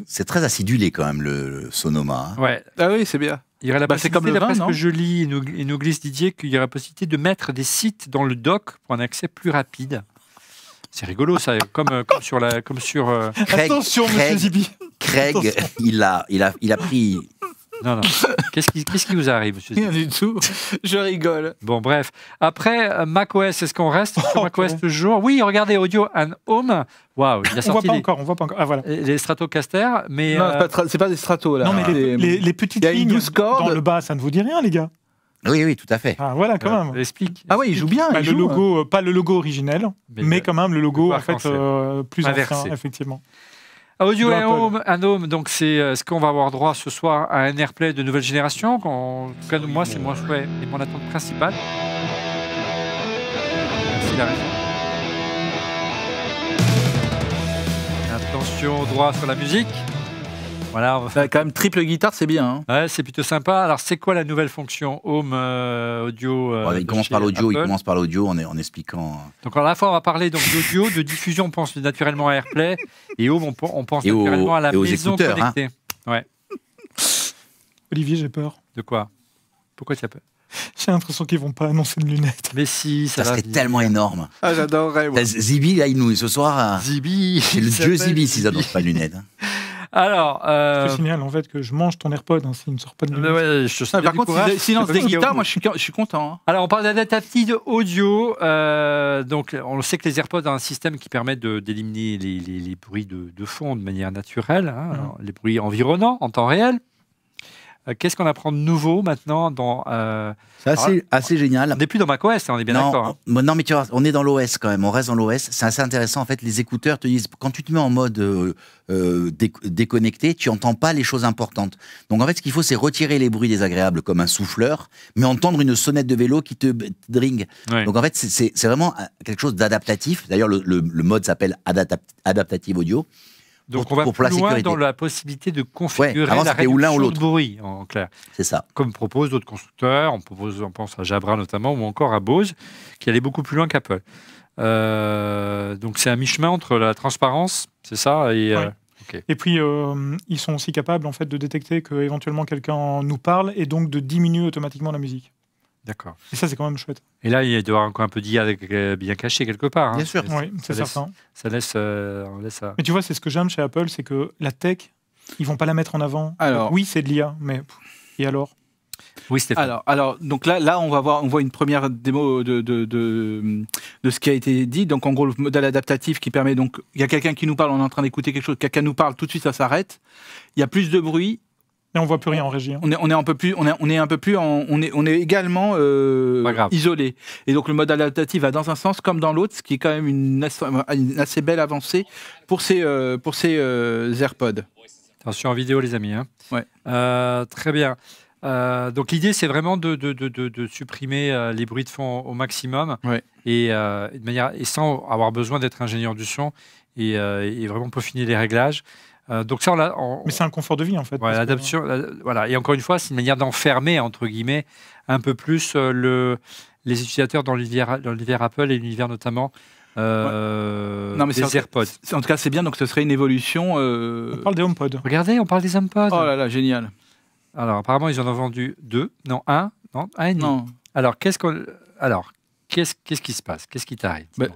c'est très acidulé quand même le, Sonoma. Hein. Ouais. Ah oui, c'est bien. Il y aurait la bah, possibilité, comme que je lis, et nous, glisse Didier, qu'il y aurait la possibilité de mettre des sites dans le doc pour un accès plus rapide. C'est rigolo, ça, comme, euh, sur la. Comme sur, euh, Craig, monsieur Zibi. il a, il, a, il a pris non, non. Qu'est-ce qui, qui, vous arrive monsieur Rien du tout. Je rigole. Bon, bref. Après, euh, macOS, est-ce qu'on reste sur oh, macOS toujours Oui, regardez, Audio and Home. Waouh, il a on sorti. voit pas encore, on voit pas encore. Ah, voilà. Les Stratocaster, mais. Non, euh, c'est pas, des Stratos, là. mais les, petites lignes dans le bas, ça ne vous dit rien, les gars oui, oui, tout à fait. Ah, voilà, quand euh, même. Explique. Ah oui, il joue bien. le logo, hein. pas le logo originel, mais, quand même le logo en fait, plus inversé. effectivement. Audio et home, un donc c'est euh, ce qu'on va avoir droit ce soir à un airplay de nouvelle génération. En tout cas, moi, c'est mon souhait et mon attente principale. Merci la Attention, droit sur la musique. Voilà. Bah, quand même, triple guitare, c'est bien. Hein. Ouais, c'est plutôt sympa. Alors, c'est quoi la nouvelle fonction Home euh, Audio euh, il, commence par l'audio, il commence par l'audio en, en expliquant. Hein. Donc, à la fois, on va parler d'audio, de diffusion, on pense naturellement à AirPlay, et Home, on, pense naturellement à la maison hein. connectée. Ouais. Olivier, j'ai peur. De quoi Pourquoi tu as peur j'ai l'impression qu'ils vont pas annoncer de lunettes. Mais si, ça, ça serait tellement énorme. Ah, j'adorerais. Zibi, là, il nous, ce soir. Euh, Zibi. C'est le dieu Zibi s'ils annoncent pas de lunettes. Alors, euh... Je en fait que je mange ton AirPod, hein, s'il ne sort pas de l'eau. ouais, je ah, par contre, silence des guitares, moi je suis, content. Hein. Alors, on parle d'adaptative audio. Euh, donc, on sait que les AirPods ont un système qui permet d'éliminer les, bruits de, fond de manière naturelle, hein. mmh. les bruits environnants en temps réel. Euh, qu'est-ce qu'on apprend de nouveau maintenant dans euh, C'est assez, génial. On n'est plus dans macOS, hein, on est bien d'accord. Hein. Non, mais tu vois, on est dans l'OS quand même. On reste dans l'OS. C'est assez intéressant. En fait, les écouteurs te disent quand tu te mets en mode euh, déconnecté, tu entends pas les choses importantes. Donc en fait, ce qu'il faut, c'est retirer les bruits désagréables comme un souffleur, mais entendre une sonnette de vélo qui te dringue. Donc en fait, c'est vraiment quelque chose d'adaptatif. D'ailleurs, le, le mode s'appelle adaptative audio. Donc on va plus loin dans la possibilité de configurer la de bruit, en clair. C'est ça. Comme proposent d'autres constructeurs, on, pense à Jabra notamment, ou encore à Bose, qui allait beaucoup plus loin qu'Apple. Euh, donc c'est un mi-chemin entre la transparence, c'est ça, et... Euh, puis, euh, ils sont aussi capables en fait, de détecter que éventuellement quelqu'un nous parle et donc de diminuer automatiquement la musique. D'accord. Et ça, c'est quand même chouette. Et là, il doit encore un peu d'IA euh, bien caché quelque part. Hein. Bien sûr. Oui, c'est certain. Ça laisse, euh, on laisse ça. Mais tu vois, c'est ce que j'aime chez Apple, c'est que la tech, ils vont pas la mettre en avant. Alors, oui, c'est de l'IA, mais et alors oui, Stéphane. Alors, alors, donc là, là, on va voir, on voit une première démo de, de, de, ce qui a été dit. Donc, en gros, le modèle adaptatif qui permet donc, il y a quelqu'un qui nous parle, on est en train d'écouter quelque chose, quelqu'un nous parle, tout de suite, ça s'arrête. Il y a plus de bruit, on voit plus rien en régie. Hein. On, est, un peu plus, on est, un peu plus, on est, également euh, isolé. Et donc le mode adaptatif va dans un sens comme dans l'autre, ce qui est quand même une, assez belle avancée pour ces, euh, pour ces euh, AirPods. Attention en vidéo, les amis. Hein. très bien. donc l'idée, c'est vraiment de, supprimer les bruits de fond au maximum et, de manière, et sans avoir besoin d'être ingénieur du son et, et, vraiment peaufiner les réglages. Euh, mais c'est un confort de vie, en fait. Ouais, voilà. Et encore une fois, c'est une manière d'enfermer, entre guillemets, un peu plus euh, le, les utilisateurs dans l'univers Apple et l'univers notamment euh, non, mais des AirPods. En tout cas, c'est bien, donc ce serait une évolution. On parle des HomePods. Regardez, on parle des HomePods. Oh là là, génial. Alors, apparemment, ils en ont vendu deux. Non, un. Non, un Non. Alors, qu'est-ce qu'on... Alors, qu'est-ce, qu'est-ce qui se passe Qu'est-ce qui t'arrive ben.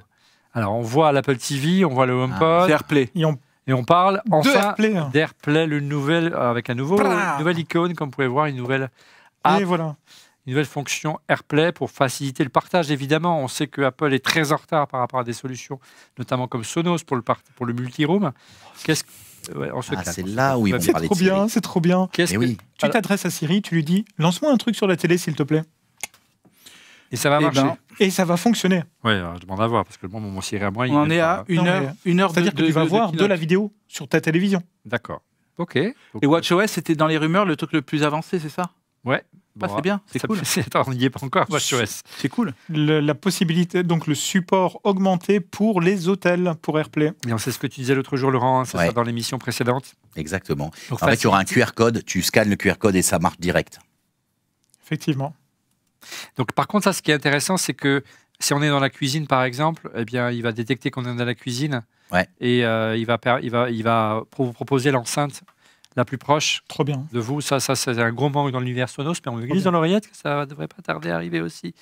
Alors, on voit l'Apple TV, on voit le ah, HomePod. c'est AirPlay. Et on parle enfin d'Airplay, le nouvelle, euh, avec un nouveau, nouvelle icône, comme vous pouvez voir, une nouvelle Une nouvelle fonction AirPlay pour faciliter le partage. Évidemment, on sait que Apple est très en retard par rapport à des solutions, notamment comme Sonos pour le, pour le multiroom. Qu'est-ce ah, c'est hein, là où il parler trop bien, C'est trop bien, c'est eh Tu t'adresses à Siri, tu lui dis lance-moi un truc sur la télé, s'il te plaît. Et ça va eh marcher. Ben, et ça va fonctionner. Oui, euh, je demande à voir, parce que bon, mon ciré à moi... On est à une heure, C'est-à-dire que tu vas voir de, la vidéo sur ta télévision. D'accord. OK. et WatchOS, c'était dans les rumeurs le truc le plus avancé, c'est ça Ouais. Ah, c'est bien, c'est cool. [laughs] on n'y est pas encore, WatchOS. C'est cool. la possibilité, donc le support augmenté pour les hôtels, pour AirPlay. Et on sait ce que tu disais l'autre jour, Laurent, hein, ça dans l'émission précédente Exactement. Donc, en fait, il y aura un QR code, tu scannes le QR code et ça marche direct. Effectivement. Donc, par contre, ça, ce qui est intéressant, c'est que si on est dans la cuisine, par exemple, eh bien, il va détecter qu'on est dans la cuisine et euh, il va, il il va vous proposer l'enceinte la plus proche Trop bien. de vous. Ça, ça c'est un gros manque dans l'univers Sonos, mais on glisse dans l'oreillette que ça devrait pas tarder à arriver aussi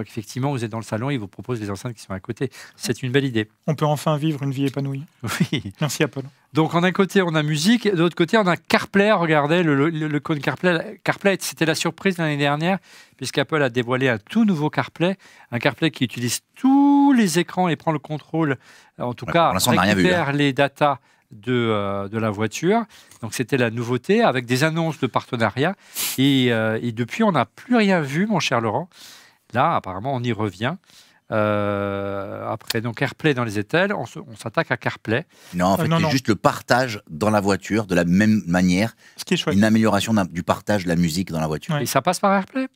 effectivement, vous êtes dans le salon, ils vous proposent les enceintes qui sont à côté. C'est une belle idée. On peut enfin vivre une vie épanouie. Oui. Merci Apple. Donc en un côté, on a musique, de l'autre côté, on a CarPlay. Regardez, le, le, code CarPlay, CarPlay c'était la surprise l'année dernière, puisqu'Apple a dévoilé un tout nouveau CarPlay, un CarPlay qui utilise tous les écrans et prend le contrôle, en tout cas, hein. récupère les datas de, euh, de, la voiture. Donc c'était la nouveauté avec des annonces de partenariat. et euh, depuis, on n'a plus rien vu, mon cher Laurent. Là, apparemment, on y revient. Euh, après, donc Airplay dans les étels, on s'attaque à CarPlay. Non, en euh, fait, c'est juste le partage dans la voiture de la même manière. Ce qui est chouette. Une amélioration du partage de la musique dans la voiture. Et ça passe par Airplay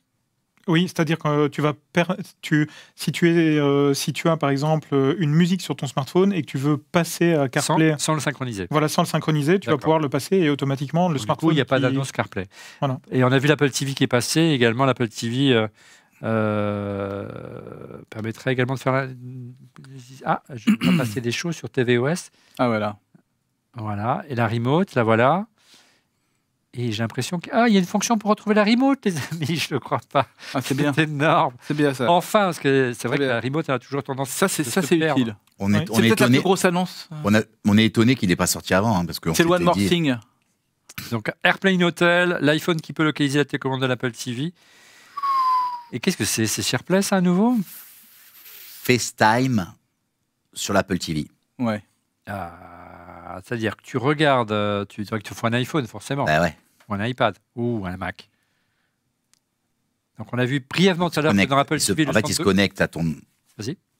oui, c'est-à-dire que euh, tu vas tu, si tu es si tu as par exemple une musique sur ton smartphone et que tu veux passer à CarPlay sans, le synchroniser. Voilà, sans le synchroniser, tu vas pouvoir le passer et automatiquement le smartphone. Du coup, il n'y a pas d'annonce CarPlay. Voilà. Et on a vu l'Apple TV qui est passé également l'Apple TV euh, permettrait également de faire. Ah, je vais [coughs] passer des choses sur TVOS. Ah, voilà. Voilà. Et la remote, la voilà. Et j'ai l'impression qu'il ah, y a une fonction pour retrouver la remote, les [laughs] amis, je ne crois pas. Ah, c'est bien. [laughs] énorme. C'est bien ça. Enfin, parce que c'est vrai que la remote, elle a toujours tendance ça, c'est Ça, c'est utile. On est, on est, étonné. grosse annonce. On, est étonné qu'il n'ait pas sorti avant. Hein, parce que c'est One More Thing. Donc, Airplane Hotel, l'iPhone qui peut localiser la télécommande de l'Apple TV. Et qu'est-ce que c'est C'est SharePlay, ça, à nouveau FaceTime sur l'Apple TV. Ouais. Ah, c'est-à-dire que tu regardes, euh, tu, tu fais un iPhone, forcément. Bah ouais. Ou un iPad, ou un Mac. Donc on a vu brièvement tout à l'heure que dans Apple se, TV. En fait, il se connecte à ton,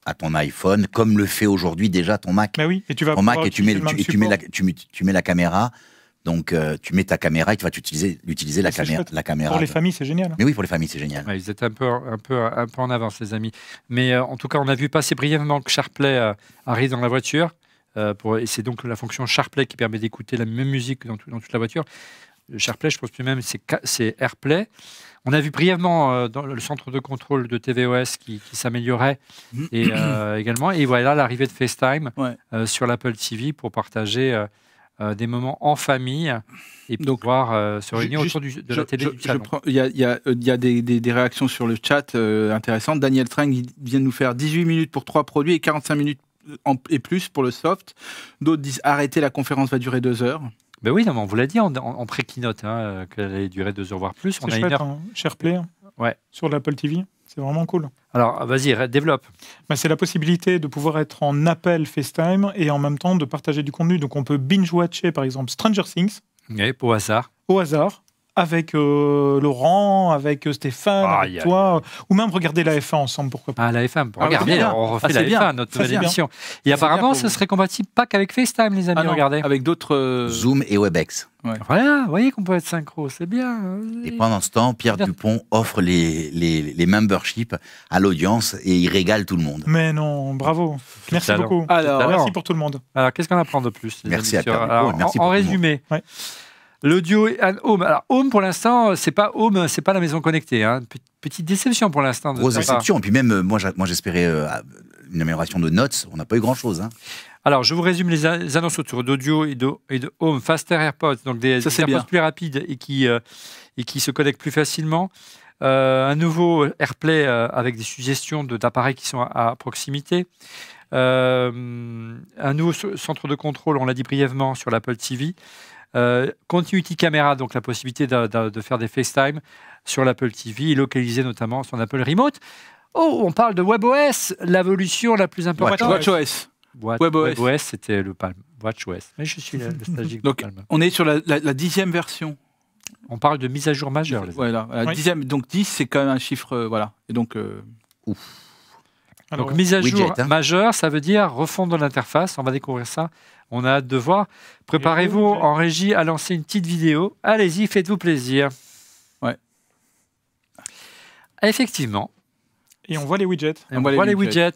à ton iPhone, comme le fait aujourd'hui déjà ton Mac. Mais bah oui, et tu vas ton et tu mets la, tu mets la caméra donc, euh, tu mets ta caméra et tu vas utiliser, la, ah, la caméra. Pour les familles, c'est génial. Hein. Mais oui, pour les familles, c'est génial. ils étaient un peu, un, peu, peu en avance, les amis. Mais euh, en tout cas, on a vu passer brièvement que SharePlay euh, arrive dans la voiture. et c'est donc la fonction SharePlay qui permet d'écouter la même musique dans, toute la voiture. SharePlay, je pense plus même, c'est AirPlay. On a vu brièvement dans le centre de contrôle de TVOS qui, s'améliorait mm. et, également. Et voilà l'arrivée de FaceTime sur l'Apple TV pour partager euh, des moments en famille et pouvoir euh, se réunir autour de la télé Il y a, euh, des, réactions sur le chat intéressantes. Daniel Tring vient de nous faire 18 minutes pour trois produits et 45 minutes et plus pour le soft. D'autres disent arrêtez, la conférence va durer deux heures. Ben oui, non, on vous l'a dit en, pré-keynote hein, qu'elle allait durer deux heures voire plus. On a chouette, un hein. SharePlay hein. ouais. sur l'Apple TV. C'est vraiment cool. Alors, vas-y, développe. Bah, c'est la possibilité de pouvoir être en appel FaceTime et en même temps de partager du contenu. Donc, on peut binge-watcher, par exemple, Stranger Things. Oui, au hasard. Au hasard avec euh, Laurent, avec euh, Stéphane, avec toi, ou même regarder la F1 ensemble, pourquoi pas. Ah, la F1, ah regardez, on refait ah, la F1, notre émission. Et apparemment, ce serait compatible pas qu'avec FaceTime, les amis, ah regardez. Avec d'autres. Euh, Zoom et WebEx. Voilà, vous voyez qu'on peut être synchro, c'est bien. Et pendant ce temps, Pierre Dupont offre les, les, les memberships à l'audience et il régale tout le monde. Mais non, bravo. Merci beaucoup. Alors, merci pour tout le monde. Alors, qu'est-ce qu'on apprend de plus Merci à Pierre en, résumé. L'audio et Home. Alors Home pour l'instant, c'est pas Home, c'est pas la maison connectée. Hein. Petite déception pour l'instant. Grosse déception. Et puis même euh, moi, j'espérais euh, une amélioration de notes. On n'a pas eu grand chose. Hein. Alors, je vous résume les, annonces autour d'audio et de, home, faster AirPods, donc des, AirPods plus rapides et qui, euh, et qui se connectent plus facilement. un nouveau AirPlay avec des suggestions d'appareils qui sont à, à proximité. un nouveau centre de contrôle, on l'a dit brièvement, sur l'Apple TV. Euh, continuity Camera, donc la possibilité de, faire des FaceTime sur l'Apple TV, localisé notamment sur Apple Remote. Oh, on parle de WebOS, l'évolution la plus importante. WatchOS. WebOS, c'était le Palm. WatchOS. Mais je suis nostalgique. on est sur la, dixième version. On parle de mise à jour majeure. voilà, donc 10, c'est quand même un chiffre. Euh, voilà. Et donc, euh, ouf. donc, mise à jour hein. majeure, ça veut dire refondre l'interface. On va découvrir ça on a hâte de voir. Préparez-vous en régie à lancer une petite vidéo. Allez-y, faites-vous plaisir. Ouais. Ah, effectivement. Et on voit les widgets. Et on, voit, les, widgets.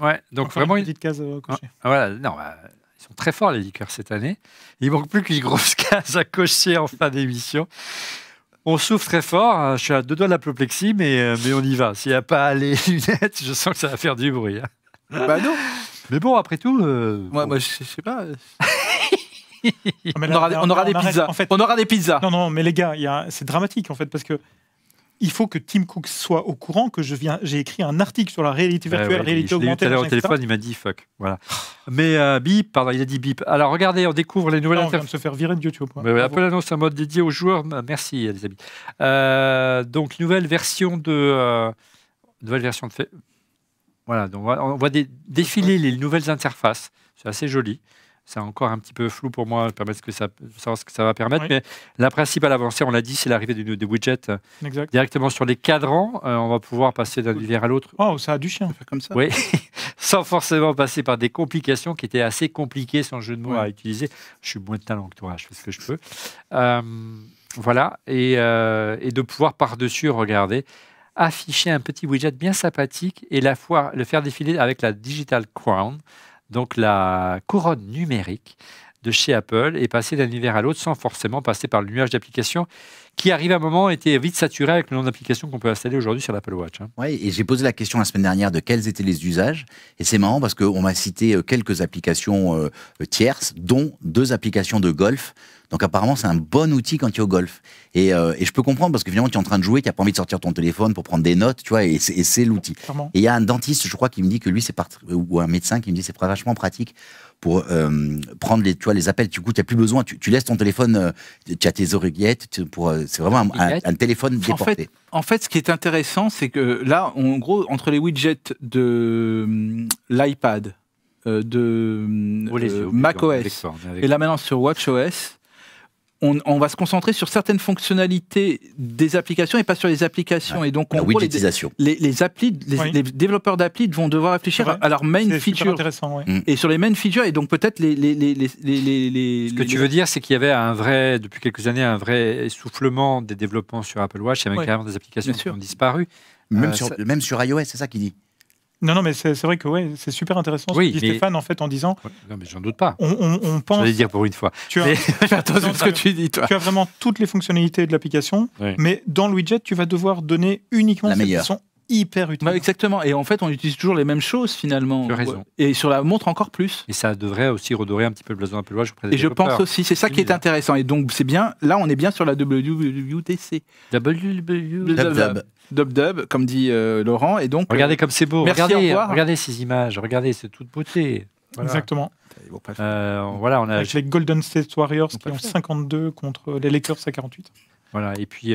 Ouais, donc vraiment une petite case à euh, cocher. Ah, voilà, non, bah, ils sont très forts les liqueurs cette année. Il manque plus qu'une grosse [laughs] case à cocher en fin d'émission. On souffre très fort. Hein. Je suis à deux doigts de l'apoplexie, mais, euh, mais on y va. S'il n'y a pas les [laughs] lunettes, je sens que ça va faire du bruit. Hein. Bah non. Mais bon, après tout. Moi, euh, bah, je, sais pas. [laughs] on, aura, des pizzas. on aura des pizzas. Non, non, mais les gars, c'est dramatique en fait parce que il faut que Tim Cook soit au courant que je viens, j'ai écrit un article sur la réalité virtuelle, réalité augmentée. tout téléphone, il m'a dit fuck, voilà. Mais euh, bip, pardon, il a dit bip. Alors regardez, on découvre les nouvelles. interfaces. Ah, on va se faire virer de YouTube. Ah, Apple annonce un mode dédié aux joueurs. Bah, merci les amis. Euh, donc nouvelle version de nouvelle version de voilà, donc on voit défiler les nouvelles interfaces. C'est assez joli. C'est encore un petit peu flou pour moi, permettre ça, savoir ce que ça va permettre. Mais la principale avancée, on l'a dit, c'est l'arrivée des, widgets euh, directement sur les cadrans. Euh, on va pouvoir passer d'un univers à l'autre. Oh, ça a du chien. faire comme ça. Oui, [laughs] sans forcément passer par des complications qui étaient assez compliquées, sans jeu de mots à utiliser. Je suis moins de talent que toi, je fais ce que je peux. Euh, voilà, et, et de pouvoir par-dessus regarder afficher un petit widget bien sympathique et la fois le faire défiler avec la Digital Crown, donc la couronne numérique de chez Apple, et passer d'un univers à l'autre sans forcément passer par le nuage d'applications qui arrive à un moment était vite saturé avec le nombre d'applications qu'on peut installer aujourd'hui sur l'Apple Watch. Hein. Oui, et j'ai posé la question la semaine dernière de quels étaient les usages. Et c'est marrant parce qu'on m'a cité euh, quelques applications euh, tierces, dont deux applications de golf. Donc apparemment, c'est un bon outil quand tu es au golf. Et, euh, je peux comprendre parce que finalement, tu es en train de jouer, tu n'as pas envie de sortir ton téléphone pour prendre des notes, tu vois, et c'est l'outil. Et il y a un dentiste, je crois, qui me dit que lui, c'est ou un médecin qui me dit c'est vachement pratique pour euh, prendre les, les appels. Du coup, tu n'as plus besoin. Tu, tu, laisses ton téléphone, euh, tu as tes oreillettes. Pour, euh, c'est vraiment un, téléphone déporté. En fait, en fait, ce qui est intéressant, c'est que là, en gros, entre les widgets de l'iPad, de oh, macOS, et là maintenant sur WatchOS, on, va se concentrer sur certaines fonctionnalités des applications et pas sur les applications. Ah, et donc, on les, les, développeurs d'applis vont devoir réfléchir à leurs main features. intéressant, mm. Et sur les main features, et donc peut-être les, Ce que tu veux dire, c'est qu'il y avait un vrai, depuis quelques années, un vrai essoufflement des développements sur Apple Watch. Il y avait carrément des applications qui ont disparu. Même, euh, sur, même sur iOS, c'est ça qu'il dit non, non, mais c'est vrai que ouais, c'est super intéressant ce que dit Stéphane en fait en disant. non, mais j'en doute pas. On, pense. dire pour une fois. Tu as... [laughs] que tu as vraiment toutes les fonctionnalités de l'application, mais dans le widget, tu vas devoir donner uniquement La hyper utile. exactement. Et en fait, on utilise toujours les mêmes choses finalement. Tu as raison. Et sur la montre encore plus. Et ça devrait aussi redorer un petit peu le blason peu Watch. Et je pense aussi, c'est ça qui est intéressant. Et donc, c'est bien. Là, on est bien sur la WWDC. WWDC. Dub Dub, comme dit euh, Laurent. Et donc, regardez euh, comme c'est beau. Merci, regardez, regardez ces images. Regardez, c'est toute beauté. Exactement. Euh, voilà, on a... Avec les Golden State Warriors qui ont 52 contre les Lakers à 48. Voilà, et puis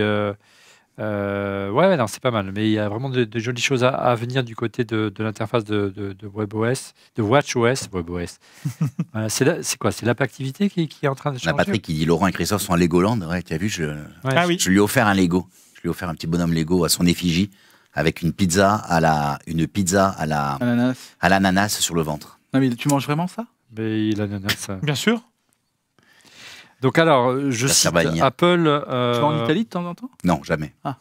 euh, ouais, non, c'est pas mal. Mais il y a vraiment de, jolies choses à, venir du côté de, l'interface de, WebOS, de WatchOS. WebOS. [laughs] c'est quoi C'est l'app qui, est en train de bah, changer Patrick qui dit Laurent et Christophe sont à Legoland. Ouais, tu as vu, ah je, lui ai offert un Lego. Je lui ai offert un petit bonhomme Lego à son effigie avec une pizza à la, une pizza à la, à l'ananas sur le ventre. Non, mais tu manges vraiment ça Bien sûr. Donc alors, euh, je cite Apple. Tu vas en euh, Italie de temps en temps Non, jamais. Ah.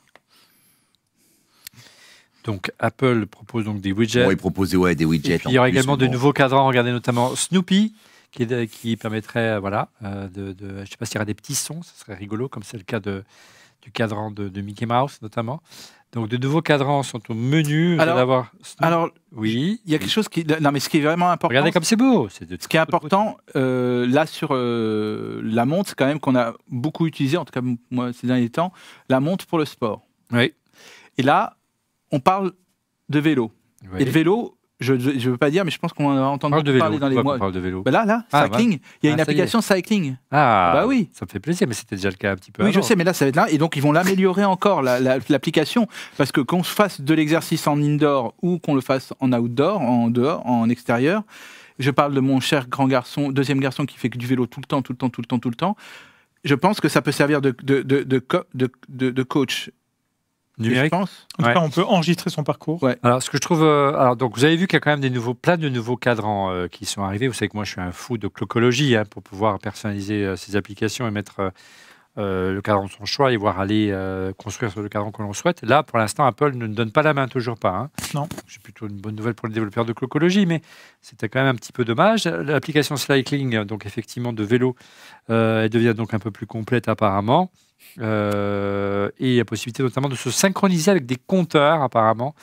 Donc Apple propose donc des widgets. Bon, ouais, des widgets. il y aura également de nouveaux cadrans. Regardez notamment Snoopy. Qui, qui permettrait, euh, voilà, de, je sais pas s'il y aura des petits sons, ce serait rigolo, comme c'est le cas de, du cadran de, de, Mickey Mouse notamment. Donc, de nouveaux cadrans sont au menu. alors, oui. Il y a quelque chose qui. Non, mais ce qui est vraiment important. Regardez comme c'est beau. ce qui est important, euh, là, sur euh, la montre, c'est quand même qu'on a beaucoup utilisé, en tout cas, moi, ces derniers temps, la montre pour le sport. Oui. Et là, on parle de vélo. Et le vélo, je ne veux pas dire, mais je pense qu'on en a parler dans les mois. Parle de vélo. Bah là, là, ah, cycling. Il y a une ah, application cycling. Ah, bah oui. Ça me fait plaisir, mais c'était déjà le cas un petit peu. Oui, je sais, mais là, ça va être là. Et donc, ils vont l'améliorer encore, l'application. parce que qu'on se fasse de l'exercice en indoor ou qu'on le fasse en outdoor, en dehors, en extérieur, je parle de mon cher grand garçon, deuxième garçon qui fait que du vélo tout le temps, tout le temps, tout le temps, tout le temps. Je pense que ça peut servir de, de, de, de coach numérique. En tout cas, on peut enregistrer son parcours. Alors, ce que je trouve. Euh, alors, donc, vous avez vu qu'il y a quand même des nouveaux, plein de nouveaux cadrans euh, qui sont arrivés. Vous savez que moi, je suis un fou de clocologie hein, pour pouvoir personnaliser ses euh, ces applications et mettre le cadran de son choix et voir aller construire sur le cadran que l'on souhaite. Là, pour l'instant, Apple ne donne pas la main, toujours pas. Hein. Non. C'est plutôt une bonne nouvelle pour les développeurs de clocologie, mais c'était quand même un petit peu dommage. L'application Cycling, donc effectivement de vélo, elle devient donc un peu plus complète apparemment. Euh, et la possibilité notamment de se synchroniser avec des compteurs apparemment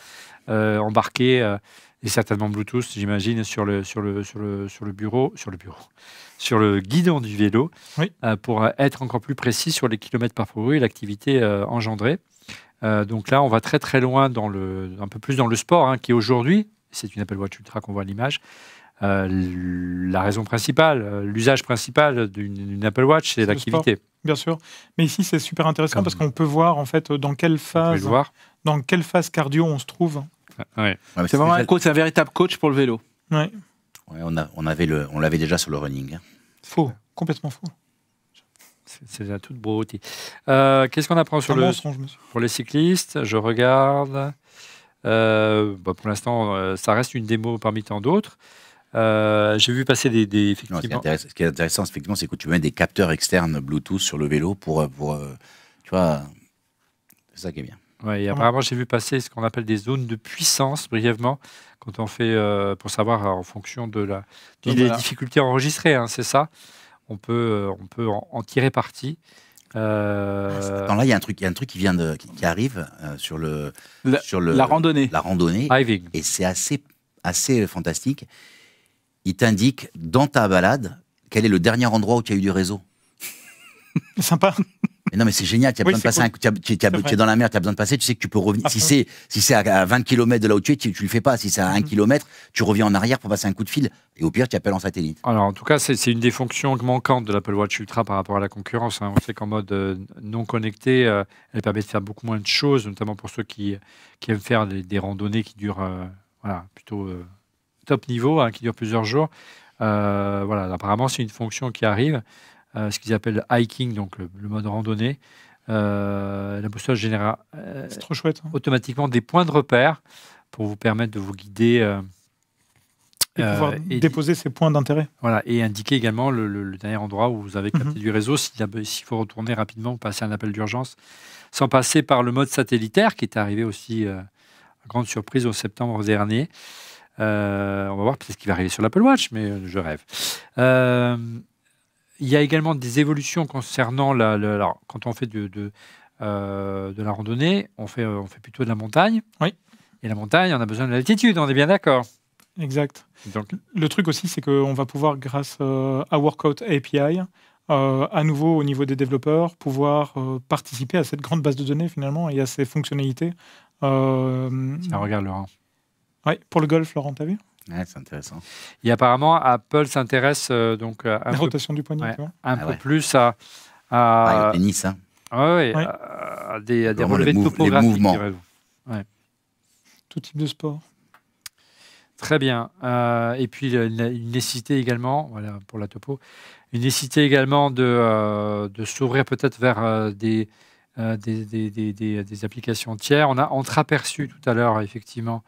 euh, embarqués euh, et certainement Bluetooth, j'imagine, sur le, sur, le, sur, le, bureau, sur le bureau, sur le [laughs] guidon du vélo, euh, pour être encore plus précis sur les kilomètres parcourus et l'activité engendrée. donc là, on va très très loin dans le, un peu plus dans le sport, hein, qui aujourd'hui, c'est une Apple Watch Ultra qu'on voit à l'image, la raison principale, l'usage principal d'une Apple Watch, c'est l'activité. Bien sûr. Mais ici, c'est super intéressant parce qu'on peut voir en fait dans quelle phase, dans quelle phase cardio on se trouve. Ah, ah, c'est un véritable coach pour le vélo. on, avait le, on l'avait déjà sur le running. Hein. Faux, complètement faux. C'est un toute beau Euh, qu'est-ce qu'on apprend sur le, pour les cyclistes Je regarde. Euh, bah, pour l'instant, euh, ça reste une démo parmi tant d'autres. Euh, j'ai vu passer des, effectivement... ce, qui est intéressant, effectivement, c'est que tu mets des capteurs externes Bluetooth sur le vélo pour, euh, tu vois, c'est ça qui est bien. Ouais, apparemment, j'ai vu passer ce qu'on appelle des zones de puissance, brièvement, quand on fait, euh, pour savoir en fonction de la, des difficultés enregistrées, hein, c'est ça. On peut, on peut en, tirer parti. Ah, là, il y a un truc, il y a un truc qui vient de, qui, arrive sur le, la, sur le, la randonnée, la randonnée, et c'est assez, assez fantastique il t'indique dans ta balade quel est le dernier endroit où tu as eu du réseau. Sympa. Mais non, mais c'est génial. Tu de es dans la mer, tu as besoin de passer. Tu sais que tu peux revenir. Si c'est si c'est à 20 km de là où tu es, tu, le fais pas. Si c'est à 1 mhm. km, tu reviens en arrière pour passer un coup de fil. Et au pire, tu appelles en satellite. Alors, en tout cas, c'est une des fonctions manquantes de l'Apple Watch Ultra par rapport à la concurrence. Hein. On sait qu'en mode euh, non connecté, euh, elle permet de faire beaucoup moins de choses, notamment pour ceux qui, aiment faire des, randonnées qui durent, euh, voilà, plutôt niveau hein, qui dure plusieurs jours. Euh, voilà, apparemment, c'est une fonction qui arrive, euh, ce qu'ils appellent hiking, donc le, mode randonnée. Euh, la boussole génère hein. automatiquement des points de repère pour vous permettre de vous guider. et pouvoir déposer ses points d'intérêt. Voilà, et indiquer également le, dernier endroit où vous avez mhm. capté du réseau, s'il faut retourner rapidement ou passer un appel d'urgence, sans passer par le mode satellitaire qui est arrivé aussi grande surprise au septembre dernier. Euh, on va voir ce qui va arriver sur l'Apple Watch, mais euh, je rêve. Euh, il y a également des évolutions concernant la, quand on fait de, de, la randonnée, on fait, on fait plutôt de la montagne. Oui. Et la montagne, on a besoin de l'altitude, on est bien d'accord. Exact. Donc. Le truc aussi, c'est qu'on va pouvoir, grâce à Workout API, à nouveau au niveau des développeurs, pouvoir participer à cette grande base de données finalement et à ces fonctionnalités. Euh, regarde Laurent. Oui, pour le golf, Laurent, t'as vu Ouais, c'est intéressant. Et apparemment, Apple s'intéresse euh, donc à euh, la rotation du poignet, un ah peu plus à, à, ah, hein. Ah oui. à, des, à des relevés Ouais. Tout type de sport. Très bien. Euh, et puis une nécessité également, voilà pour la topo, une nécessité également de, de s'ouvrir peut-être vers des, des, des, des, applications tiers. On a entreaperçu tout à l'heure effectivement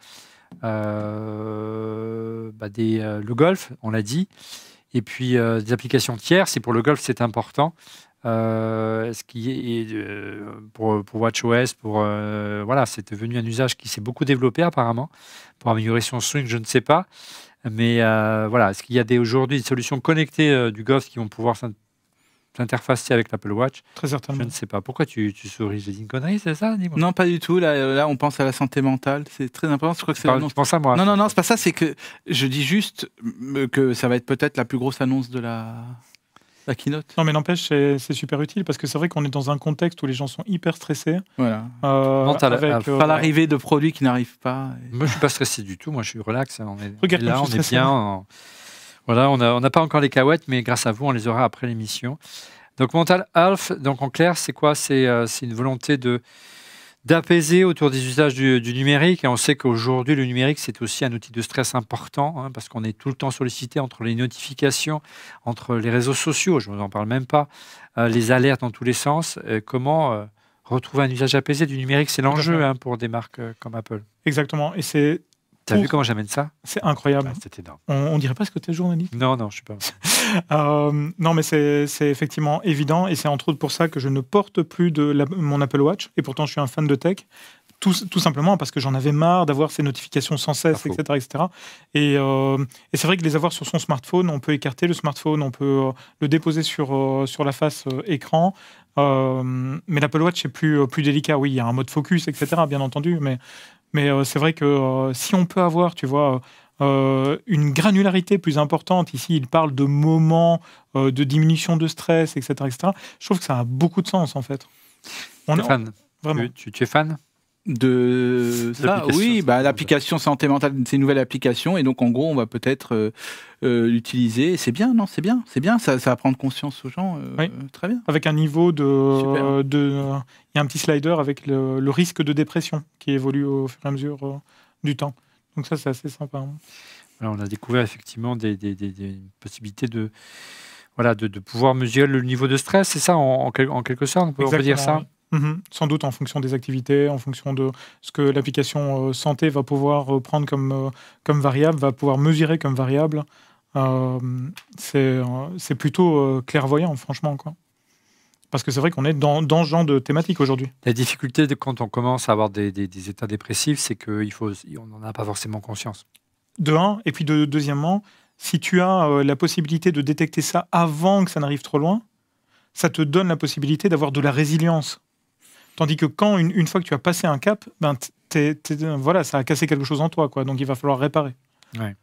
euh, bah, des, euh, le golf, on l'a dit, et puis euh, des applications tierces. C'est pour le golf, c'est important. Euh, ce qui est pour, WatchOS, pour voilà, c'est devenu un usage qui s'est beaucoup développé apparemment pour améliorer son swing, je ne sais pas. Mais voilà, est-ce qu'il y a aujourd'hui des solutions connectées du golf qui vont pouvoir t'interfacer avec l'Apple Watch. Très certainement. Je ne sais pas. Pourquoi tu, souris J'ai dit une connerie, c'est ça Non, pas du tout. Euh, là, on pense à la santé mentale. C'est très important. Je crois que c'est l'annonce. à moi. Non, non, non, c'est pas ça. C'est que je dis juste que ça va être peut-être la plus grosse annonce de la. keynote. Non, mais n'empêche, c'est super utile parce que c'est vrai qu'on est dans un contexte où les gens sont hyper stressés. Voilà. Euh, avec, euh, euh, l'arrivée de produits qui n'arrivent pas. Moi, je suis pas stressé du tout. Moi, je suis relax. Hein, Regarde, là, on est bien. Hein. Voilà, on n'a pas encore les cahuètes, mais grâce à vous, on les aura après l'émission. Donc Mental Health, donc en clair, c'est quoi C'est euh, une volonté de d'apaiser autour des usages du, numérique. Et on sait qu'aujourd'hui, le numérique, c'est aussi un outil de stress important, hein, parce qu'on est tout le temps sollicité entre les notifications, entre les réseaux sociaux, je ne vous en parle même pas, euh, les alertes dans tous les sens. Euh, comment retrouver un usage apaisé du numérique C'est l'enjeu hein, pour des marques comme Apple. Exactement. Et c'est T'as vu comment j'amène ça C'est incroyable. Ah, c'était On, dirait pas ce que t'es journaliste Non, non, je suis pas. [laughs] Euh, non, mais c'est effectivement évident et c'est entre autres pour ça que je ne porte plus de mon Apple Watch et pourtant je suis un fan de tech. Tout, simplement parce que j'en avais marre d'avoir ces notifications sans cesse, etc., etc. Euh, et, c'est vrai que les avoir sur son smartphone, on peut écarter le smartphone, on peut euh, le déposer sur, sur la face écran, mais l'Apple Watch est plus, plus délicat. Oui, il y a un mode focus, etc., bien entendu, mais mais euh, c'est vrai que euh, si on peut avoir, tu vois, euh, une granularité plus importante. Ici, il parle de moments de diminution de stress, etc., etc. Je trouve que ça a beaucoup de sens, en fait. On, est fan. Vraiment. tu es fan de ça, oui, bah, l'application santé mentale, c'est une nouvelle application, et donc en gros, on va peut-être euh, euh, l'utiliser. C'est bien, non, c'est bien, c'est bien, ça, ça va prendre conscience aux gens, euh, très bien. Avec un niveau de, de, il y a un petit slider avec le, risque de dépression qui évolue au fur et à mesure du temps. Donc ça, c'est assez sympa. Hein. on a découvert effectivement des, possibilités de voilà, de, pouvoir mesurer le niveau de stress, c'est ça en, quelque sorte, on peut, on peut dire ça Mhm. sans doute en fonction des activités, en fonction de ce que l'application euh, santé va pouvoir euh, prendre comme, euh, comme variable, va pouvoir mesurer comme variable. c'est plutôt clairvoyant, franchement. Parce que c'est vrai qu'on est dans, dans, ce genre de thématique aujourd'hui. La difficulté de, quand on commence à avoir des, des, états dépressifs, c'est qu'on n'en a pas forcément conscience. De un, et puis de, deuxièmement, si tu as la possibilité de détecter ça avant que ça n'arrive trop loin, ça te donne la possibilité d'avoir de la résilience Tandis que quand, une, fois que tu as passé un cap, ben, voilà, ça a cassé quelque chose en toi, quoi. Donc il va falloir réparer. Ouais.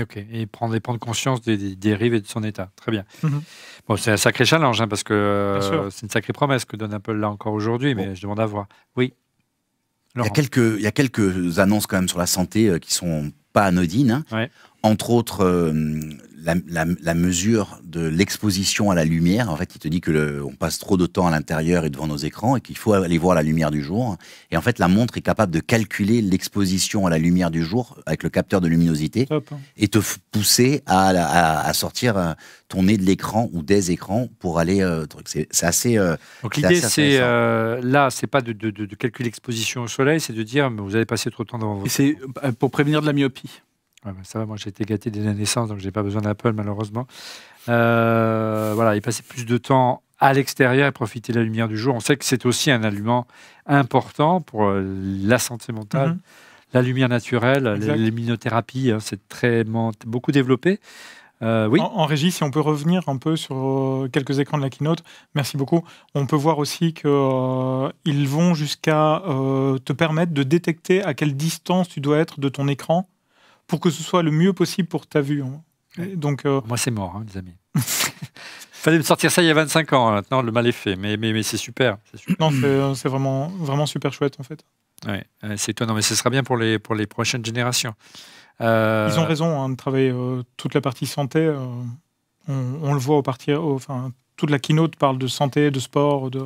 Ok, et prendre, prendre conscience des, des, dérives et de son état. Très bien. Mhm. Bon, c'est un sacré challenge, hein, parce que euh, c'est une sacrée promesse que donne Apple là encore aujourd'hui, mais je demande à voir. Oui. Il y, a quelques, annonces quand même sur la santé euh, qui sont pas anodines. Hein. Entre autres, euh, la, mesure de l'exposition à la lumière. En fait, il te dit que on passe trop de temps à l'intérieur et devant nos écrans et qu'il faut aller voir la lumière du jour. Et en fait, la montre est capable de calculer l'exposition à la lumière du jour avec le capteur de luminosité et te pousser à, sortir euh, ton nez de l'écran ou des écrans pour aller. Euh, c'est assez. Euh, donc l'idée, c'est là, c'est pas de, calculer l'exposition au soleil, c'est de dire mais vous avez passé trop de temps devant vous. C'est pour prévenir de la myopie ça va, moi j'ai été gâté dès la naissance, donc j'ai pas besoin d'Apple malheureusement. Euh, voilà, il passait plus de temps à l'extérieur et profiter de la lumière du jour. On sait que c'est aussi un aliment important pour euh, la santé mentale. Mhm. La lumière naturelle, l'immunothérapie, hein, c'est très beaucoup développé. Euh, en, régie, si on peut revenir un peu sur quelques écrans de la keynote, merci beaucoup. On peut voir aussi qu'ils ils vont jusqu'à te permettre de détecter à quelle distance tu dois être de ton écran pour que ce soit le mieux possible pour ta vue. Hein. Donc, euh, Moi, c'est mort, hein, les amis. [laughs] Fallait me sortir ça il y a 25 ans. Hein. Maintenant, le mal est fait. Mais, mais, mais c'est super, Non, euh, c'est vraiment, vraiment super chouette, en fait. Ouais, c'est étonnant, mais ce sera bien pour les, pour les prochaines générations. Euh, Ils ont raison de travailler toute la partie santé. on, le voit au partir. Enfin, toute la keynote parle de santé, de sport, de.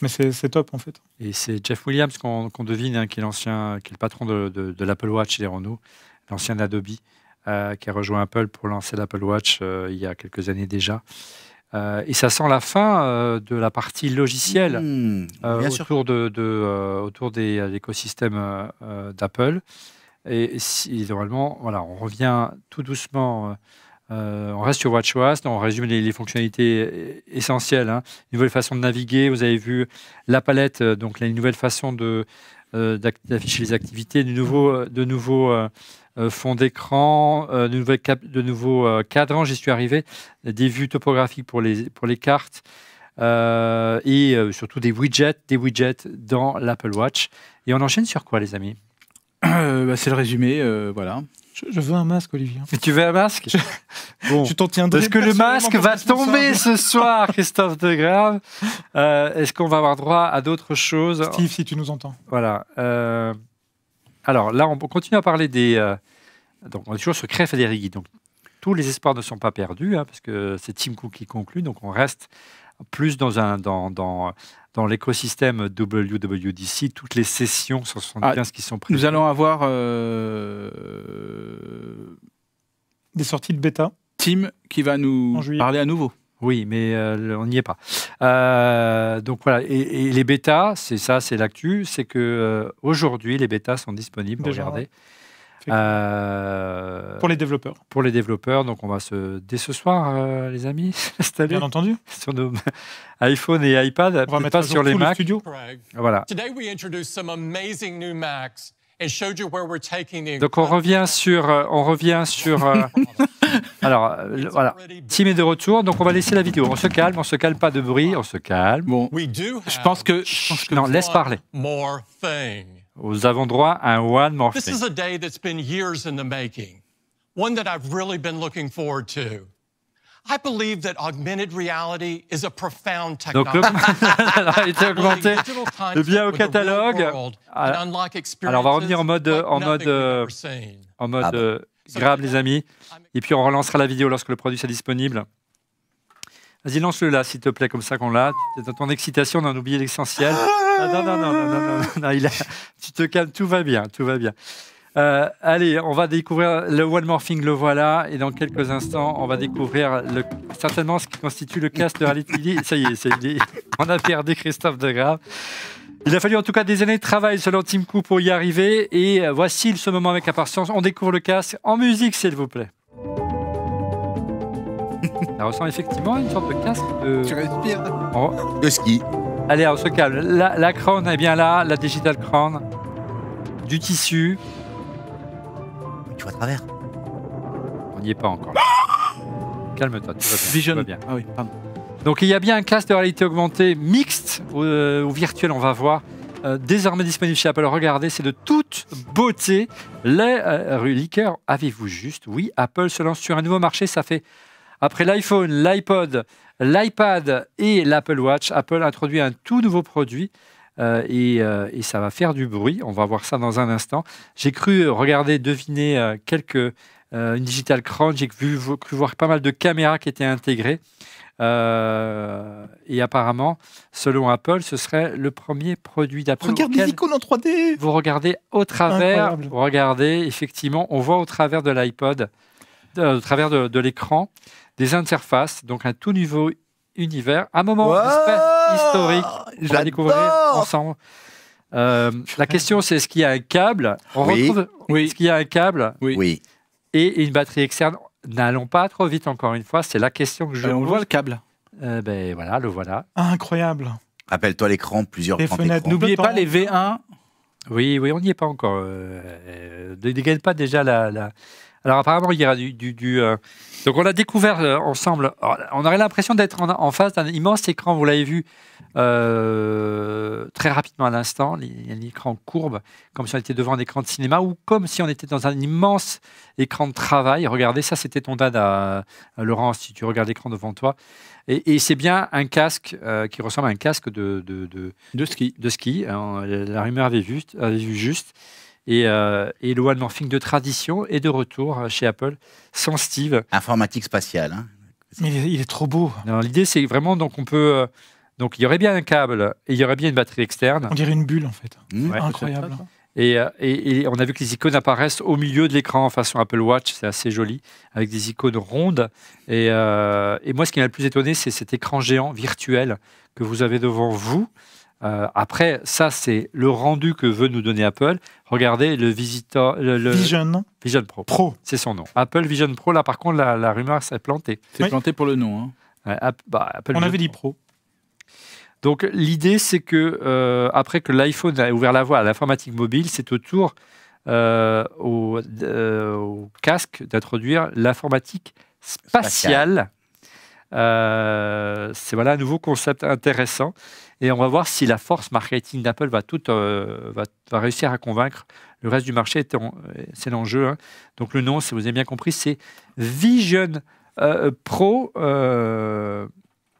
Mais c'est top en fait. Et c'est Jeff Williams qu'on devine, qui est l'ancien, qui est le patron de, de, de l'Apple Watch et des Renault, l'ancien Adobe, euh, qui a rejoint Apple pour lancer l'Apple Watch euh, il y a quelques années déjà. Euh, et ça sent la fin de la partie logicielle hmm, autour, de, autour des l'écosystème d'Apple. Et, si, normalement, voilà, on revient tout doucement. on reste sur WatchOS, on résume les, fonctionnalités essentielles. Hein. Une nouvelle façon de naviguer, vous avez vu la palette, donc la une nouvelle façon d'afficher les activités, de nouveaux, de nouveaux, euh, fond d'écran, euh, de, de nouveaux euh, cadrans, j'y suis arrivé, des vues topographiques pour les, pour les cartes. et surtout des widgets, des widgets dans l'Apple Watch. Et on enchaîne sur quoi, les amis bah, C'est le résumé, voilà. Je, veux un masque, Olivier. Tu veux un masque je... t'en Est-ce que le masque va tomber ce soir, Christophe Degrave Est-ce qu'on va avoir droit à d'autres choses Steve, si tu nous entends. Voilà. Alors là, on continue à parler des. Euh, donc on est toujours sur Cref et Donc tous les espoirs ne sont pas perdus, hein, parce que c'est Tim Cook qui conclut. Donc on reste plus dans un dans, dans, dans l'écosystème WWDC, toutes les sessions 175 ah, qui sont prises. Nous allons avoir euh, des sorties de bêta. Team qui va nous parler à nouveau. Oui, mais euh, on n'y est pas. Euh, donc voilà, et, les bêtas, c'est ça, c'est l'actu, c'est que euh, aujourd'hui les bêtas sont disponibles. Déjà, pour les développeurs. Pour les développeurs, donc on va se dès ce soir, les amis, s'installer. [laughs] Bien entendu. Sur nos [laughs] iPhone et iPad, pas sur les Mac. Voilà. Macs. Donc on revient sur, euh, on revient sur. Euh, [laughs] alors euh, voilà, Tim est de retour, donc on va laisser la vidéo. On se calme, on se calme, pas de bruit, on se calme. Bon, je pense que, que non, laisse parler. Nous avons droit à un one more thing. one that I've really been looking forward to. I believe that augmented reality is a profound technology. Donc, [laughs] le... a au catalogue. Alors, on va revenir en mode, en mode, euh, en mode ah euh, grave, les amis. Et puis, on relancera la vidéo lorsque le produit sera disponible. Vas-y, lance-le là, s'il te plaît, comme ça qu'on l'a. Dans ton excitation, on a oublié l'essentiel. Ah, non, non, non, non, non, non, [laughs] tu te calmes, tout va bien, tout va bien. Euh, allez, on va découvrir le One Morphing, le voilà, et dans quelques instants, on va découvrir le, certainement ce qui constitue le casque de Reality. Ça y est, on a perdu Christophe Degrave. Il a fallu en tout cas des années de travail selon Tim coup pour y arriver, et euh, voici ce moment avec impatience. On découvre le casque en musique, s'il vous plaît. [laughs] Ça ressemble effectivement à une sorte de casque de. Tu respires oh. De ski. Allez, on se calme. La, la, est bien là, la digital crâne, Du tissu, travers. On n'y est pas encore. Calme-toi, bien. Ah oui, Donc il y a bien un classe de réalité augmentée mixte euh, ou, virtuelle, on va voir. Euh, désormais disponible chez Apple. Regardez, c'est de toute beauté. Les euh, avez-vous juste Oui, Apple se lance sur un nouveau marché. Ça fait après l'iPhone, l'iPod, l'iPad et l'Apple Watch, Apple introduit un tout nouveau produit euh, euh, et, ça va faire du bruit. On va voir ça dans un instant. J'ai cru regarder, deviner euh, quelques une digital crown. J'ai cru, voir pas mal de caméras qui étaient intégrées. et apparemment, selon Apple, ce serait le premier produit d'Apple. Regarde les icônes en 3D Vous regardez au travers, vous regardez, effectivement, on voit au travers de l'iPod, au travers de, de l'écran, des interfaces, donc un tout nouveau univers. Un moment historique, je va découvrir ensemble. Euh, la question, c'est est-ce qu'il y a un câble On retrouve. Oui. Est-ce qu'il y a un câble Oui. Et une batterie externe. N'allons pas trop vite, encore une fois. C'est la question que je. Euh, on voit le câble. Euh, ben voilà, le voilà. incroyable. appelle toi l'écran, plusieurs fois. N'oubliez pas les V1. Oui, oui, on n'y est pas encore. Euh, ne pas déjà la, la, alors apparemment, il y aura du... Euh, donc on a découvert euh, ensemble, oh, on aurait l'impression d'être en, face d'un immense écran, vous l'avez vu euh, très rapidement à l'instant, l'écran courbe, comme si on était devant un écran de cinéma, ou comme si on était dans un immense écran de travail. Regardez, ça c'était ton dad à, Laurence, si tu regardes l'écran devant toi. Et, c'est bien un casque qui ressemble à un casque de, de, de ski. Hein, la rumeur avait, avait vu juste. Et, euh, et Morphing de tradition est de retour euh, chez Apple sans Steve. Informatique spatiale. Hein. il est, trop beau. L'idée, c'est vraiment, donc on peut. Euh, donc il y aurait bien un câble et il y aurait bien une batterie externe. On dirait une bulle en fait. Mmh. Incroyable. Hein. Euh, et, on a vu que les icônes apparaissent au milieu de l'écran en façon Apple Watch, c'est assez joli, avec des icônes rondes. Et, et moi, ce qui m'a le plus étonné, c'est cet écran géant virtuel que vous avez devant vous. Euh, après, ça, c'est le rendu que veut nous donner Apple. Regardez le visiteur. Le, Vision. Pro. Pro. C'est son nom. Apple Vision Pro, là, par contre, la, rumeur s'est plantée. C'est planté pour le nom. Hein. Bah, On avait dit Pro. Donc, l'idée, c'est que, euh, après que l'iPhone a ouvert la voie à l'informatique mobile, c'est au tour euh, au, casque d'introduire l'informatique spatiale. c'est voilà un nouveau concept intéressant. Et on va voir si la force marketing d'Apple va, euh, va, réussir à convaincre le reste du marché. C'est l'enjeu. Hein. Donc le nom, si vous avez bien compris, c'est Vision euh, Pro. Euh,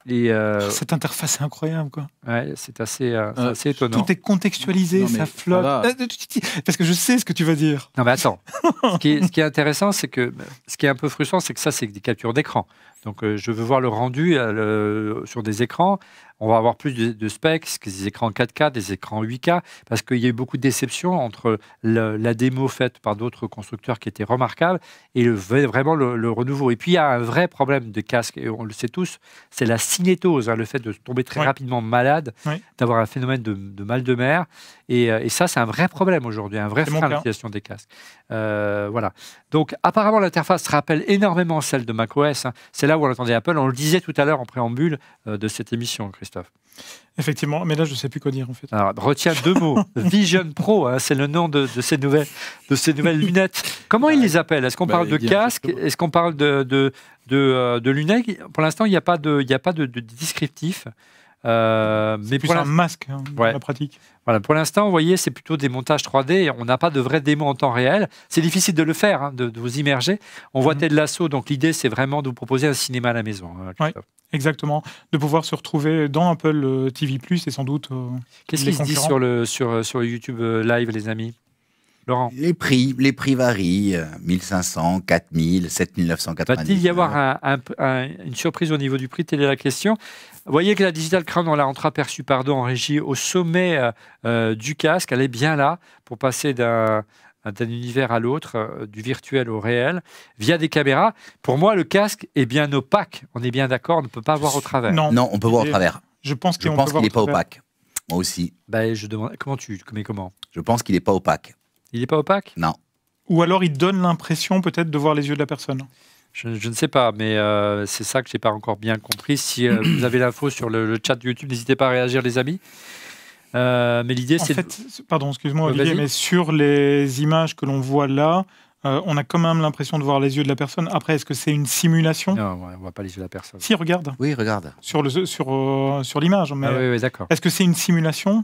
et Cette interface est incroyable, quoi. Ouais, c'est assez, assez, étonnant. Tout est contextualisé, ça flotte. Ah, parce que je sais ce que tu vas dire. Non, mais attends. [laughs] ce, qui est, intéressant, c'est que ce qui est un peu frustrant, c'est que ça, c'est des captures d'écran. Donc, je veux voir le rendu sur des écrans on va avoir plus de, specs, des écrans 4K, des écrans 8K, parce qu'il y a eu beaucoup de déceptions entre la démo faite par d'autres constructeurs qui étaient remarquables et le, vraiment le, renouveau. Et puis il y a un vrai problème de casque, et on le sait tous, c'est la cinétose, hein, le fait de tomber très rapidement malade, d'avoir un phénomène de mal de mer. Euh, et, ça, c'est un vrai problème aujourd'hui, un vrai frein à l'utilisation des casques. Euh, voilà. Donc, apparemment, l'interface rappelle énormément celle de macOS. Hein. C'est là où on attendait Apple. On le disait tout à l'heure en préambule euh, de cette émission, Christophe. Effectivement, mais là, je ne sais plus quoi dire en fait. retiens deux mots. [laughs] Vision Pro, hein, c'est le nom de, ces nouvelles, de ces nouvelles lunettes. Comment ils les appellent Est-ce qu'on bah, parle de casque Est-ce qu'on parle de, lunettes Pour l'instant, il n'y a pas de, il y a pas de, descriptif. Euh, mais plus pour un masque hein, la pratique. Voilà, pour l'instant, vous voyez, c'est plutôt des montages 3D. On n'a pas de vraie démo en temps réel. C'est difficile de le faire, hein, de, vous immerger. On voit voit mhm. l'assaut. l'assaut donc l'idée, c'est vraiment de vous proposer un cinéma à la maison. Hein, exactement, de pouvoir se retrouver dans Apple euh, TV+, et sans doute... Euh, Qu'est-ce qui se dit sur, le, sur, sur YouTube euh, Live, les amis les prix, les prix varient, 1500, 4000, 7990. Va-t-il y avoir une surprise au niveau du prix Telle est la question. Vous voyez que la Digital Crown, on l'a entreaperçue, pardon, en régie, au sommet euh, euh, du casque, elle est bien là pour passer d'un univers à l'autre, euh, du virtuel au réel, via des caméras. Pour moi, le casque est bien opaque. On est bien d'accord, on ne peut pas voir au travers. Non, non on peut voir au travers. Je pense qu'il n'est pas opaque. Moi aussi. Ben, je demande, comment tu, mais comment Je pense qu'il n'est pas opaque. Il n'est pas opaque Non. Ou alors il donne l'impression peut-être de voir les yeux de la personne je, ne sais pas, mais euh, c'est ça que je n'ai pas encore bien compris. Si euh, vous avez l'info sur le, chat YouTube, n'hésitez pas à réagir, les amis. Euh, mais l'idée, c'est. Pardon, excuse-moi, Olivier, mais sur les images que l'on voit là, on a quand même l'impression de voir les yeux de la personne. Après, est-ce que c'est une simulation Non, on ne voit pas les yeux de la personne. Si, regarde. Oui, regarde. Sur l'image. Sur, sur l'image. Ah oui, d'accord. Est-ce que c'est une simulation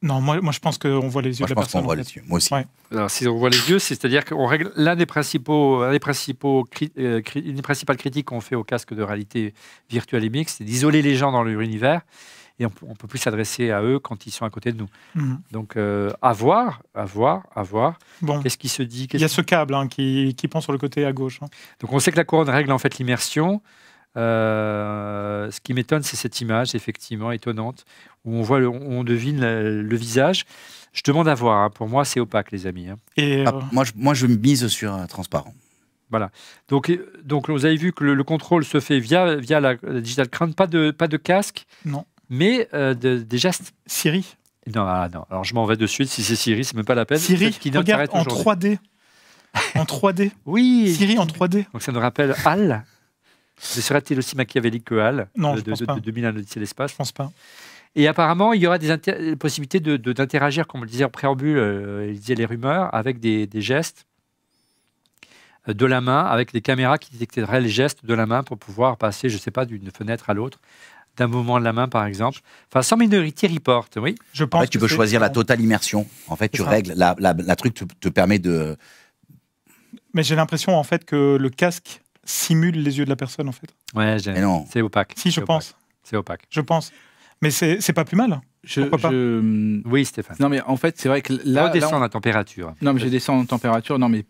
non, moi, moi, je pense qu'on voit les yeux moi, Je pense qu'on voit les yeux, moi aussi. Alors, si on voit les yeux, c'est-à-dire qu'on règle l'un des principaux, principaux euh, principales critiques qu'on fait au casque de réalité virtuelle et mixte, c'est d'isoler les gens dans leur univers et on, ne peut plus s'adresser à eux quand ils sont à côté de nous. Mhm. Donc, avoir euh, à voir, à voir, à voir. Bon. Qu'est-ce qui se dit Il y a ce câble hein, qui, qui, pend sur le côté à gauche. Hein. Donc, on sait que la couronne règle en fait l'immersion. Euh, ce qui m'étonne, c'est cette image, effectivement, étonnante, où on, voit on devine le, visage. Je demande à voir. Hein. Pour moi, c'est opaque, les amis. Hein. Et ah, euh, moi, je, moi, je mise sur un euh, transparent. Voilà. Donc, donc, vous avez vu que le, contrôle se fait via, via la, Digital crane. pas de, pas de casque. Non. Mais de, des gestes. Siri non, ah, non, alors je m'en vais de suite. Si c'est Siri, c'est même pas la peine. Siri, qui regarde en 3D. En 3D. oui. Siri en 3D. Donc ça nous rappelle Al. Ce serait il aussi machiavélique que HAL non, de, 2001 l'espace Je pense pas. Et apparemment, il y aura des possibilités d'interagir, de, comme le disait en préambule, euh, il disait les rumeurs, avec des, gestes euh, de la main, avec des caméras qui détecteraient les gestes de la main pour pouvoir passer, je ne sais pas, d'une fenêtre à l'autre, d'un mouvement de la main, par exemple. Enfin, sans Minority Report, oui. Je pense en fait, tu peux choisir la totale immersion. En fait, tu règles. La, truc te permet de... Mais j'ai l'impression, en fait, que le casque simule les yeux de la personne, en fait. Ouais, c'est opaque. Si, je pense. C'est opaque. Je pense. Mais c'est pas plus mal. Je, Pourquoi Pas hum, Oui, Stéphane. Non, mais en fait, c'est vrai que là. descend la température. Non, mais je descends en température. Non, mais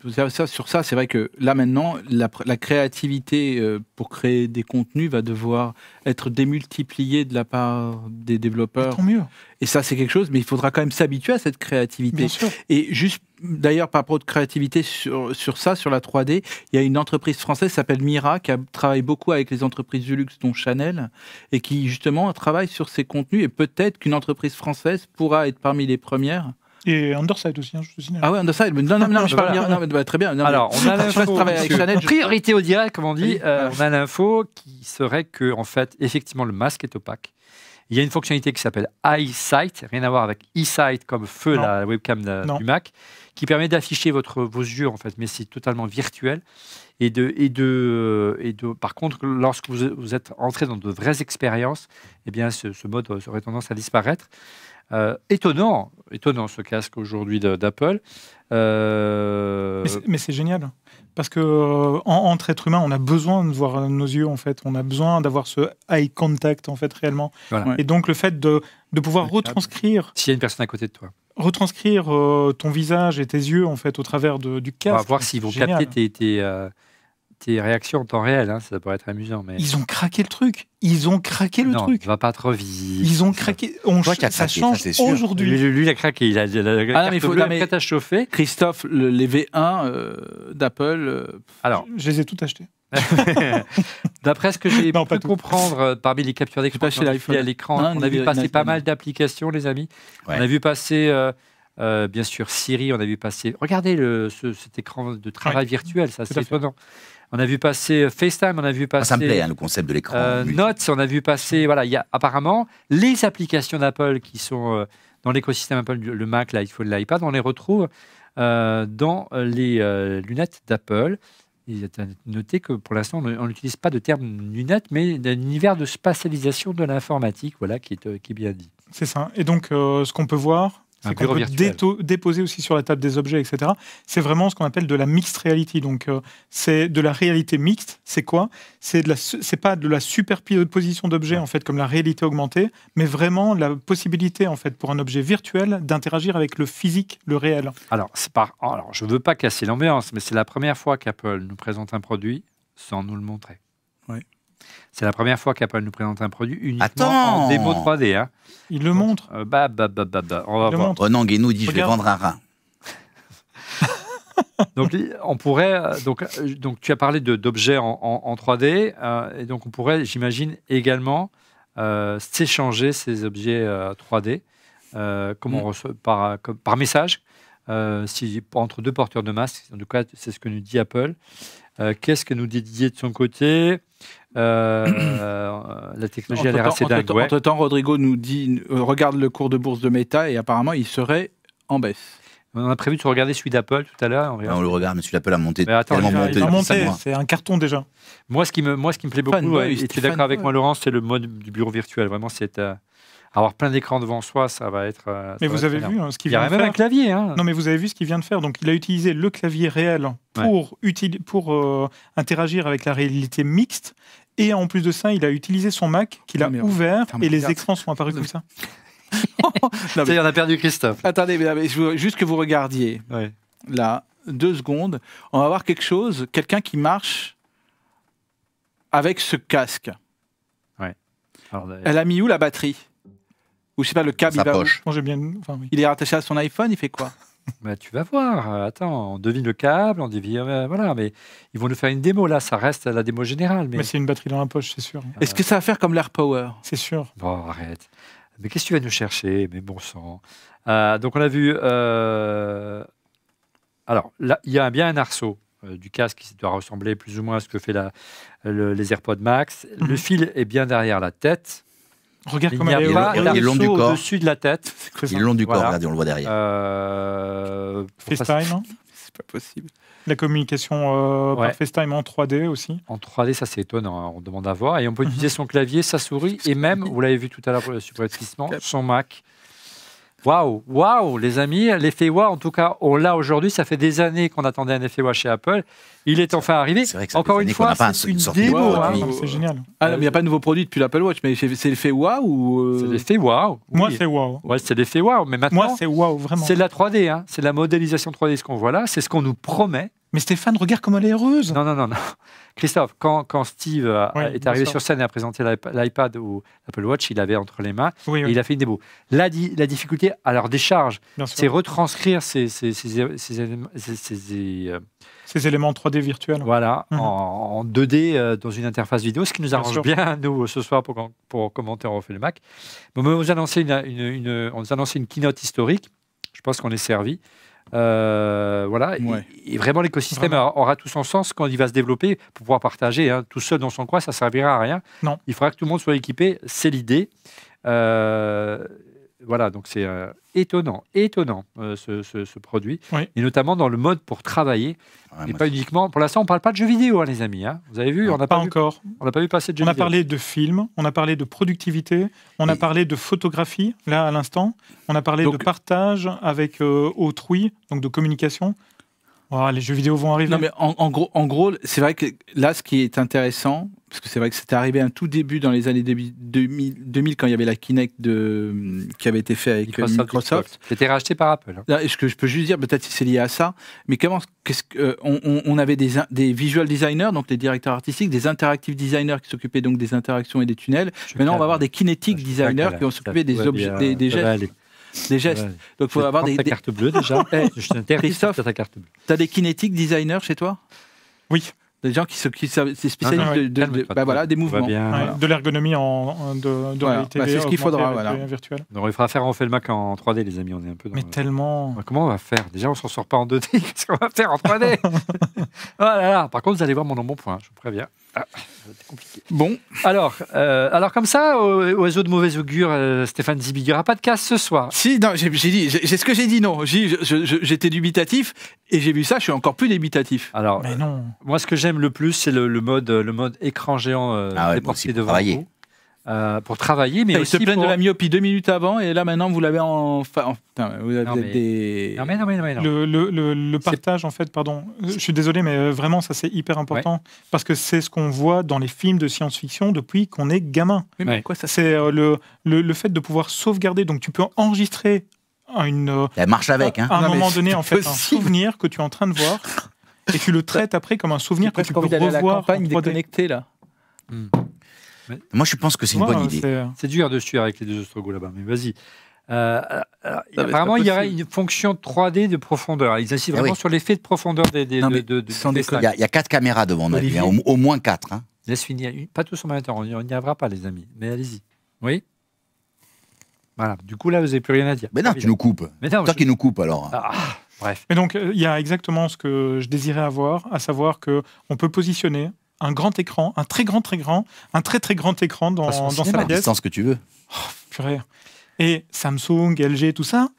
sur ça, c'est vrai que là, maintenant, la, créativité euh, pour créer des contenus va devoir être démultipliée de la part des développeurs. Tant mieux. Et ça, c'est quelque chose, mais il faudra quand même s'habituer à cette créativité. Bien sûr. Et juste d'ailleurs, par rapport de créativité sur, sur, ça, sur la 3D, il y a une entreprise française qui s'appelle Mira, qui a, travaille beaucoup avec les entreprises du luxe, dont Chanel, et qui justement travaille sur ces contenus. Et peut-être qu'une entreprise française pourra être parmi les premières et Underside aussi, hein, je te signale. Ah ouais, Underside. Non, non, non, je parle bah, bah, bah, très bien. Alors, on a l'info. Priorité au comme on dit. Euh, on a l'info qui serait que, en fait, effectivement, le masque est opaque. Il y a une fonctionnalité qui s'appelle EyeSight, rien à voir avec eSight comme feu la webcam du Mac qui permet d'afficher votre, vos yeux, en fait, mais c'est totalement virtuel. Et de, et de, euh, et de, par contre, lorsque vous, êtes entré dans de vraies expériences, eh bien, ce, mode aurait tendance à disparaître. Euh, étonnant, étonnant ce casque aujourd'hui d'Apple. Euh, mais c'est génial. Hein. Parce que euh, entre êtres humains, on a besoin de voir nos yeux, en fait. On a besoin d'avoir ce eye contact, en fait, réellement. Et donc, le fait de, pouvoir retranscrire. S'il y a une personne à côté de toi. Retranscrire euh, ton visage et tes yeux, en fait, au travers de, du casque. On voir s'ils vont capter tes, tes réactions en temps réel, hein, ça pourrait être amusant. Mais... Ils ont craqué le truc. Ils ont craqué le non, truc. Va pas trop vite. Ils ont craqué. On ch ça change aujourd'hui. Lui, il a craqué. Il a, ah mais il faut la chauffer. Christophe, les V1 euh, d'Apple. Euh, Alors, je, les ai tout achetés. [laughs] D'après ce que j'ai pu comprendre euh, parmi les captures d'écran on a vu passer pas mal d'applications, les amis. On a vu passer. bien sûr, Siri, on a vu passer. Regardez le, cet écran de travail virtuel, ça, c'est étonnant on a vu passer euh, FaceTime, on a vu passer. Ah, ça me plaît, hein, le concept de l'écran. Euh, Notes, on a vu passer. Voilà, il y a apparemment les applications d'Apple qui sont euh, dans l'écosystème Apple, le Mac, l'iPhone, l'iPad, on les retrouve dans les lunettes d'Apple. Il est à noter que pour l'instant, on n'utilise pas de terme lunettes, mais d'un univers de spatialisation de l'informatique, voilà, qui est, bien dit. C'est ça. Et donc, ce qu'on peut voir, c'est peut déposer aussi sur la table des objets, etc. C'est vraiment ce qu'on appelle de la mixed reality. Donc, euh, c'est de la réalité mixte. C'est quoi C'est de la, c'est pas de la superposition d'objets en fait, comme la réalité augmentée, mais vraiment la possibilité en fait pour un objet virtuel d'interagir avec le physique, le réel. Alors, c'est pas. Alors, je veux pas casser l'ambiance, mais c'est la première fois qu'Apple nous présente un produit sans nous le montrer. Oui. C'est la première fois qu'Apple nous présente un produit uniquement en démo 3D. Hein. Il le montre. Euh, bah, On dit je vais vendre un rein. [laughs] donc, on pourrait. Euh, euh, donc, tu as parlé d'objets en, 3D. Euh, et donc, on pourrait, j'imagine, également s'échanger ces objets 3D mm. comme par, message. si, entre deux porteurs de masques. en tout cas, c'est ce que nous dit Apple. Euh, qu'est-ce que nous dit Didier de son côté euh, euh, la technologie a l'air assez dingue. Entre, entre, temps, Rodrigo nous dit regarde le cours de bourse de Meta et apparemment il serait en baisse. On a prévu de regarder celui d'Apple tout à l'heure. Ah, on, le regarde, mais celui d'Apple a monté. attends, monté, c'est un carton déjà. Moi, ce qui me, moi, ce qui me plaît beaucoup, et tu es d'accord avec moi, Laurent, c'est le mode du bureau virtuel. Vraiment, c'est avoir plein d'écrans devant soi, ça va être. Euh, mais vous avez vu hein, ce qu'il vient de faire. Il y a même un clavier. Hein. Non, mais vous avez vu ce qu'il vient de faire. Donc, il a utilisé le clavier réel pour, pour euh, interagir avec la réalité mixte. Et en plus de ça, il a utilisé son Mac qu'il a ouvert et les écrans sont apparus comme ça. non, [laughs] Ça a perdu Christophe. Attendez, juste que vous regardiez. Là, deux secondes. On va voir quelque chose, quelqu'un qui marche avec ce casque. Elle a mis où la batterie ou pas, le câble, il, poche. bien, il est rattaché à son iPhone, il fait quoi [laughs] bah, tu vas voir, attends, on devine le câble, on devine. Euh, voilà, mais ils vont nous faire une démo là, ça reste la démo générale. Mais, c'est une batterie dans la poche, c'est sûr. Euh. Est-ce que ça va faire comme l'Air Power C'est sûr. Bon, arrête. Mais qu'est-ce que tu vas nous chercher Mais bon sang. Euh, donc on a vu. Alors, là, il y a bien un arceau du casque qui doit ressembler plus ou moins à ce que fait les AirPods Max. Mhm. Le fil est bien derrière la tête. Regarde comment elle va. Il est long du corps. Au-dessus de la tête. [laughs] Il est long du corps, regardez, on le voit derrière. Euh, FaceTime hein. [laughs] C'est pas possible. La communication euh, FaceTime en 3D aussi En 3D, ça c'est étonnant, hein. on demande à voir. Et on peut mhm. utiliser son clavier, sa souris et même, vous l'avez vu tout à l'heure pour le subrepticement, son Mac. Waouh, waouh, les amis, l'effet waouh, en tout cas, on l'a aujourd'hui. Ça fait des années qu'on attendait un effet waouh chez Apple. Il est enfin arrivé. Encore une fois, c'est une, démo. Hein. Ah, c'est génial. Ah, il n'y a pas de nouveau produit depuis l'Apple Watch, mais c'est l'effet waouh ou... C'est l'effet waouh. Moi, c'est waouh. Ouais, c'est l'effet waouh. Mais maintenant, Moi, c'est waouh, vraiment. C'est de la 3D, hein. c'est la modélisation 3D, ce qu'on voit là. C'est ce qu'on nous promet. Mais Stéphane, regarde comme elle est heureuse. Non, non, non. non. [laughs] Christophe, quand, quand Steve euh, est arrivé sur scène et a présenté l'iPad ou l'Apple Watch, il avait entre les mains il a fait une démo. La, difficulté à leur décharge, c'est retranscrire ces, ces, éléments 3D euh, virtuels. Voilà, mhm. en, 2D euh, dans une interface vidéo, ce qui nous arrange bien, [laughs] nous, ce soir, pour, pour commenter On refait le Mac. on, nous a annoncé une, on nous a annoncé une keynote historique. Je pense qu'on est servi. Euh, voilà. Et, vraiment, l'écosystème aura tout son sens quand il va se développer pour pouvoir partager. Hein. Tout seul dans son coin, ça servira à rien. Il faudra que tout le monde soit équipé. C'est l'idée. Euh, voilà, donc c'est euh, étonnant, étonnant euh, ce, produit, et notamment dans le mode pour travailler, et pas uniquement. Pour l'instant, on ne parle pas de jeux vidéo, hein, les amis. Hein. Vous avez vu, on n'a pas, encore. on n'a pas vu passer de jeux On a parlé de films, on a parlé de productivité, on a parlé de photographie là à l'instant, on a parlé de euh, partage avec autrui, donc de communication. les jeux vidéo vont arriver. Non, mais en gros c'est vrai que là, ce qui est intéressant, parce que c'est vrai que c'était arrivé un tout début dans les années 2000, 2000, quand il y avait la Kinect de, qui avait été fait avec euh, Microsoft. C'était racheté par Apple. Hein. est ce que je peux juste dire, peut-être si c'est lié à ça, mais comment, qu'est-ce que, euh, on, avait des, des visual designers, donc des directeurs artistiques, des interactive designers qui s'occupaient donc des interactions et des tunnels. Maintenant, on va avoir des kinetic designers qui vont s'occuper des gestes Donc, il faut avoir des, ta des... carte bleue déjà. [laughs] Eh, je ta carte bleue. T'as des kinétiques designers chez toi Oui. Des gens qui se, qui ah, de, bah, voilà, des mouvements. De l'ergonomie en, de, bah, C'est ce qu'il faudra. Voilà. il faudra faire en fait le Mac en 3D, les amis. On est un peu Mais tellement. Bah, comment on va faire Déjà, on s'en sort pas en 2D. [laughs] Qu'est-ce qu'on va faire en 3D [laughs] Par contre, vous allez voir mon bon point je vous préviens. Ah, compliqué. Bon. Alors, euh, alors comme ça, oiseau de mauvais augure, euh, Stéphane Zibi il aura pas de casse ce soir. Si, non, j'ai dit, c'est ce que j'ai dit, non. J'étais dubitatif et j'ai vu ça, je suis encore plus dubitatif. Alors, Mais non. Euh, moi, ce que j'aime le plus, c'est le, mode, le mode écran géant ah ouais, déporté devant euh, pour travailler, mais ah, se plaindre de la myopie deux minutes avant, et là maintenant vous l'avez en. Enfin, vous avez non, mais... des. Non mais non Le, partage en fait, pardon, je suis désolé, mais euh, vraiment ça c'est hyper important parce que c'est ce qu'on voit dans les films de science-fiction depuis qu'on est gamin. Mais ça C'est euh, le, le fait de pouvoir sauvegarder, donc tu peux enregistrer une. Elle marche avec, hein. À un moment donné, en fait, un souvenir que tu es en train de voir. [laughs] et tu le traites après comme un souvenir que tu peux revoir. là. Hmm. Moi, je pense que c'est une bonne idée. C'est dur de suivre avec les deux Ostrogoths là-bas, mais vas-y. Euh, euh, apparemment, il y aurait une fonction 3D de profondeur. Ils insistent eh vraiment sur l'effet de profondeur des. des il, y a, quatre caméras devant nous, hein, au, moins quatre. Hein. Laisse finir. Pas tous en même temps, on n'y arrivera pas, les amis. Mais allez-y. Oui Voilà. Du coup, là, vous n'avez plus rien à dire. Mais non, tu nous coupes. C'est toi qui nous coupe alors. Ah, ah, bref. Mais donc, euh, il y a exactement ce que je désirais avoir, à savoir qu'on peut positionner un grand écran, un très grand, très grand, un très très grand écran dans, dans cinéma, sa pièce. distance que tu veux. Oh, Et Samsung, LG, tout ça,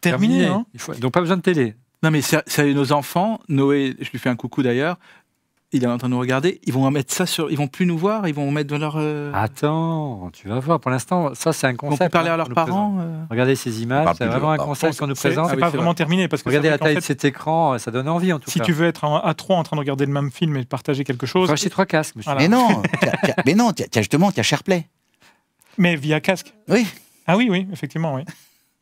terminé. hein. Donc pas besoin de télé. Non mais ça, eu nos enfants, Noé, je lui fais un coucou d'ailleurs, il est en train de nous regarder. Ils vont mettre ça sur. Ils vont plus nous voir. Ils vont mettre dans leur. Euh, Attends, tu vas voir. Pour l'instant, ça c'est un concept. Ils vont parler hein, à leurs parents. Euh. Regardez ces images. Bah, c'est vraiment un bah, concept qu'on nous présente. C'est pas vraiment terminé parce que. Regardez la taille de cet écran. Euh, ça donne envie en tout cas. Si tu veux être à trois en train de regarder le même film et de partager quelque chose. Tu acheter trois casques. Mais non. [laughs] mais non. tu as, justement, tu as SharePlay. Mais via casque. Oui. Ah oui, oui, effectivement, oui.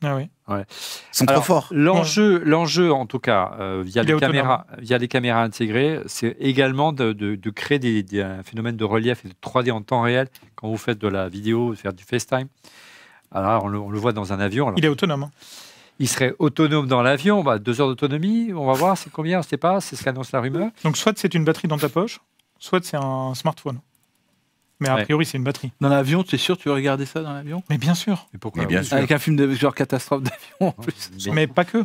Ah oui. ouais. sont trop forts. L'enjeu, l'enjeu en tout cas, euh, via, les caméras, via les caméras intégrées, c'est également de, créer des, des, un phénomène de relief et de 3D en temps réel quand vous faites de la vidéo, faire du FaceTime. Alors, ah, on le, voit dans un avion. Il est autonome. Hein. Il serait autonome dans l'avion. Bah, deux heures d'autonomie, on va voir, c'est combien, on ne sait pas, c'est ce qu'annonce la rumeur. Donc, soit c'est une batterie dans ta poche, soit c'est un smartphone. Mais a priori, c'est une batterie. Dans l'avion, tu es sûr, tu veux regarder ça dans l'avion Mais bien sûr. Et pourquoi Avec un film de genre catastrophe d'avion en plus. Mais, pas que.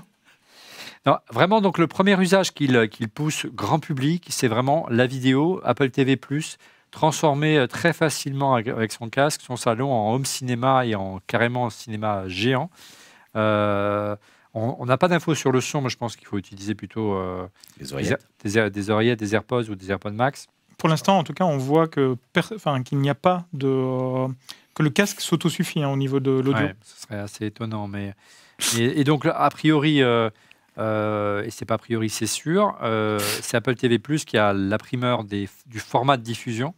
vraiment, donc le premier usage euh, qu'il pousse grand public, c'est vraiment la vidéo, Apple TV, transformé euh, très facilement avec son casque, son salon en home cinéma et en carrément en cinéma géant. Euh, on n'a pas d'infos sur le son, mais je pense qu'il faut utiliser plutôt des, oreillettes. Des, des, oreillettes, des AirPods ou des AirPods Max pour l'instant, en tout cas, on voit que qu'il n'y a pas de que le casque s'autosuffit hein, au niveau de l'audio. ce serait assez étonnant, mais et, donc a priori, euh, euh, et c'est pas a priori, c'est sûr, euh, c'est Apple TV qui a la primeur du format de diffusion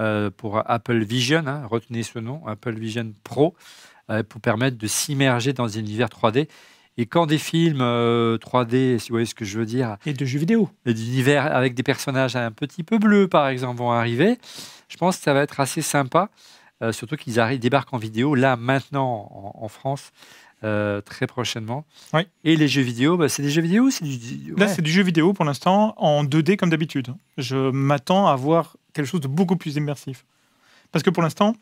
euh, pour Apple Vision. Hein, retenez ce nom, Apple Vision Pro, pour permettre de s'immerger dans un univers 3D. Et quand des films 3D, euh, si vous voyez ce que je veux dire, et de jeux vidéo, d'univers avec des personnages un petit peu bleus, par exemple, vont arriver, je pense que ça va être assez sympa. Euh, surtout qu'ils arrivent, débarquent en vidéo là maintenant en, France. Euh, très prochainement. Oui. Et les jeux vidéo, bah, c'est des jeux vidéo c'est du... Là, c'est du jeu vidéo pour l'instant, en 2D comme d'habitude. Je m'attends à voir quelque chose de beaucoup plus immersif. Parce que pour l'instant,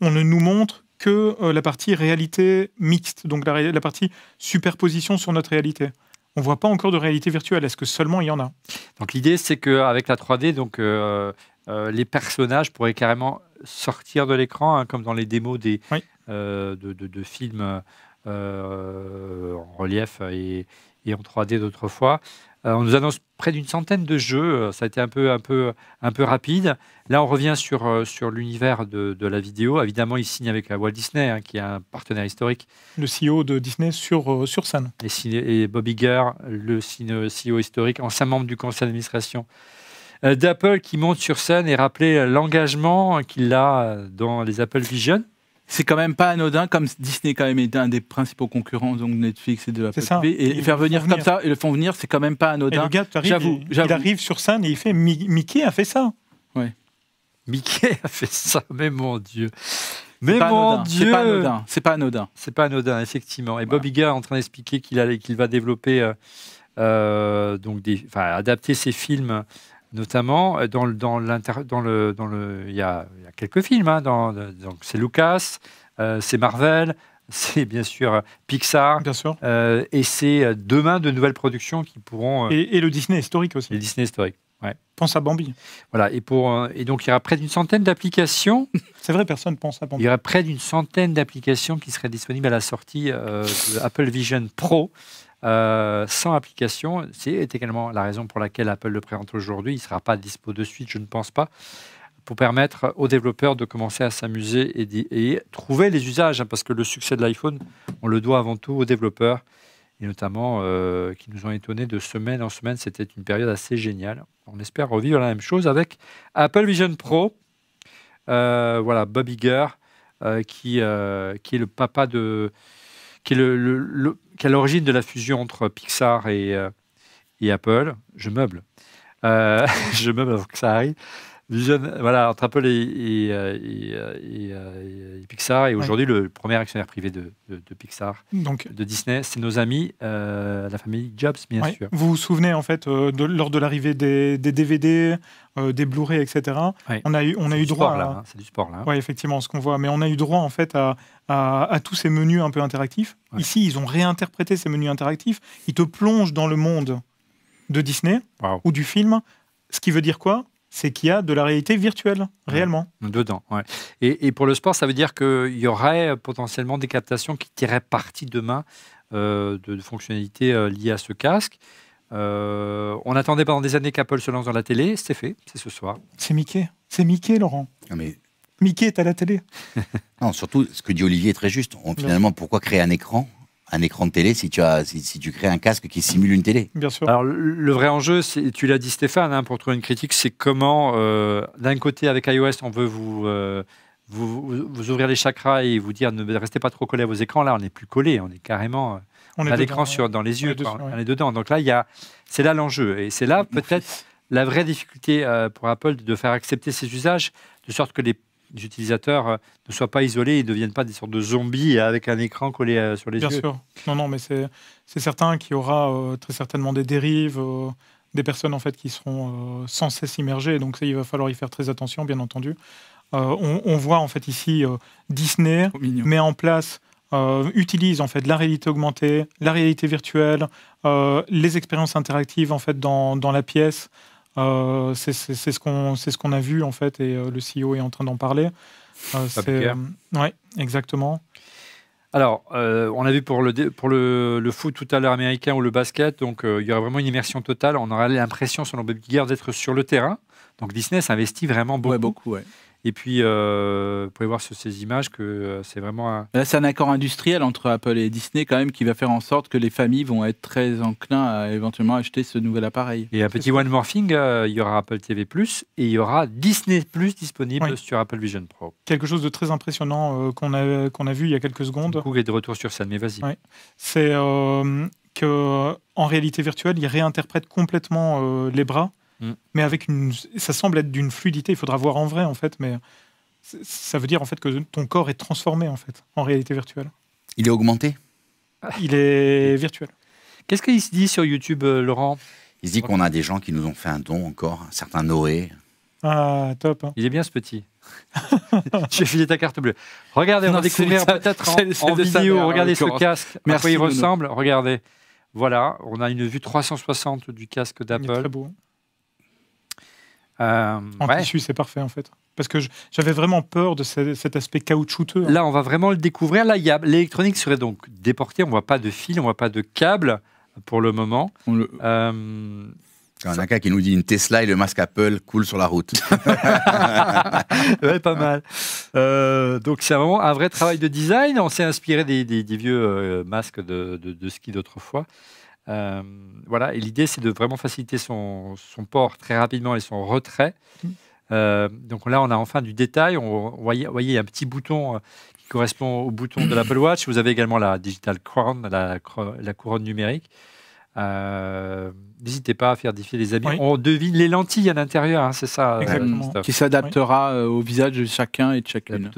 on ne nous montre que euh, la partie réalité mixte, donc la, partie superposition sur notre réalité. On ne voit pas encore de réalité virtuelle. Est-ce que seulement il y en a Donc l'idée, c'est qu'avec la 3D, donc, euh, euh, les personnages pourraient carrément sortir de l'écran, hein, comme dans les démos de, films en relief et, et en 3D d'autrefois. Euh, on nous annonce près d'une centaine de jeux. Euh, ça a été un peu, un peu, un peu rapide. Là, on revient sur, euh, sur l'univers de, la vidéo. Évidemment, il signe avec Walt Disney, hein, qui est un partenaire historique. Le CEO de Disney sur, sur scène. Et, Bobby Bob le CEO e historique, ancien membre du conseil d'administration d'Apple, qui monte sur scène et rappelait l'engagement qu'il a dans les Apple Vision c'est quand même pas anodin, comme Disney quand même est un des principaux concurrents donc Netflix et de la ça. et, faire venir, comme ça et le font venir, c'est quand même pas anodin. J'avoue, il, arrive sur scène et il fait Mickey a fait ça. Ouais. Mickey a fait ça, mais mon Dieu. Mais mon Dieu, c'est pas anodin. C'est pas anodin. C'est pas anodin, effectivement. Et Bob Iger est en train d'expliquer qu'il va développer euh, euh, donc des, adapter ses films notamment euh, dans, dans, dans le dans le il y, a quelques films hein, dans, donc c'est Lucas euh, c'est Marvel [laughs] c'est bien sûr euh, Pixar bien sûr. et c'est demain de nouvelles productions qui pourront et, le Disney historique aussi le Disney historique ouais. pense à Bambi voilà et pour et donc il y aura près d'une centaine d'applications [laughs] c'est vrai personne pense à Bambi il y aura près d'une centaine d'applications qui seraient disponibles à la sortie de Apple Vision Pro euh, sans application. C'est également la raison pour laquelle Apple le présente aujourd'hui. Il ne sera pas dispo de suite, je ne pense pas, pour permettre aux développeurs de commencer à s'amuser et, trouver les usages, hein, parce que le succès de l'iPhone, on le doit avant tout aux développeurs, et notamment euh, qui nous ont étonnés de semaine en semaine. C'était une période assez géniale. On espère revivre la même chose avec Apple Vision Pro. Euh, voilà, Bob Iger, qui, qui est le papa de, qui est à l'origine de la fusion entre Pixar et, euh, Apple. Je meuble. Euh, [laughs] je meuble avant que ça arrive voilà, entre Apple et, euh, euh, euh, Pixar. Et aujourd'hui, le premier actionnaire privé de, Pixar, de Disney, c'est nos amis, la famille Jobs, bien sûr. Vous vous souvenez, en fait, de, lors de l'arrivée des, DVD, des Blu-ray, etc., on a eu, on a eu droit. Hein, c'est du sport, là. Hein. Oui, effectivement, ce qu'on voit. Mais on a eu droit, en fait, à, tous ces menus un peu interactifs. Ici, ils ont réinterprété ces menus interactifs. Ils te plongent dans le monde de Disney ou du film. Ce qui veut dire quoi c'est qu'il y a de la réalité virtuelle, réellement. Dedans, ouais. Et, pour le sport, ça veut dire qu'il y aurait euh, potentiellement des captations qui tireraient parti demain euh, de, fonctionnalités euh, liées à ce casque. on attendait pendant des années qu'Apple se lance dans la télé, c'est fait, c'est ce soir. C'est Mickey, c'est Mickey, Laurent. mais... Mickey est à la télé. [laughs] non, surtout, ce que dit Olivier est très juste. On, finalement, pourquoi créer un écran un écran de télé si tu, as, si, tu crées un casque qui simule une télé. Bien sûr. Alors, le vrai enjeu, tu l'as dit Stéphane, hein, pour trouver une critique, c'est comment, euh, d'un côté, avec iOS, on veut euh, vous, vous, ouvrir les chakras et vous dire ne restez pas trop collés à vos écrans. Là, on n'est plus collé, on est carrément. Euh, on, l'écran dans les yeux, on est, dedans, Donc là, c'est là l'enjeu. Et c'est là, peut-être, la vraie difficulté pour Apple de faire accepter ces usages, de sorte que les les utilisateurs euh, ne soient pas isolés, ils ne deviennent pas des sortes de zombies avec un écran collé euh, sur les yeux. Bien sûr. Non, non, mais c'est certain qu'il y aura euh, très certainement des dérives. des personnes en fait qui seront sans cesse immergées. Donc ça, il va falloir y faire très attention, bien entendu. on, voit en fait ici Disney met en place, utilise en fait la réalité augmentée, la réalité virtuelle, les expériences interactives en fait dans, dans la pièce. Euh, c'est ce qu'on ce qu'on a vu en fait et euh, le CEO est en train d'en parler. Euh, euh oui, exactement. Alors, on a vu pour le, pour le, le foot tout à l'heure américain ou le basket, donc il y aura vraiment une immersion totale. On aura l'impression, selon Bob Gear d'être sur le terrain. Donc Disney s'investit vraiment beaucoup. beaucoup et puis, euh, vous pouvez voir sur ces images que euh, c'est vraiment un... c'est un accord industriel entre Apple et Disney quand même qui va faire en sorte que les familles vont être très enclins à éventuellement acheter ce nouvel appareil. Et un petit one morphing euh, il y aura Apple TV+, et il y aura Disney+, disponible sur Apple Vision Pro. Quelque chose de très impressionnant qu'on a, qu'on a vu il y a quelques secondes. Vous coup, est de retour sur scène, mais vas-y. Oui. C'est qu'en réalité virtuelle, il réinterprète complètement les bras Mm. mais avec une, ça semble être d'une fluidité. Il faudra voir en vrai en fait, mais ça veut dire en fait que ton corps est transformé en fait en réalité virtuelle. Il est augmenté. [laughs] Il est virtuel. Qu'est-ce qu'il se dit sur YouTube, euh, Laurent Il se dit qu'on a des gens qui nous ont fait un don encore, un certain Noé. Ah, top. Hein. Il est bien ce petit. J'ai [laughs] filé ta carte bleue. Regardez, on va découvrir peut-être en, [laughs] vidéo. regardez ce casque. Merci à quoi il ressemble. Regardez. Voilà, on a une vue 360 du casque d'Apple. Très beau. Hein. Euh, en tissu, c'est parfait en fait. Parce que j'avais vraiment peur de cet aspect caoutchouteux. Hein. Là, on va vraiment le découvrir. Là, l'électronique serait donc déportée. On ne voit pas de fil, on ne voit pas de câble pour le moment. On le... Euh... Quand un cas qui nous dit une Tesla et le masque Apple coule sur la route. [laughs] ouais, pas mal. Euh, donc c'est vraiment un vrai travail de design. On s'est inspiré des, vieux euh, masques de ski d'autrefois. Euh, voilà, et l'idée, c'est de vraiment faciliter son, son, port très rapidement et son retrait. Mmh. Euh, donc là, on a enfin du détail. voyez il voyez, a un petit bouton euh, qui correspond au bouton de l'Apple Watch. Vous avez également la Digital Crown, la, la couronne numérique. N'hésitez pas à faire défier les amis On devine les lentilles à l'intérieur, hein, c'est ça qui s'adaptera au visage de chacun et de chacune.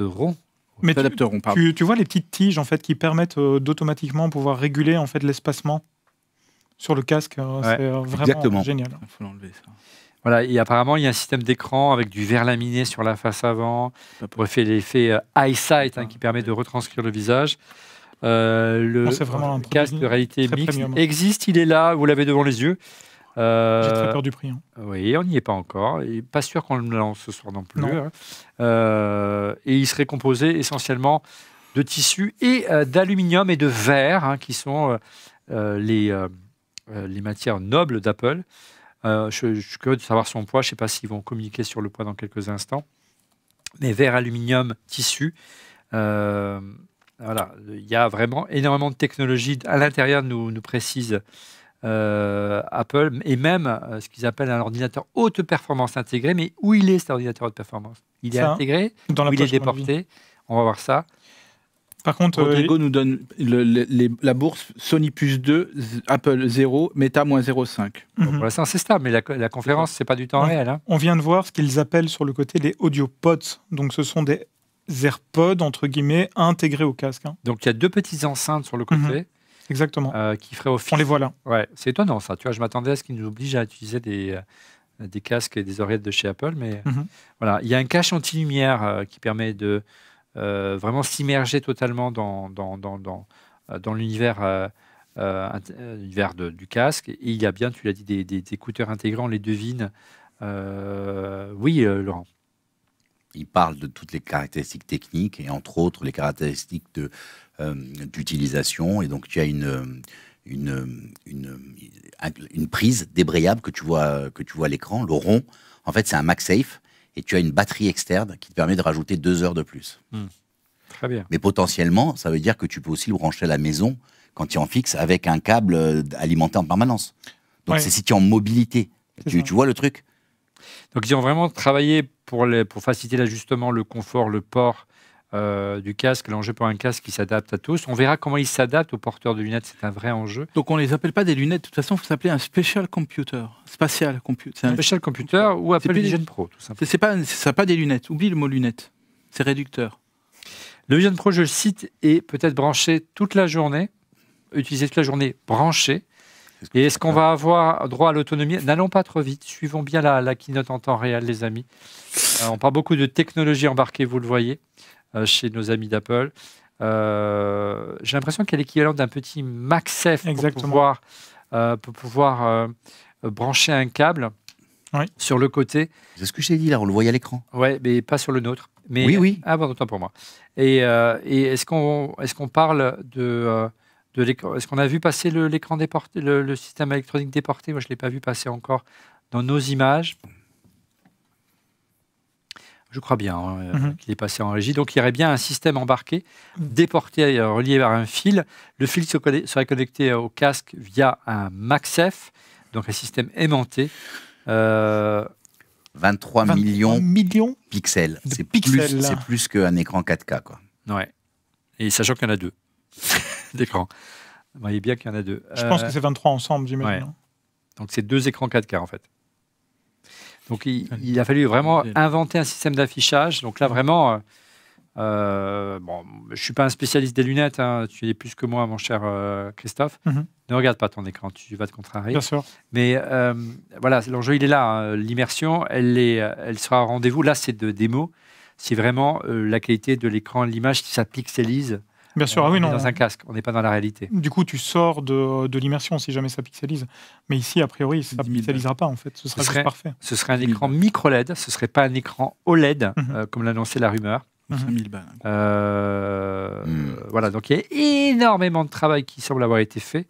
Mais tu, tu, vois les petites tiges en fait qui permettent d'automatiquement pouvoir réguler en fait l'espacement sur le casque. Hein, c'est euh, vraiment génial. Il faut l'enlever, Voilà, et apparemment, il y a un système d'écran avec du verre laminé sur la face avant, pour faire l'effet euh, eyesight hein, ah, qui permet de retranscrire le visage. Euh, le, ah, casque de réalité mixte existe, il est là, vous l'avez devant les yeux. J'ai très peur du prix. Hein. Oui, on n'y est pas encore. Et pas sûr qu'on le lance ce soir non plus. et il serait composé essentiellement de tissu et d'aluminium et de verre, qui sont les euh, les matières nobles d'Apple. Euh, je, je, suis curieux de savoir son poids. Je ne sais pas s'ils vont communiquer sur le poids dans quelques instants. Mais verre, aluminium, tissu. Euh, voilà, il y a vraiment énormément de technologies à l'intérieur, nous, précise Apple, et même ce qu'ils appellent un ordinateur haute performance intégré. Mais où il est cet ordinateur haute performance Il est intégré Dans où il est déporté On va voir ça. Par contre, euh, Rodrigo nous donne la bourse Sony plus 2, Apple 0, Meta 0,5. Mhm. C'est stable, mais la, la conférence, c'est pas du temps réel. Hein. On vient de voir ce qu'ils appellent sur le côté les audiopods. Donc ce sont des AirPods, entre guillemets, intégrés au casque. Hein. Donc il y a deux petites enceintes sur le côté. Mhm. Exactement. Euh, qui ferait office. On les voit là. Ouais, c'est étonnant ça. Tu vois, je m'attendais à ce qu'ils nous obligent à utiliser des, euh, des casques et des oreillettes de chez Apple, mais mhm. voilà. Il y a un cache anti-lumière qui permet de euh, vraiment s'immerger totalement dans, dans, dans, dans, euh, l'univers euh, du casque. Et il y a bien, tu l'as dit, des, écouteurs intégrants, les devine. oui, Laurent il parle de toutes les caractéristiques techniques et entre autres les caractéristiques d'utilisation. et donc, tu as une, une, une, une prise débrayable que tu vois, que tu vois à l'écran, le rond. En fait, c'est un MagSafe et tu as une batterie externe qui te permet de rajouter deux heures de plus. Hmm. Très bien. Mais potentiellement, ça veut dire que tu peux aussi le brancher à la maison quand tu en fixe avec un câble euh, alimenté en permanence. Donc c'est si tu es en mobilité. Tu, vois le truc Donc ils ont vraiment travaillé pour faciliter l'ajustement, le confort, le port, euh, du casque, l'enjeu pour un casque qui s'adapte à tous. On verra comment il s'adapte aux porteurs de lunettes, c'est un vrai enjeu. Donc on ne les appelle pas des lunettes, de toute façon, il faut s'appeler un special computer, spatial computer. Un special computer ou Apple Vision Pro, tout simplement. C'est pas, ça pas des lunettes, oublie le mot lunettes, c'est réducteur. Le Vision Pro, je le cite, est peut-être branché toute la journée, utilisé toute la journée, branché. Et est-ce qu'on va avoir droit à l'autonomie N'allons pas trop vite, suivons bien la, la, keynote en temps réel, les amis. Euh, on parle beaucoup de technologie embarquée, vous le voyez. Euh, chez nos amis d'Apple. Euh, j'ai l'impression qu'elle est l'équivalent d'un petit MacSafe euh, pour pouvoir, pour pouvoir brancher un câble sur le côté. C'est ce que j'ai dit là, on le voyait à l'écran. Oui, mais pas sur le nôtre. Mais, oui, oui. Ah, bon, autant pour moi. Et, est-ce qu'on parle de. de est-ce qu'on a vu passer l'écran déporté, le, le, système électronique déporté Moi, je ne l'ai pas vu passer encore dans nos images je crois bien, hein, euh, mhm. qu'il est passé en régie. Donc il y aurait bien un système embarqué, déporté, euh, relié par un fil. Le fil serait connecté euh, au casque via un MaxF, donc un système aimanté. 23, millions, de pixels. C'est plus, plus qu'un écran 4K. Quoi. Et sachant qu'il y en a deux [laughs] d'écran. Vous voyez bien qu'il y en a deux. Je pense que c'est 23 ensemble, j'imagine. Hein. Donc c'est deux écrans 4K en fait. Donc il, a fallu vraiment inventer un système d'affichage. Donc là, vraiment, euh, euh, bon, je ne suis pas un spécialiste des lunettes, hein. tu es plus que moi, mon cher euh, Christophe. Mhm. Ne regarde pas ton écran, tu vas te contrarier. Bien sûr. Mais voilà, l'enjeu, il est là. Hein. L'immersion, elle, elle sera au rendez-vous. Là, c'est de démo. C'est vraiment la qualité de l'écran, l'image qui pixelise. Bien sûr, ah dans un casque, on n'est pas dans la réalité. Du coup, tu sors de, l'immersion si jamais ça pixelise. Mais ici, a priori, ça ne pixelisera pas en fait. Ce, sera serait parfait. Ce serait un écran micro LED, ce serait pas un écran OLED, mhm. euh, comme l'annonçait la rumeur. Mhm. Euh, hmm. Voilà, donc il y a énormément de travail qui semble avoir été fait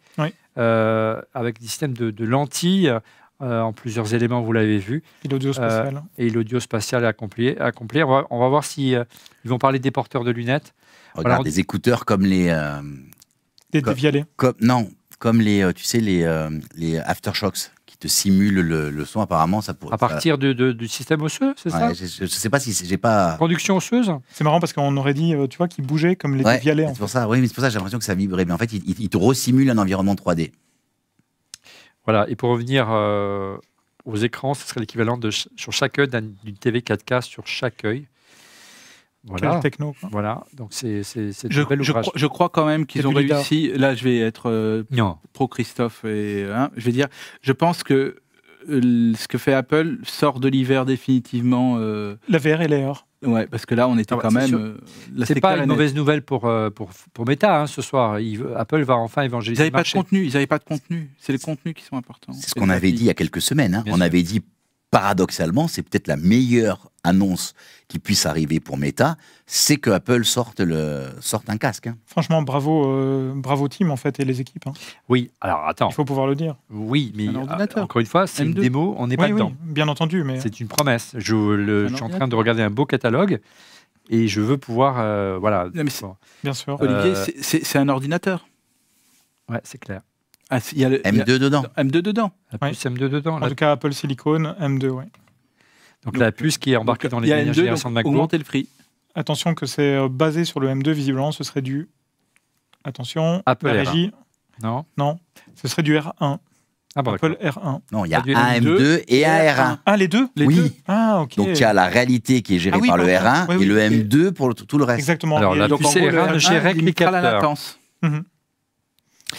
euh, avec des systèmes de, lentilles en plusieurs éléments, vous l'avez vu. Et l'audio spatial. et l'audio spatial à accomplir. On va, on va voir si ils vont parler des porteurs de lunettes. Regarde, des écouteurs comme les. Euh, des comme, Non, comme les, euh, tu sais, les, euh, les aftershocks qui te simulent le, son. Apparemment, ça pourrait. À partir du système osseux, c'est ça je, ne sais pas si j'ai pas. Production osseuse C'est marrant parce qu'on aurait dit, tu vois, qu'ils bougeaient comme les dévialés. C'est pour ça, oui, mais c'est pour ça j'ai l'impression que ça vibrait. Mais en fait, ils il, il te resimulent un environnement 3D. Voilà, et pour revenir aux écrans, ce serait l'équivalent de sur chaque œil d'une TV 4K sur chaque œil. Voilà. techno. Voilà. Donc c'est c'est je, crois, je crois quand même qu'ils ont réussi. Là, je vais être euh, pro Christophe et hein, je vais dire, je pense que euh, ce que fait Apple sort de l'hiver définitivement. Euh, la VR et l'air. Ouais, parce que là, on était ah bah, quand même. c'est pas une mauvaise nouvelle pour, pour, pour Meta hein, ce soir. Apple va enfin évangéliser. Ils n'avaient pas de contenu. Ils n'avaient pas de contenu. C'est les contenus qui sont importants. C'est ce qu'on avait dit il y a quelques semaines. Hein. On avait dit paradoxalement, c'est peut-être la meilleure annonce qui puisse arriver pour Meta, c'est que Apple sorte, le, sorte un casque. Hein. Franchement, bravo, euh, bravo team en fait et les équipes. Hein. Oui, alors attends. Il faut pouvoir le dire. Oui, mais ah, encore une fois, c'est une démo, on n'est pas dedans. Bien entendu, mais c'est une promesse. Je, le, suis en train de regarder un beau catalogue et je veux pouvoir, euh, voilà. Bien sûr. Olivier, euh, c'est un ordinateur. Ouais, c'est clair. Ah, M2 dedans. M2 dedans. La puce M2 dedans. En tout cas, Apple Silicon, M2, oui. Donc, la puce qui est embarquée dans les dernières générations de MacBook. Augmenter le prix. Attention que c'est euh, basé sur le M2, visiblement, ce serait du... Attention, Apple R1. Non. Non, ce serait du R1. Ah, bah, Apple R1. Non, il y a un M2 et un R1. Ah, les deux les Oui. Deux ah, ok. Donc il y a la réalité qui est gérée ah par le R1 et le M2 pour tout le reste. Exactement. Alors et la puce R1 gère les capteurs. La latence. Mhm.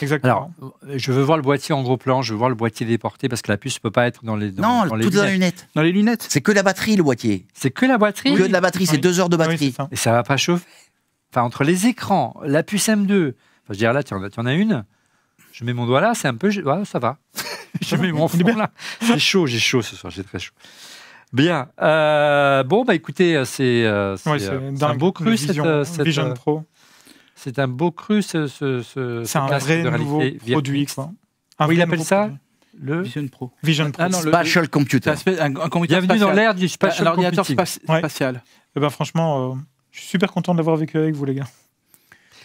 Exactement. Alors, je veux voir le boîtier en gros plan, je veux voir le boîtier déporté parce que la puce ne peut pas être dans les dans, les lunettes. dans les lunettes. C'est que la batterie, le boîtier. C'est que la batterie de la batterie, c'est deux heures de batterie. Et ça va pas chauffer. Enfin, entre les écrans, la puce M2, enfin, je dirais là, tu en, en, as une, je mets mon doigt là, c'est un peu. Ouais, ça va. [laughs] je mets mon là. c'est chaud, j'ai chaud ce soir, j'ai très chaud. Bien. Euh, bon, bah écoutez, euh, c'est euh, euh un beau cru cette, Vision Pro. C'est un beau cru, ce. ce, ce c'est un vrai nouveau produit. Quoi. il appelle ça le Vision Pro. Vision Pro. Ah, non, spatial le... computer. computer Bienvenue dans l'ère du spatial ordinateur spatial. Eh ben, franchement, euh, je suis super content de l'avoir vécu avec vous, les gars.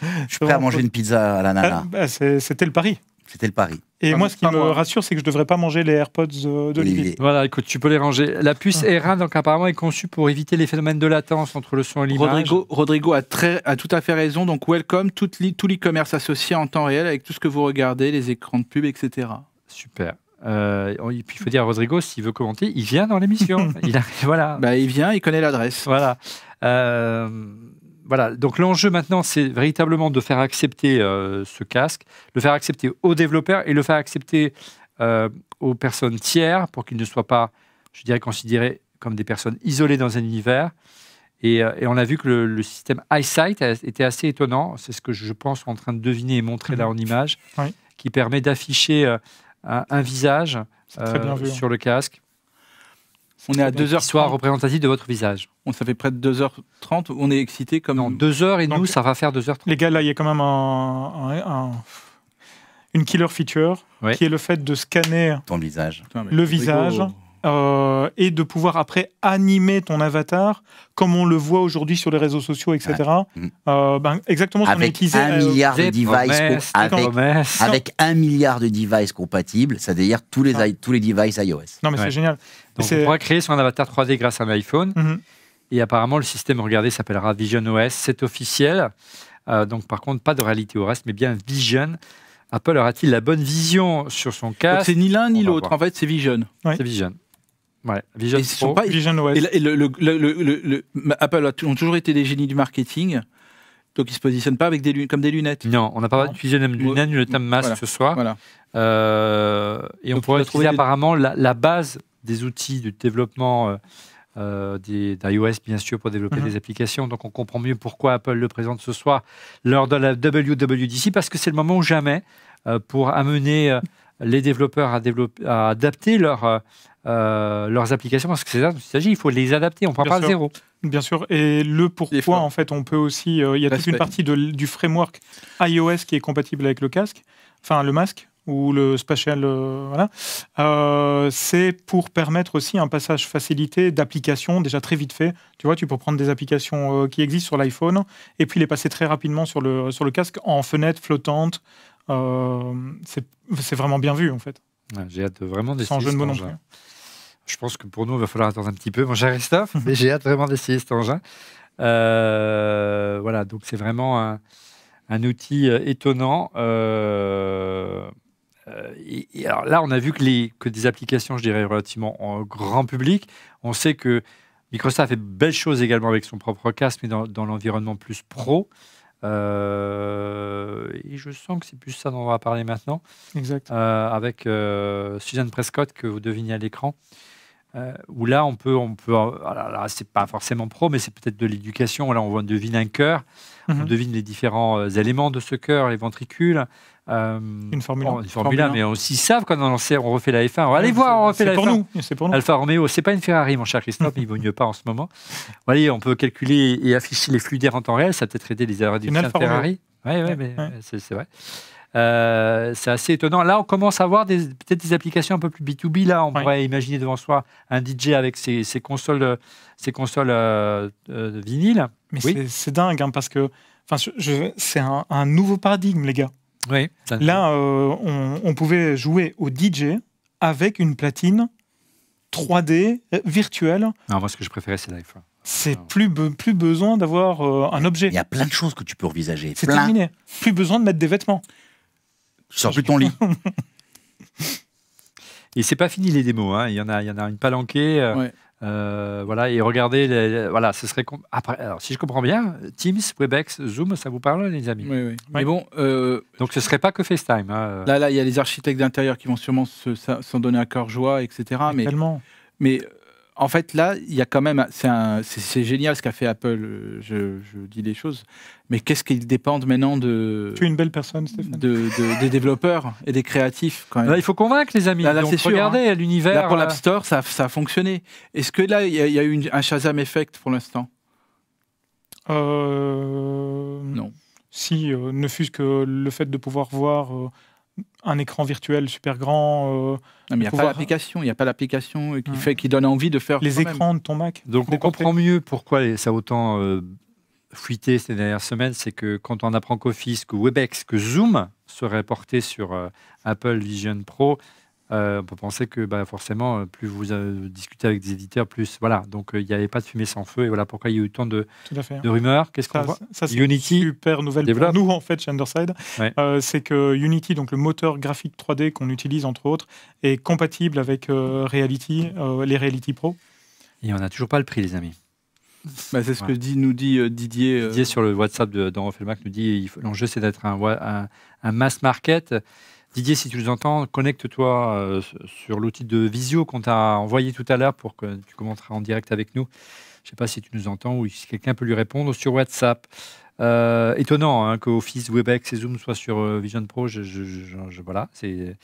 Je suis prêt à manger une pizza à la nana. Ah, bah, c'était le pari. C'était le pari. Et moi, ce qui me rassure, c'est que je ne devrais pas manger les AirPods euh, de Olivier. Voilà, écoute, tu peux les ranger. La puce ah. R1, donc apparemment, est conçue pour éviter les phénomènes de latence entre le son et l'image. Rodrigo, Rodrigo a, très, a, tout à fait raison. Donc, welcome, tout l'e-commerce associé en temps réel avec tout ce que vous regardez, les écrans de pub, etc. Super. Euh, oh, puis il faut dire à Rodrigo, s'il veut commenter, il vient dans l'émission. [laughs] il, voilà. Bah, il vient, il connaît l'adresse. Voilà. Euh, donc l'enjeu maintenant, c'est véritablement de faire accepter euh, ce casque, le faire accepter aux développeurs et le faire accepter euh, aux personnes tiers pour qu'ils ne soient pas, je dirais, considérés comme des personnes isolées dans un univers. Et, euh, on a vu que le, système EyeSight était assez étonnant. C'est ce que je pense en train de deviner et montrer là mhm. en image, qui permet d'afficher un, visage hein. sur le casque. On est à 2h. soit représentatif de votre visage. On, ça fait près de 2h30, on est excité comme. Non, 2h et nous, ça va faire 2h30. Les gars, là, il y a quand même un, une killer feature qui est le fait de scanner Ton visage. le visage. Euh, et de pouvoir après animer ton avatar comme on le voit aujourd'hui sur les réseaux sociaux, etc. exactement avec un milliard de devices avec, milliard de devices compatibles, c'est-à-dire tous les, ah. tous les devices iOS. Non mais c'est génial. on pourra créer son avatar 3D grâce à un iPhone. Mm-hmm. Et apparemment, le système, regardez, s'appellera Vision OS. C'est officiel. Euh, donc, par contre, pas de réalité au reste, mais bien Vision. Apple aura-t-il la bonne vision sur son casque C'est ni l'un ni l'autre. En fait, c'est Vision. C'est Vision. Vision Apple ont toujours été des génies du marketing. Donc ils se positionnent pas avec des, comme des lunettes. Non, on n'a pas utilisé de lunettes, le thème masque ce soir. Euh, et on pourrait trouver apparemment la, base des outils de développement euh, euh, d'iOS, bien sûr, pour développer mhm. des applications. Donc on comprend mieux pourquoi Apple le présente ce soir lors de la WWDC, parce que c'est le moment ou jamais pour amener les développeurs à adapter leur euh, leurs applications, parce que c'est là qu'il il s'agit, il faut les adapter, on ne part pas zéro. Bien sûr, et le pourquoi, en fait, on peut aussi, euh, il y a toute une partie du framework iOS qui est compatible avec le casque, enfin le masque, ou le spatial, euh, voilà, c'est pour permettre aussi un passage facilité d'applications déjà très vite fait. Tu vois, tu peux prendre des applications qui existent sur l'iPhone et puis les passer très rapidement sur le, sur le casque en fenêtre flottante. c'est vraiment bien vu en fait. Ah, j'ai hâte de vraiment d'essayer. Sans jeu de je pense que pour nous, il va falloir attendre un petit peu, mon cher Christophe, mais [laughs] j'ai hâte vraiment d'essayer cet engin. Euh, voilà, donc c'est vraiment un, outil euh, étonnant. Euh, et, alors là, on a vu que, les, que des applications, je dirais, relativement en grand public. On sait que Microsoft fait belles choses également avec son propre casque, mais dans, l'environnement plus pro. et je sens que c'est plus ça dont on va parler maintenant. Exact. avec Suzanne Prescott, que vous devinez à l'écran, euh, où là, on peut, on peut, euh, ah c'est pas forcément pro, mais c'est peut-être de l'éducation. Là, on devine un cœur, on mhm. devine les différents euh, éléments de ce cœur, les ventricules. une formule, bon, oh, une formule, mais aussi ils savent quand on on refait la F1. Allez voir, on refait la pour F1. Nous, c'est pour nous. Alfa Romeo, c'est pas une Ferrari, mon cher Christophe, il vaut mieux pas en ce moment. Vous voyez, on peut calculer et afficher les flux d'air en temps réel, ça peut-être aider les erreurs de Ferrari. Oui, ouais, ouais, ouais. c'est vrai. Euh, c'est assez étonnant. Là, on commence à voir peut-être des applications un peu plus B2B. Là, on pourrait imaginer devant soi un DJ avec ses, consoles, ses consoles euh, euh Mais c'est dingue, hein, parce que c'est un, nouveau paradigme, les gars. Oui, là, euh, on, pouvait jouer au DJ avec une platine 3D virtuelle. Non, moi, ce que je préférais, c'est l'iPhone. C'est ah. plus, plus besoin d'avoir un objet. Il y a plein de choses que tu peux envisager. C'est terminé. Plus besoin de mettre des vêtements. Sors plus de ton lit. [laughs] Et c'est pas fini les démos. Hein. Il y en a, il y en a une palanquée. Euh, euh, voilà et regardez, voilà, ce serait après. Alors si je comprends bien, Teams, Webex, Zoom, ça vous parle les amis. Oui, oui. Mais bon, euh, donc ce serait pas que FaceTime. Hein. Là, là, il y a les architectes d'intérieur qui vont sûrement s'en donner à cœur joie, etc. Mais, mais, mais en fait, là, il y a quand même. C'est génial ce qu'a fait Apple, je, dis les choses. Mais qu'est-ce qu'ils dépendent maintenant de. Tu es une belle personne, Stéphane. De, des développeurs et des créatifs, quand même. Là, il faut convaincre, les amis. Là, c'est Regardez, hein. l'univers. Là, pour l'App euh, Store, ça, a fonctionné. Est-ce que là, il y, a eu un Shazam effect pour l'instant euh, Non. Si, euh, ne fût-ce que le fait de pouvoir voir un écran virtuel super grand. Euh, il n'y a, pas l'application, il qui, fait, qui donne envie de faire. Les écrans de ton Mac. Donc on comprend mieux pourquoi ça a autant euh, fuité ces dernières semaines, c'est que quand on apprend qu'Office, que Webex, que Zoom seraient portés sur euh, Apple Vision Pro, euh, on peut penser que bah, forcément, euh, plus vous euh, discutez avec des éditeurs, plus. Voilà, donc il n'y avait pas de fumée sans feu. Et voilà pourquoi il y a eu tant de, hein. de rumeurs. Qu'est-ce qu'on voit ça, Unity. Super nouvelle pour nous, en fait, chez Underside. c'est que Unity, donc le moteur graphique 3D qu'on utilise, entre autres, est compatible avec Reality, les Reality Pro. Et on n'a toujours pas le prix, les amis. Bah, c'est ce que dit, nous dit Didier. Didier sur le WhatsApp d'Henri Felmac nous dit l'enjeu c'est d'être un, un, mass market Didier, si tu nous entends, connecte-toi euh, sur l'outil de visio qu'on t'a envoyé tout à l'heure pour que tu commenteras en direct avec nous. Je ne sais pas si tu nous entends ou si quelqu'un peut lui répondre sur WhatsApp. Euh, étonnant hein, que Office, WebEx et Zoom soient sur euh, Vision Pro. voilà, c'est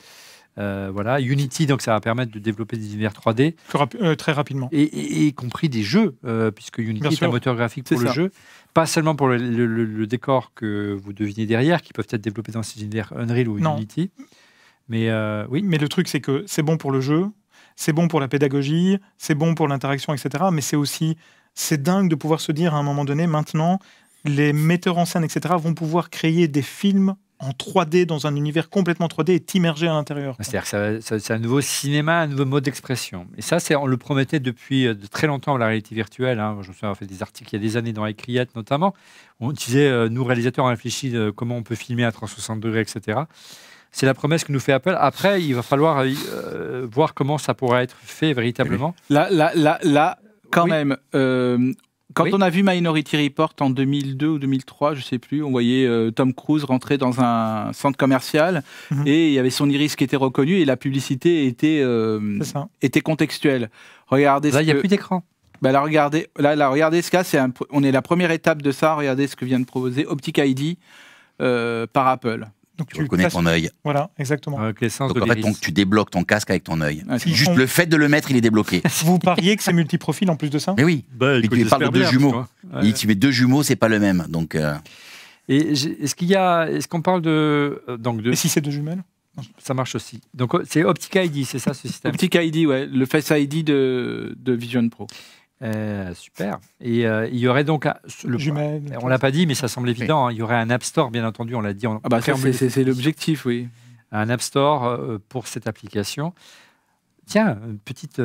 euh, voilà, Unity, donc ça va permettre de développer des univers 3D. Euh, très rapidement. Et, y compris des jeux, euh, puisque Unity est un moteur graphique pour le jeu. Pas seulement pour le, décor que vous devinez derrière, qui peuvent être développés dans ces univers Unreal ou Unity. Mais, oui. Mais le truc, c'est que c'est bon pour le jeu, c'est bon pour la pédagogie, c'est bon pour l'interaction, etc. Mais c'est aussi, c'est dingue de pouvoir se dire à un moment donné, maintenant, les metteurs en scène, etc., vont pouvoir créer des films en 3D dans un univers complètement 3D et immergé à l'intérieur. C'est-à-dire que c'est un nouveau cinéma, un nouveau mode d'expression. Et ça, c'est, on le promettait depuis euh, de très longtemps, la réalité virtuelle. Hein. Je me souviens avoir fait des articles il y a des années dans écriette notamment. On disait, euh, nous réalisateurs, on réfléchit comment on peut filmer à 360 degrés, etc. C'est la promesse que nous fait Apple. Après, il va falloir euh, voir comment ça pourra être fait véritablement. Là, là, quand même, quand on a vu Minority Report en 2002 ou 2003, je sais plus, on voyait euh, Tom Cruise rentrer dans un centre commercial mhm. et il y avait son iris qui était reconnu et la publicité était, euh, était contextuelle. Regardez là, il n'y a plus d'écran. Bah, là, regardez, là, là, regardez ce cas, c'est on est la première étape de ça. Regardez ce que vient de proposer Optic ID euh, par Apple tu, reconnais ton œil. Voilà, exactement. Ah, donc en fait, tu débloques ton casque avec ton œil. Ah, Juste le fait de le mettre, il est débloqué. [laughs] Vous pariez que c'est profil en plus de ça Mais oui. Bah, mais tu parles de deux jumeaux. tu mets deux jumeaux, c'est pas le même. Donc. Euh, Et est-ce qu'il y a, est-ce qu'on parle de euh, donc de... Et si c'est deux jumelles ça marche aussi. Donc c'est Optica ID, c'est ça ce système Optica ID, ouais, le Face ID de, de Vision Pro. Euh, super. Et euh, il y aurait donc, le, on l'a pas dit, mais ça semble évident, hein. il y aurait un App Store, bien entendu, on l'a dit. Ah bah, c'est l'objectif, oui. Un App Store euh, pour cette application. Tiens, petite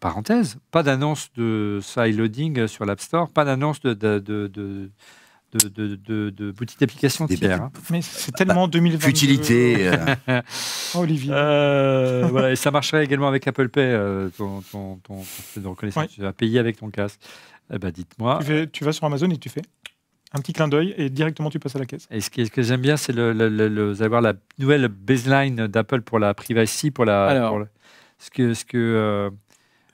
parenthèse, pas d'annonce de side-loading sur l'App Store, pas d'annonce de, de de, de, de, petites applications hein. Mais c'est tellement 2020 bah, 2022. Futilité. Euh. [laughs] Oh, Olivier. Euh, [laughs] voilà, et ça marcherait également avec Apple Pay, euh, ton, ton, Tu vas payer avec ton casque. Eh ben, dites-moi. Tu, vas sur Amazon et tu fais un petit clin d'œil et directement tu passes à la caisse. Et ce que, j'aime bien, c'est le, la nouvelle baseline d'Apple pour la privacy, pour la. Alors, ce que. Ce que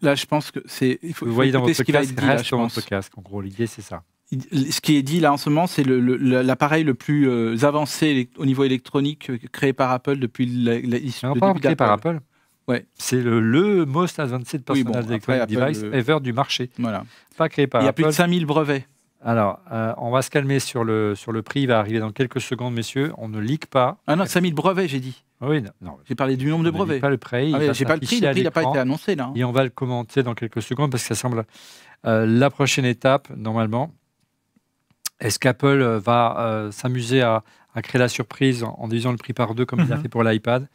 Là, je pense que c'est. vous voyez dans votre podcast, reste dans votre casque. En gros, l'idée, c'est ça ce qui est dit là en ce moment, c'est l'appareil le, le, plus euh, avancé au niveau électronique euh, créé par Apple depuis l'issue de créé par Apple. Ouais. C'est le, most advanced personal device euh, ever du marché. Voilà. Pas créé par Il y a plus de 5000 brevets. Alors, on va se calmer sur le, sur le prix. Il va arriver dans quelques secondes, messieurs. On ne leak pas. Ah non, 5000 brevets, j'ai dit. Oui, non. J'ai parlé du nombre de brevets. Pas le prix. Ah j'ai pas le prix. Le prix n'a pas été annoncé là. Hein. Et on va le commenter dans quelques secondes parce que ça semble la prochaine étape normalement. Est-ce qu'Apple euh, va euh, s'amuser à, créer la surprise en, divisant le prix par deux comme il a mhm. fait pour l'iPad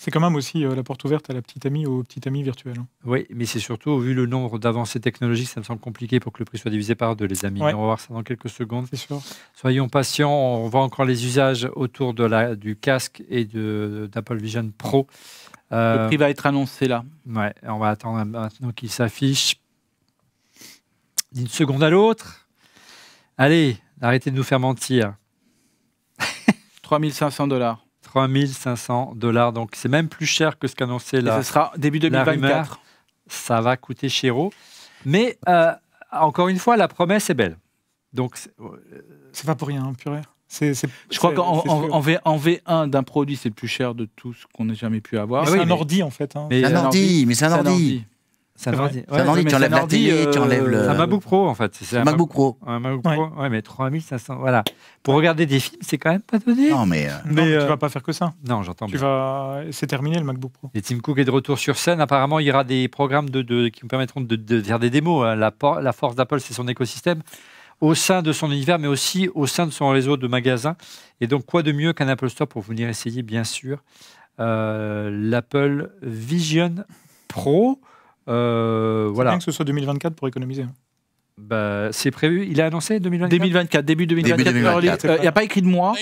C'est quand même aussi euh, la porte ouverte à la petite amie ou au petit ami virtuel. Hein. Oui, mais c'est surtout, vu le nombre d'avancées technologiques, ça me semble compliqué pour que le prix soit divisé par deux, les amis. On va voir ça dans quelques secondes. Sûr. Soyons patients, on voit encore les usages autour de la, du casque et d'Apple Vision Pro. le prix va être annoncé là. Ouais, on va attendre maintenant qu'il s'affiche d'une seconde à l'autre. Allez, arrêtez de nous faire mentir. 3500 [laughs] dollars. 3500 dollars, donc c'est même plus cher que ce qu'annonçait la. ce sera début 2024. Ça va coûter cher. Mais euh, encore une fois, la promesse est belle. Donc, c'est euh, pas pour rien, hein, purée. je crois qu'en V1 d'un produit, c'est le plus cher de tout ce qu'on ait jamais pu avoir. C'est un ordi en fait. un, ordi, mais c'est un, ordi. Ça vendit. Ouais, tu enlèves la euh, tu enlèves le. un MacBook Pro en fait. C'est un MacBook Pro. Un MacBook Pro, ouais, mais 3500. Voilà. Pour regarder des films, c'est quand même pas donné. Non, mais. Euh, tu ne euh, tu vas pas faire que ça. Non, j'entends bien. Vas... C'est terminé le MacBook Pro. Et Tim Cook est de retour sur scène. Apparemment, il y aura des programmes de, qui nous permettront de, faire des démos. Hein. La, la force d'Apple, c'est son écosystème au sein de son univers, mais aussi au sein de son réseau de magasins. Et donc, quoi de mieux qu'un Apple Store pour venir essayer, bien sûr, l'Apple Vision Pro. Euh, voilà. bien que ce soit 2024 pour économiser. Hein. Bah, c'est prévu. Il a annoncé 2024. 2024, début 2024. Début 2024. Il n'y a pas écrit de moi.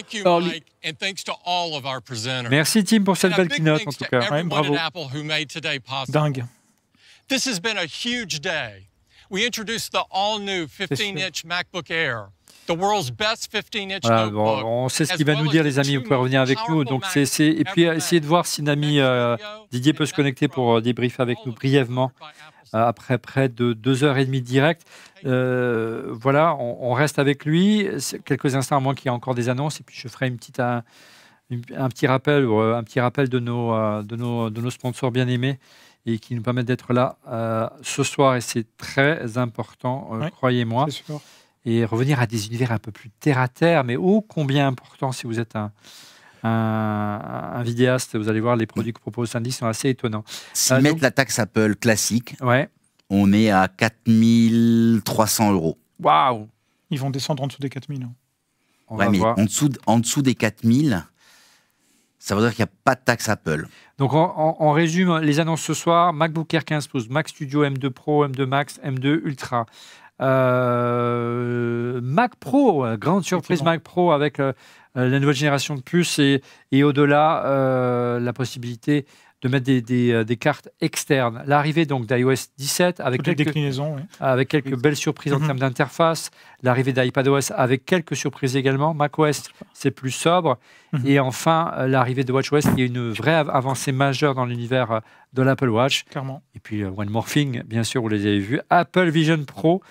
Merci Tim pour cette belle keynote en tout cas. Ouais, bravo. Dingue. This has been a huge day. We introduced the all new 15-inch MacBook Air on sait ce qu'il va nous dire, les amis. Vous pouvez revenir avec nous. Donc, c'est, Et puis, essayez de voir si Nami euh, Didier peut se connecter pour euh, débriefer avec nous brièvement euh, après près de deux heures et demie direct. voilà, on, reste avec lui. quelques instants, à moins qu'il y ait encore des annonces. Et puis, je ferai une petite, un, petit rappel, un petit rappel de nos, de nos, de nos sponsors bien-aimés et qui nous permettent d'être là ce soir. Et c'est très important, croyez-moi. C'est et revenir à des univers un peu plus terre à terre, mais ô combien important si vous êtes un, vidéaste. Vous allez voir, les produits que propose Sandy sont assez étonnants. S'ils ah, mettent mettre la taxe Apple classique, ouais. on est à 4300 euros. Waouh Ils vont descendre en dessous des 4000. Hein. mais En, dessous, en dessous des 4000, ça veut dire qu'il n'y a pas de taxe Apple. Donc en résumé, les annonces ce soir. MacBook Air 15 pouces, Mac Studio M2 Pro, M2 Max, M2 Ultra. Euh, Mac Pro, grande surprise Mac Pro avec euh, euh, la nouvelle génération de puces et, au-delà la possibilité de mettre euh, des, cartes externes. L'arrivée donc d'iOS 17 avec quelques, déclinaisons, avec quelques belles surprises en mhm. termes d'interface, l'arrivée d'iPadOS avec quelques surprises également, macOS c'est plus sobre, mhm. et enfin euh, l'arrivée de WatchOS qui est une vraie avancée majeure dans l'univers euh, de l'Apple Watch. Clairement. Et puis One Morphing, bien sûr, vous les avez vus, Apple Vision Pro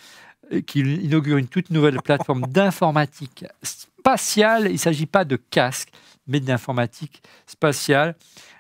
qui inaugure une toute nouvelle plateforme [laughs] d'informatique spatiale. Il ne s'agit pas de casque, mais d'informatique spatiale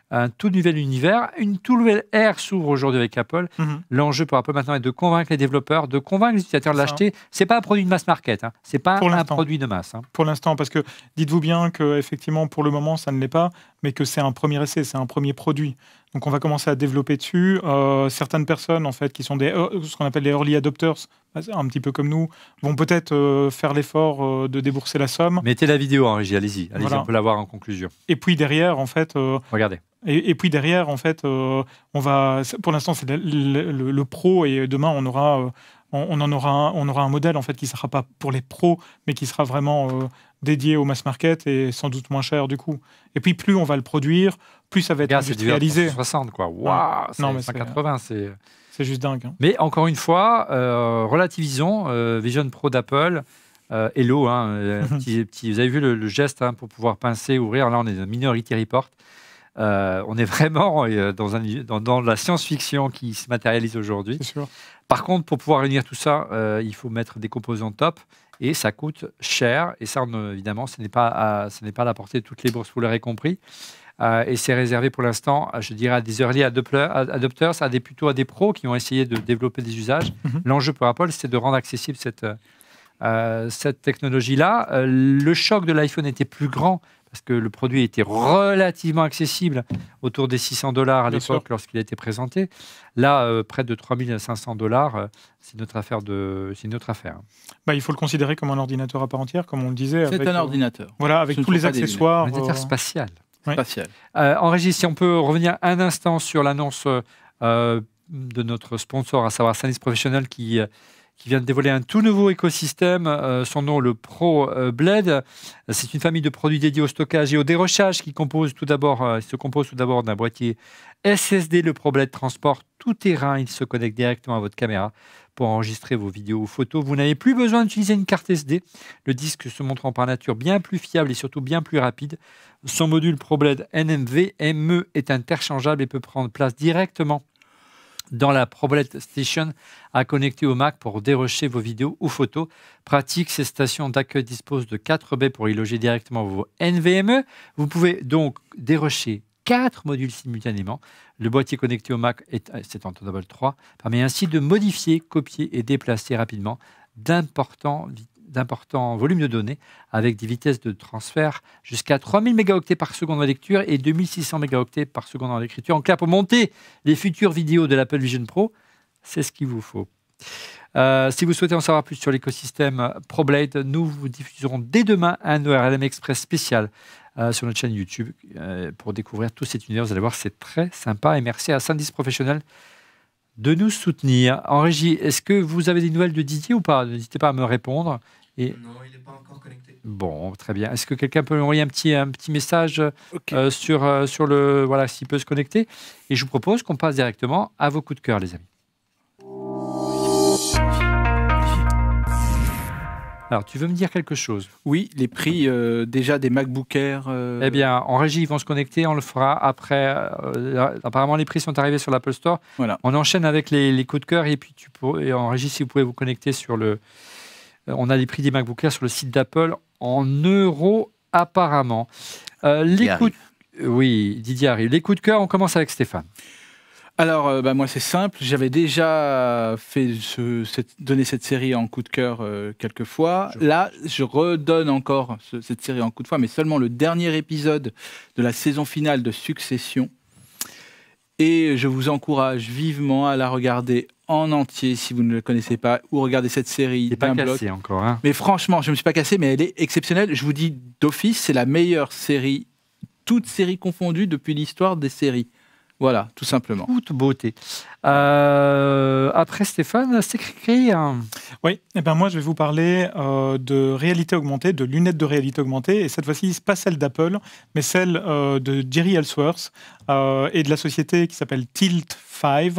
un tout nouvel univers, une toute nouvelle ère s'ouvre aujourd'hui avec Apple. Mhm. L'enjeu pour Apple maintenant est de convaincre les développeurs, de convaincre les utilisateurs de l'acheter. C'est pas un produit de masse market, hein. c'est pas un produit de masse. Hein. Pour l'instant, parce que dites-vous bien que effectivement pour le moment ça ne l'est pas, mais que c'est un premier essai, c'est un premier produit. Donc on va commencer à développer dessus. Euh, certaines personnes en fait qui sont des euh, ce qu'on appelle les early adopters, bah, un petit peu comme nous, vont peut-être euh, faire l'effort de débourser la somme. Mettez la vidéo en hein, régie, allez-y, on peut la voir en conclusion. Et puis derrière en fait. Regardez. Et, puis derrière en fait, on va pour l'instant c'est le, pro et demain on aura on, en aura un, on aura un modèle en fait qui ne sera pas pour les pros, mais qui sera vraiment dédié au mass market et sans doute moins cher du coup. Et puis plus on va le produire, plus ça va être réalisé. 60 quoi. Waouh, wow, 180, c'est. C'est juste dingue. Hein. Mais encore une fois, euh, relativisons euh, Vision Pro d'Apple. Euh, hello, hein, [laughs] petit, vous avez vu le, geste hein, pour pouvoir pincer, ouvrir. Là, on est dans Minority Report. on est vraiment dans, un, dans, la science-fiction qui se matérialise aujourd'hui. Par contre, pour pouvoir réunir tout ça, il faut mettre des composants top et ça coûte cher. Et ça, évidemment, ce n'est pas, pas à la portée de toutes les bourses, vous l'aurez compris. Euh, et c'est réservé pour l'instant, euh, je dirais, à des early adopters, à des, plutôt à des pros qui ont essayé de développer des usages. Mhm. L'enjeu pour Apple, c'est de rendre accessible cette, euh, cette technologie-là. le choc de l'iPhone était plus grand parce que le produit était relativement accessible, autour des 600 dollars à l'époque lorsqu'il a été présenté. Là, près de 3500 dollars, c'est notre affaire. De... affaire. Bah, il faut le considérer comme un ordinateur à part entière, comme on le disait. C'est un ordinateur. Voilà, avec tous les accessoires. Un ordinateur spatial. En Euh, si on peut revenir un instant sur l'annonce euh, de notre sponsor, à savoir Sanis Professionnel, euh, qui, vient de dévoiler un tout nouveau écosystème, euh, son nom le Pro Blade. C'est une famille de produits dédiés au stockage et au dérochage qui se compose tout d'abord d'un boîtier SSD. Le Pro Blade transport tout terrain, il se connecte directement à votre caméra pour enregistrer vos vidéos ou photos. Vous n'avez plus besoin d'utiliser une carte SD, le disque se montrant par nature bien plus fiable et surtout bien plus rapide. Son module ProBlade NMV e est interchangeable et peut prendre place directement dans la ProBlade Station à connecter au Mac pour dérocher vos vidéos ou photos. Pratique, ces stations d'accueil disposent de 4 baies pour y loger directement vos NVMe. Vous pouvez donc dérocher 4 modules simultanément. Le boîtier connecté au Mac est, euh, c'est en Thunderbolt 3, permet ainsi de modifier, copier et déplacer rapidement d'importants d'importants volumes de données avec des vitesses de transfert jusqu'à 3000 mégaoctets par seconde en lecture et 2600 mégaoctets par seconde en écriture. En clair, pour monter les futures vidéos de l'Apple Vision Pro, c'est ce qu'il vous faut. Euh, si vous souhaitez en savoir plus sur l'écosystème ProBlade, nous vous diffuserons dès demain un ORLM e Express spécial euh, sur notre chaîne YouTube euh, pour découvrir tout cet univers. Vous allez voir, c'est très sympa. Et merci à Sandis Professionnel de nous soutenir. En régie, est-ce que vous avez des nouvelles de Didier ou pas N'hésitez pas à me répondre. Non, il n'est pas encore connecté. Bon, très bien. Est-ce que quelqu'un peut envoyer un petit, un petit message euh, sur, sur le. Voilà, s'il peut se connecter. Et je vous propose qu'on passe directement à vos coups de cœur, les amis. Alors, tu veux me dire quelque chose Oui, les prix euh, déjà des MacBook Air. Euh, eh bien, en régie, ils vont se connecter. On le fera après. Euh, apparemment, les prix sont arrivés sur l'Apple Store. Voilà. On enchaîne avec les, coups de cœur. Et puis, tu pour... et en régie, si vous pouvez vous connecter sur le. On a les prix des MacBook Air sur le site d'Apple en euros, apparemment. les coups... Oui, Didier arrive. Les coups de cœur, on commence avec Stéphane. Alors, euh, bah, moi, c'est simple. J'avais déjà fait ce, cette, donné cette série en coup de cœur euh, quelques fois. Là, je redonne encore cette série en coup de foi, mais seulement le dernier épisode de la saison finale de Succession. Et je vous encourage vivement à la regarder en entier si vous ne la connaissez pas ou regardez cette série. pas bloc. encore. Hein. Mais franchement, je ne me suis pas cassé, mais elle est exceptionnelle. Je vous dis d'office, c'est la meilleure série, toute série confondue depuis l'histoire des séries. Voilà, tout simplement. Toute beauté. Euh, après Stéphane, c'est créé Oui, et eh ben moi je vais vous parler euh, de réalité augmentée, de lunettes de réalité augmentée, et cette fois-ci, pas celle d'Apple, mais celle euh, de Jerry Ellsworth et de la société qui s'appelle Tilt 5.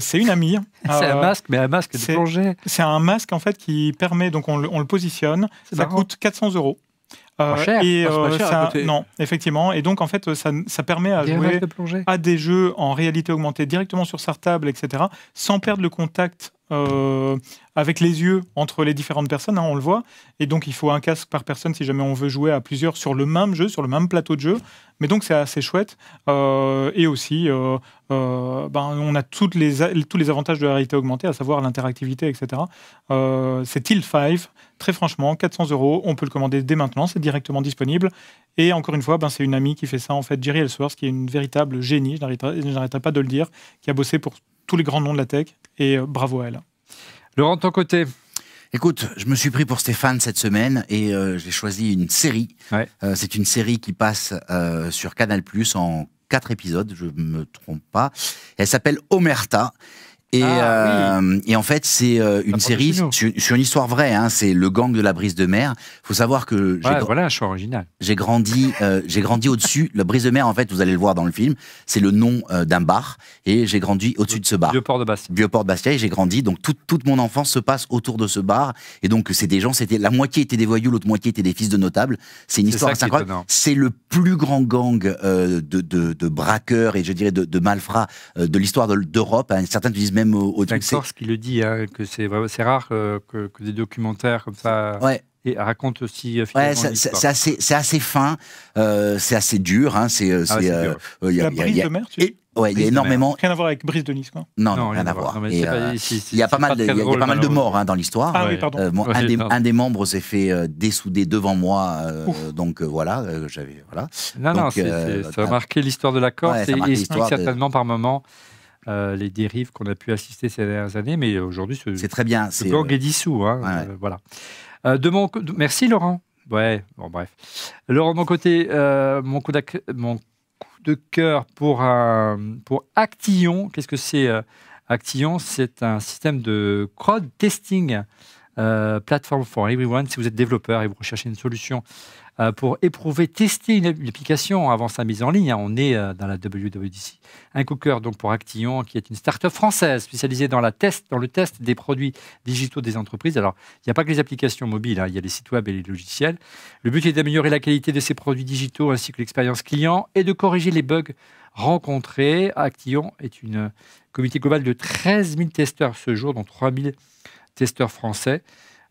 c'est une amie. [laughs] c'est un masque, mais un masque de plongée. C'est un masque en fait qui permet, donc on le, positionne, ça coûte 400 euros. Pas euh, cher, et pas euh, cher non, effectivement. Et donc en fait, euh, ça, permet à jouer à des jeux en réalité augmentée directement sur sa table, etc., sans perdre le contact euh, avec les yeux entre les différentes personnes, hein, on le voit. Et donc, il faut un casque par personne si jamais on veut jouer à plusieurs sur le même jeu, sur le même plateau de jeu. Mais donc, c'est assez chouette. Euh, et aussi, euh, ben, on a les, tous les avantages de la réalité augmentée, à savoir l'interactivité, etc. c'est Till 5. Très franchement, 400 euros, on peut le commander dès maintenant, c'est directement disponible. Et encore une fois, ben, c'est une amie qui fait ça, en fait, Jerry Ellsworth, qui est une véritable génie, je n'arrêterai pas de le dire, qui a bossé pour tous les grands noms de la tech et euh, bravo à elle. Laurent, de ton côté Écoute, je me suis pris pour Stéphane cette semaine et euh, j'ai choisi une série. Euh, c'est une série qui passe sur Canal Plus en quatre épisodes, je ne me trompe pas. Elle s'appelle Omerta. Et, ah, euh, et, en fait, c'est euh, une série sur, suis une histoire vraie. Hein, c'est le gang de la brise de mer. Faut savoir que j'ai ouais, voilà, suis original. J'ai grandi, euh, j'ai grandi au-dessus. La brise de mer, en fait, vous allez le voir dans le film, c'est le nom euh, d'un bar. Et j'ai grandi au-dessus de ce bar. Vieux port de Bastia. Vieux port de Bastia. Et j'ai grandi. Donc toute, toute mon enfance se passe autour de ce bar. Et donc c'est des gens. C'était la moitié étaient des voyous, l'autre moitié était des fils de notables. C'est une histoire incroyable. C'est le plus grand gang de, de, de, braqueurs et je dirais de, de malfrats de l'histoire d'Europe. Hein. Certains disent même au, qui le dit, hein, que c'est rare c'est euh, que, que, des documentaires comme ça. Ouais. Et raconte aussi. Euh, c'est assez, fin, euh, c'est assez dur. c'est la brise de mer. Tu et, il y a énormément. Rien à voir avec brise de Nice, quoi. Non, rien, à voir. Il y a pas mal, de, y a pas mal de morts hein, dans l'histoire. un, des, membres s'est fait dessouder devant moi, donc voilà, j'avais voilà. ça a marqué l'histoire de la Corse et certainement par moments euh, les dérives qu'on a pu assister ces dernières années. Mais aujourd'hui, c'est très bien. Ce gang euh, est dissous. Hein, euh, voilà. de mon, merci Laurent. Ouais, bon bref. Laurent, de mon côté, mon, coup mon coup de cœur pour, pour Actillon. Qu'est-ce que c'est Actillon, c'est un système de crowd testing, platform for everyone. Si vous êtes développeur et vous recherchez une solution euh, pour éprouver, tester une, application avant sa mise en ligne. On est euh, dans la WWDC. Un cooker donc pour Actillon, qui est une start-up française spécialisée dans, la test, dans le test des produits digitaux des entreprises. Alors, il n'y a pas que les applications mobiles, hein. il y a les sites web et les logiciels. Le but est d'améliorer la qualité de ces produits digitaux ainsi que l'expérience client et de corriger les bugs rencontrés. Actillon est une comité globale de 13 000 testeurs ce jour, dont 3 000 testeurs français.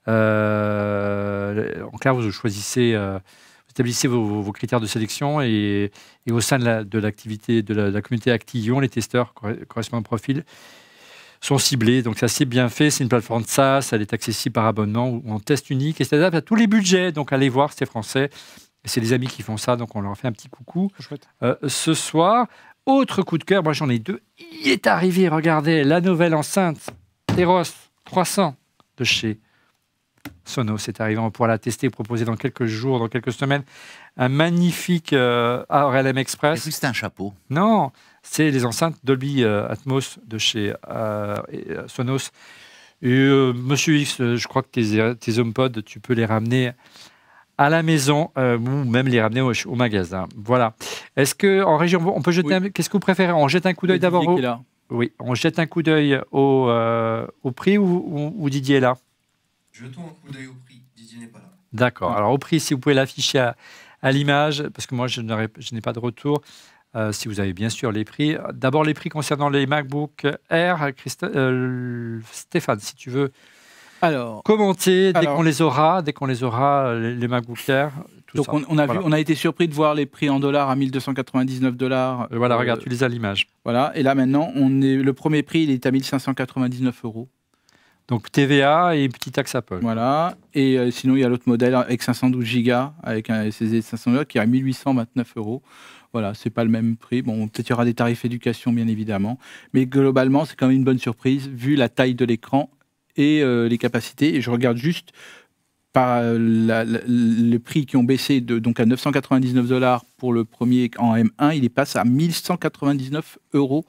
Euh, en clair, vous choisissez, euh, vous établissez vos, critères de sélection et, au sein de l'activité de, la, communauté Actillon, les testeurs correspondant au profil sont ciblés. Donc, c'est bien fait. C'est une plateforme de SaaS. Elle est accessible par abonnement ou en test unique. Et c'est à tous les budgets. Donc, allez voir, c'est français. C'est les amis qui font ça. Donc, on leur fait un petit coucou. Euh, ce soir, autre coup de cœur. Moi, j'en ai deux. Il est arrivé. Regardez la nouvelle enceinte Teros 300 de chez Sonos est arrivé. On pourra la tester proposer dans quelques jours, dans quelques semaines. Un magnifique euh, RLM Express. est c'est un chapeau Non, c'est les enceintes Dolby euh, Atmos de chez euh, Sonos. Monsieur X, je crois que tes, tes HomePod, tu peux les ramener à la maison ou même les ramener au, magasin. Voilà. Est-ce que en région on peut jeter qu'est-ce que vous préférez On jette un coup d'œil d'abord au, Oui, on jette un coup d'œil au, prix ou, ou Didier est là Jetons un coup d'œil au prix. n'est pas là. D'accord. Alors, au prix, si vous pouvez l'afficher à, l'image, parce que moi, je n'ai pas de retour. Euh, si vous avez bien sûr les prix. D'abord, les prix concernant les MacBook Air. Euh, Stéphane, si tu veux alors, commenter dès qu'on les aura, dès qu'on les aura, les, MacBook Air. donc On, a vu, on a été surpris de voir les prix en dollars à 1299 dollars. Euh, voilà, regarde, tu les as à l'image. Voilà, et là maintenant, on est, le premier prix, il est à 1599 euros. Donc TVA et petit taxe Apple. Voilà. Et euh, sinon, il y a l'autre modèle avec 512 Go, avec un SSD de 500 qui est à 1829 euros. Voilà, c'est pas le même prix. Bon, peut-être qu'il y aura des tarifs éducation, bien évidemment. Mais globalement, c'est quand même une bonne surprise, vu la taille de l'écran et euh, les capacités. Et je regarde juste euh, les prix qui ont baissé donc à 999 dollars pour le premier en M1, il passe à 1199 euros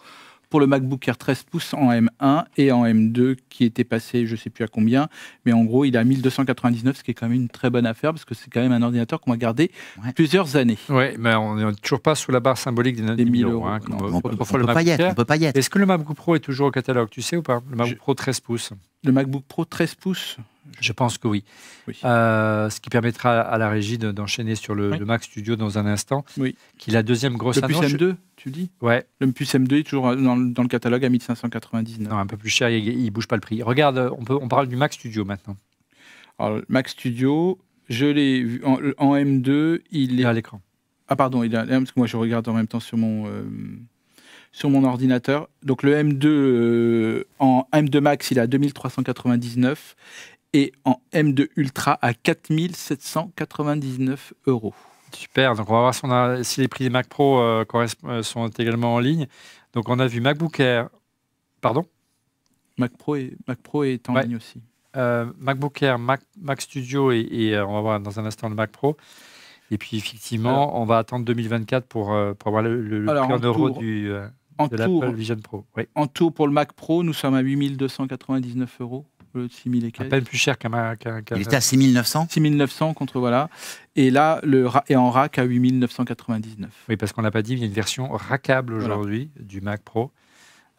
pour le MacBook Air 13 pouces en M1 et en M2 qui était passé je ne sais plus à combien, mais en gros il est à 1299, ce qui est quand même une très bonne affaire parce que c'est quand même un ordinateur qu'on va garder plusieurs années. Oui, mais on n'est toujours pas sous la barre symbolique des, 1000 euros. Hein, on, peut, pas y être. Est-ce que le MacBook Pro est toujours au catalogue, tu sais ou pas Le MacBook Pro 13 pouces. Le MacBook Pro 13 pouces, je pense que oui. Euh, ce qui permettra à la régie d'enchaîner sur le, Max Studio dans un instant, oui. qui est la deuxième grosse le annonce. M2, tu dis Ouais. Le Puce M2 est toujours dans, le catalogue à 1599. Non, un peu plus cher, il ne bouge pas le prix. Regarde, on, peut, on parle du Mac Studio maintenant. Alors, le Mac Studio, je l'ai vu en, M2, il est... à l'écran. Ah pardon, il est parce que moi je regarde en même temps sur mon... Euh, sur mon ordinateur. Donc le M2 euh, en M2 Max, il est à 2399 et en M2 Ultra à 4799 euros. Super, donc on va voir si, les prix des Mac Pro euh, euh, sont également en ligne. Donc on a vu MacBook Air, pardon Mac Pro, est, Mac Pro est en ligne aussi. Euh, MacBook Air, Mac, Studio et, euh, on va voir dans un instant le Mac Pro. Et puis effectivement, on va attendre 2024 pour, pour avoir le, le prix en, euros du, de l'Apple Vision Pro. En tout, pour le Mac Pro, nous sommes à 8299 euros peu 6000 À plus cher qu'un. Qu qu il était à 6900 6900 contre voilà. Et là, le et en rack à 8999. Oui, parce qu'on n'a pas dit, il y a une version rackable aujourd'hui du Mac Pro.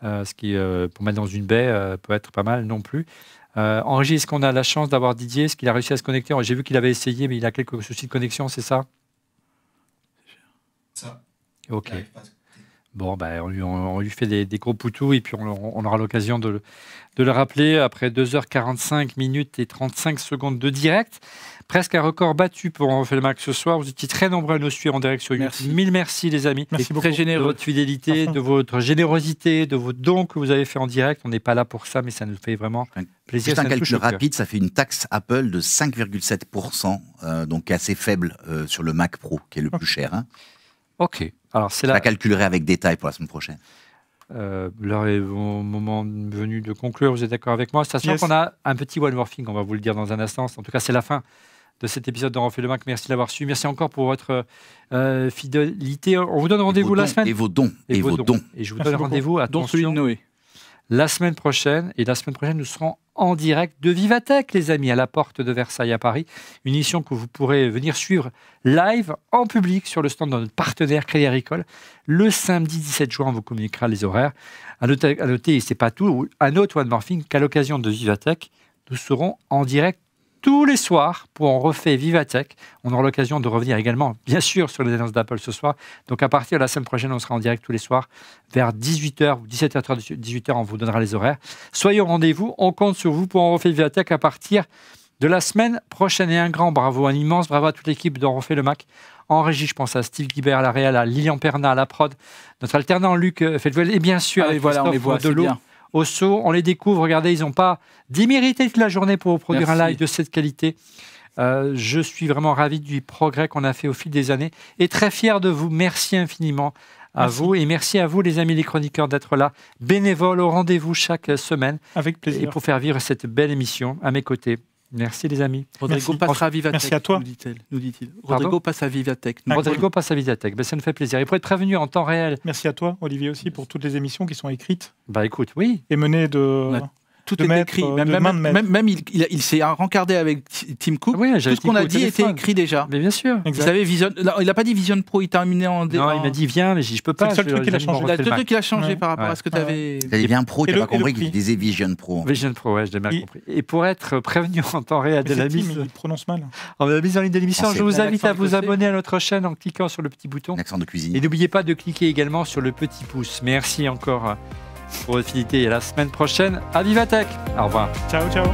Euh, ce qui, euh, pour mettre dans une baie, euh, peut être pas mal non plus. Henri, est-ce qu'on a la chance d'avoir Didier Est-ce qu'il a réussi à se connecter J'ai vu qu'il avait essayé, mais il a quelques soucis de connexion, c'est ça C'est Ça. Ok. Bon, ben, on, lui, fait des, gros poutous et puis on, aura l'occasion de, de, le rappeler après 2h45 minutes et 35 secondes de direct. Presque un record battu pour On fait le Mac ce soir. Vous étiez très nombreux à nous suivre en direct sur YouTube. Merci. Mille merci, les amis. Merci beaucoup. Très généreux. De votre fidélité, de votre générosité, de vos dons que vous avez fait en direct. On n'est pas là pour ça, mais ça nous fait vraiment plaisir. Juste un calcul rapide, ça fait une taxe Apple de 5,7%, euh, donc assez faible euh, sur le Mac Pro, qui est le plus [laughs] cher. Hein. Ok. Alors, c'est Je la... calculerai avec détail pour la semaine prochaine. L'heure est au moment venu de conclure. Vous êtes d'accord avec moi Sachant yes. qu'on a un petit one thing, on va vous le dire dans un instant. En tout cas, c'est la fin de cet épisode de refait le Merci d'avoir l'avoir su. Merci encore pour votre euh, fidélité. On vous donne rendez-vous la semaine. Et vos dons. Et, vos, dons. Et je vous donne rendez-vous à celui de Noé la semaine prochaine. Et la semaine prochaine, nous serons en direct de Vivatech, les amis, à la porte de Versailles à Paris. Une émission que vous pourrez venir suivre live en public sur le stand de notre partenaire Crédit Agricole. Le samedi 17 juin, on vous communiquera les horaires. À noter, à noter et pas tout, à autre one morphing qu'à l'occasion de Vivatech, nous serons en direct tous les soirs pour On refait Vivatech. On aura l'occasion de revenir également, bien sûr, sur les annonces d'Apple ce soir. Donc à partir de la semaine prochaine, on sera en direct tous les soirs vers 18h ou 17h, 18h, on vous donnera les horaires. Soyez au rendez-vous. On compte sur vous pour en refait Vivatech à partir de la semaine prochaine. Et un grand bravo, un immense bravo à toute l'équipe d'On refait le Mac. En régie, je pense à Steve Guibert, à la Réal, à Lilian Perna, à la prod, notre alternant Luc euh, Fedwell et bien sûr ah voilà, on les voit, de l'eau au saut. On les découvre, regardez, ils n'ont pas démérité toute la journée pour produire un live de cette qualité. Euh, je suis vraiment ravi du progrès qu'on a fait au fil des années et très fier de vous. Merci infiniment à vous et merci à vous les amis les chroniqueurs d'être là, bénévoles au rendez-vous chaque semaine. Avec plaisir. Et pour faire vivre cette belle émission à mes côtés, Merci les amis. Rodrigo passe à Vivatech. Merci à toi. Nous dit-il. Rodrigo passe à Vivatech. Rodrigo passe à Vivatech. Ben, ça nous fait plaisir. Et pour être prévenu en temps réel. Merci à toi, Olivier, aussi, pour toutes les émissions qui sont écrites. Bah écoute, oui. Et menées de tout est écrit. Euh, même, même, même, il, il, s'est rencardé avec Tim Cook. tout ce qu'on a dit était écrit déjà. Mais bien sûr. Vous savez, Vision, il n'a pas dit Vision Pro, il terminait en. Non, il m'a dit viens, mais je peux pas. C'est le seul truc qu'il a changé. qu'il a changé par rapport à ce que tu avais. Il dit viens Pro, tu pas compris qu'il disait Vision Pro. Vision Pro, ouais, j'ai mal compris. Et pour être prévenu en temps réel de la mise. prononce mal. En mise en ligne de l'émission, ah, je vous invite à vous abonner à notre chaîne en cliquant sur le petit bouton. de cuisine. Et n'oubliez pas de cliquer également sur le petit pouce. Merci encore pour Affinité et à la semaine prochaine à Vivatech. Au revoir. Ciao, ciao.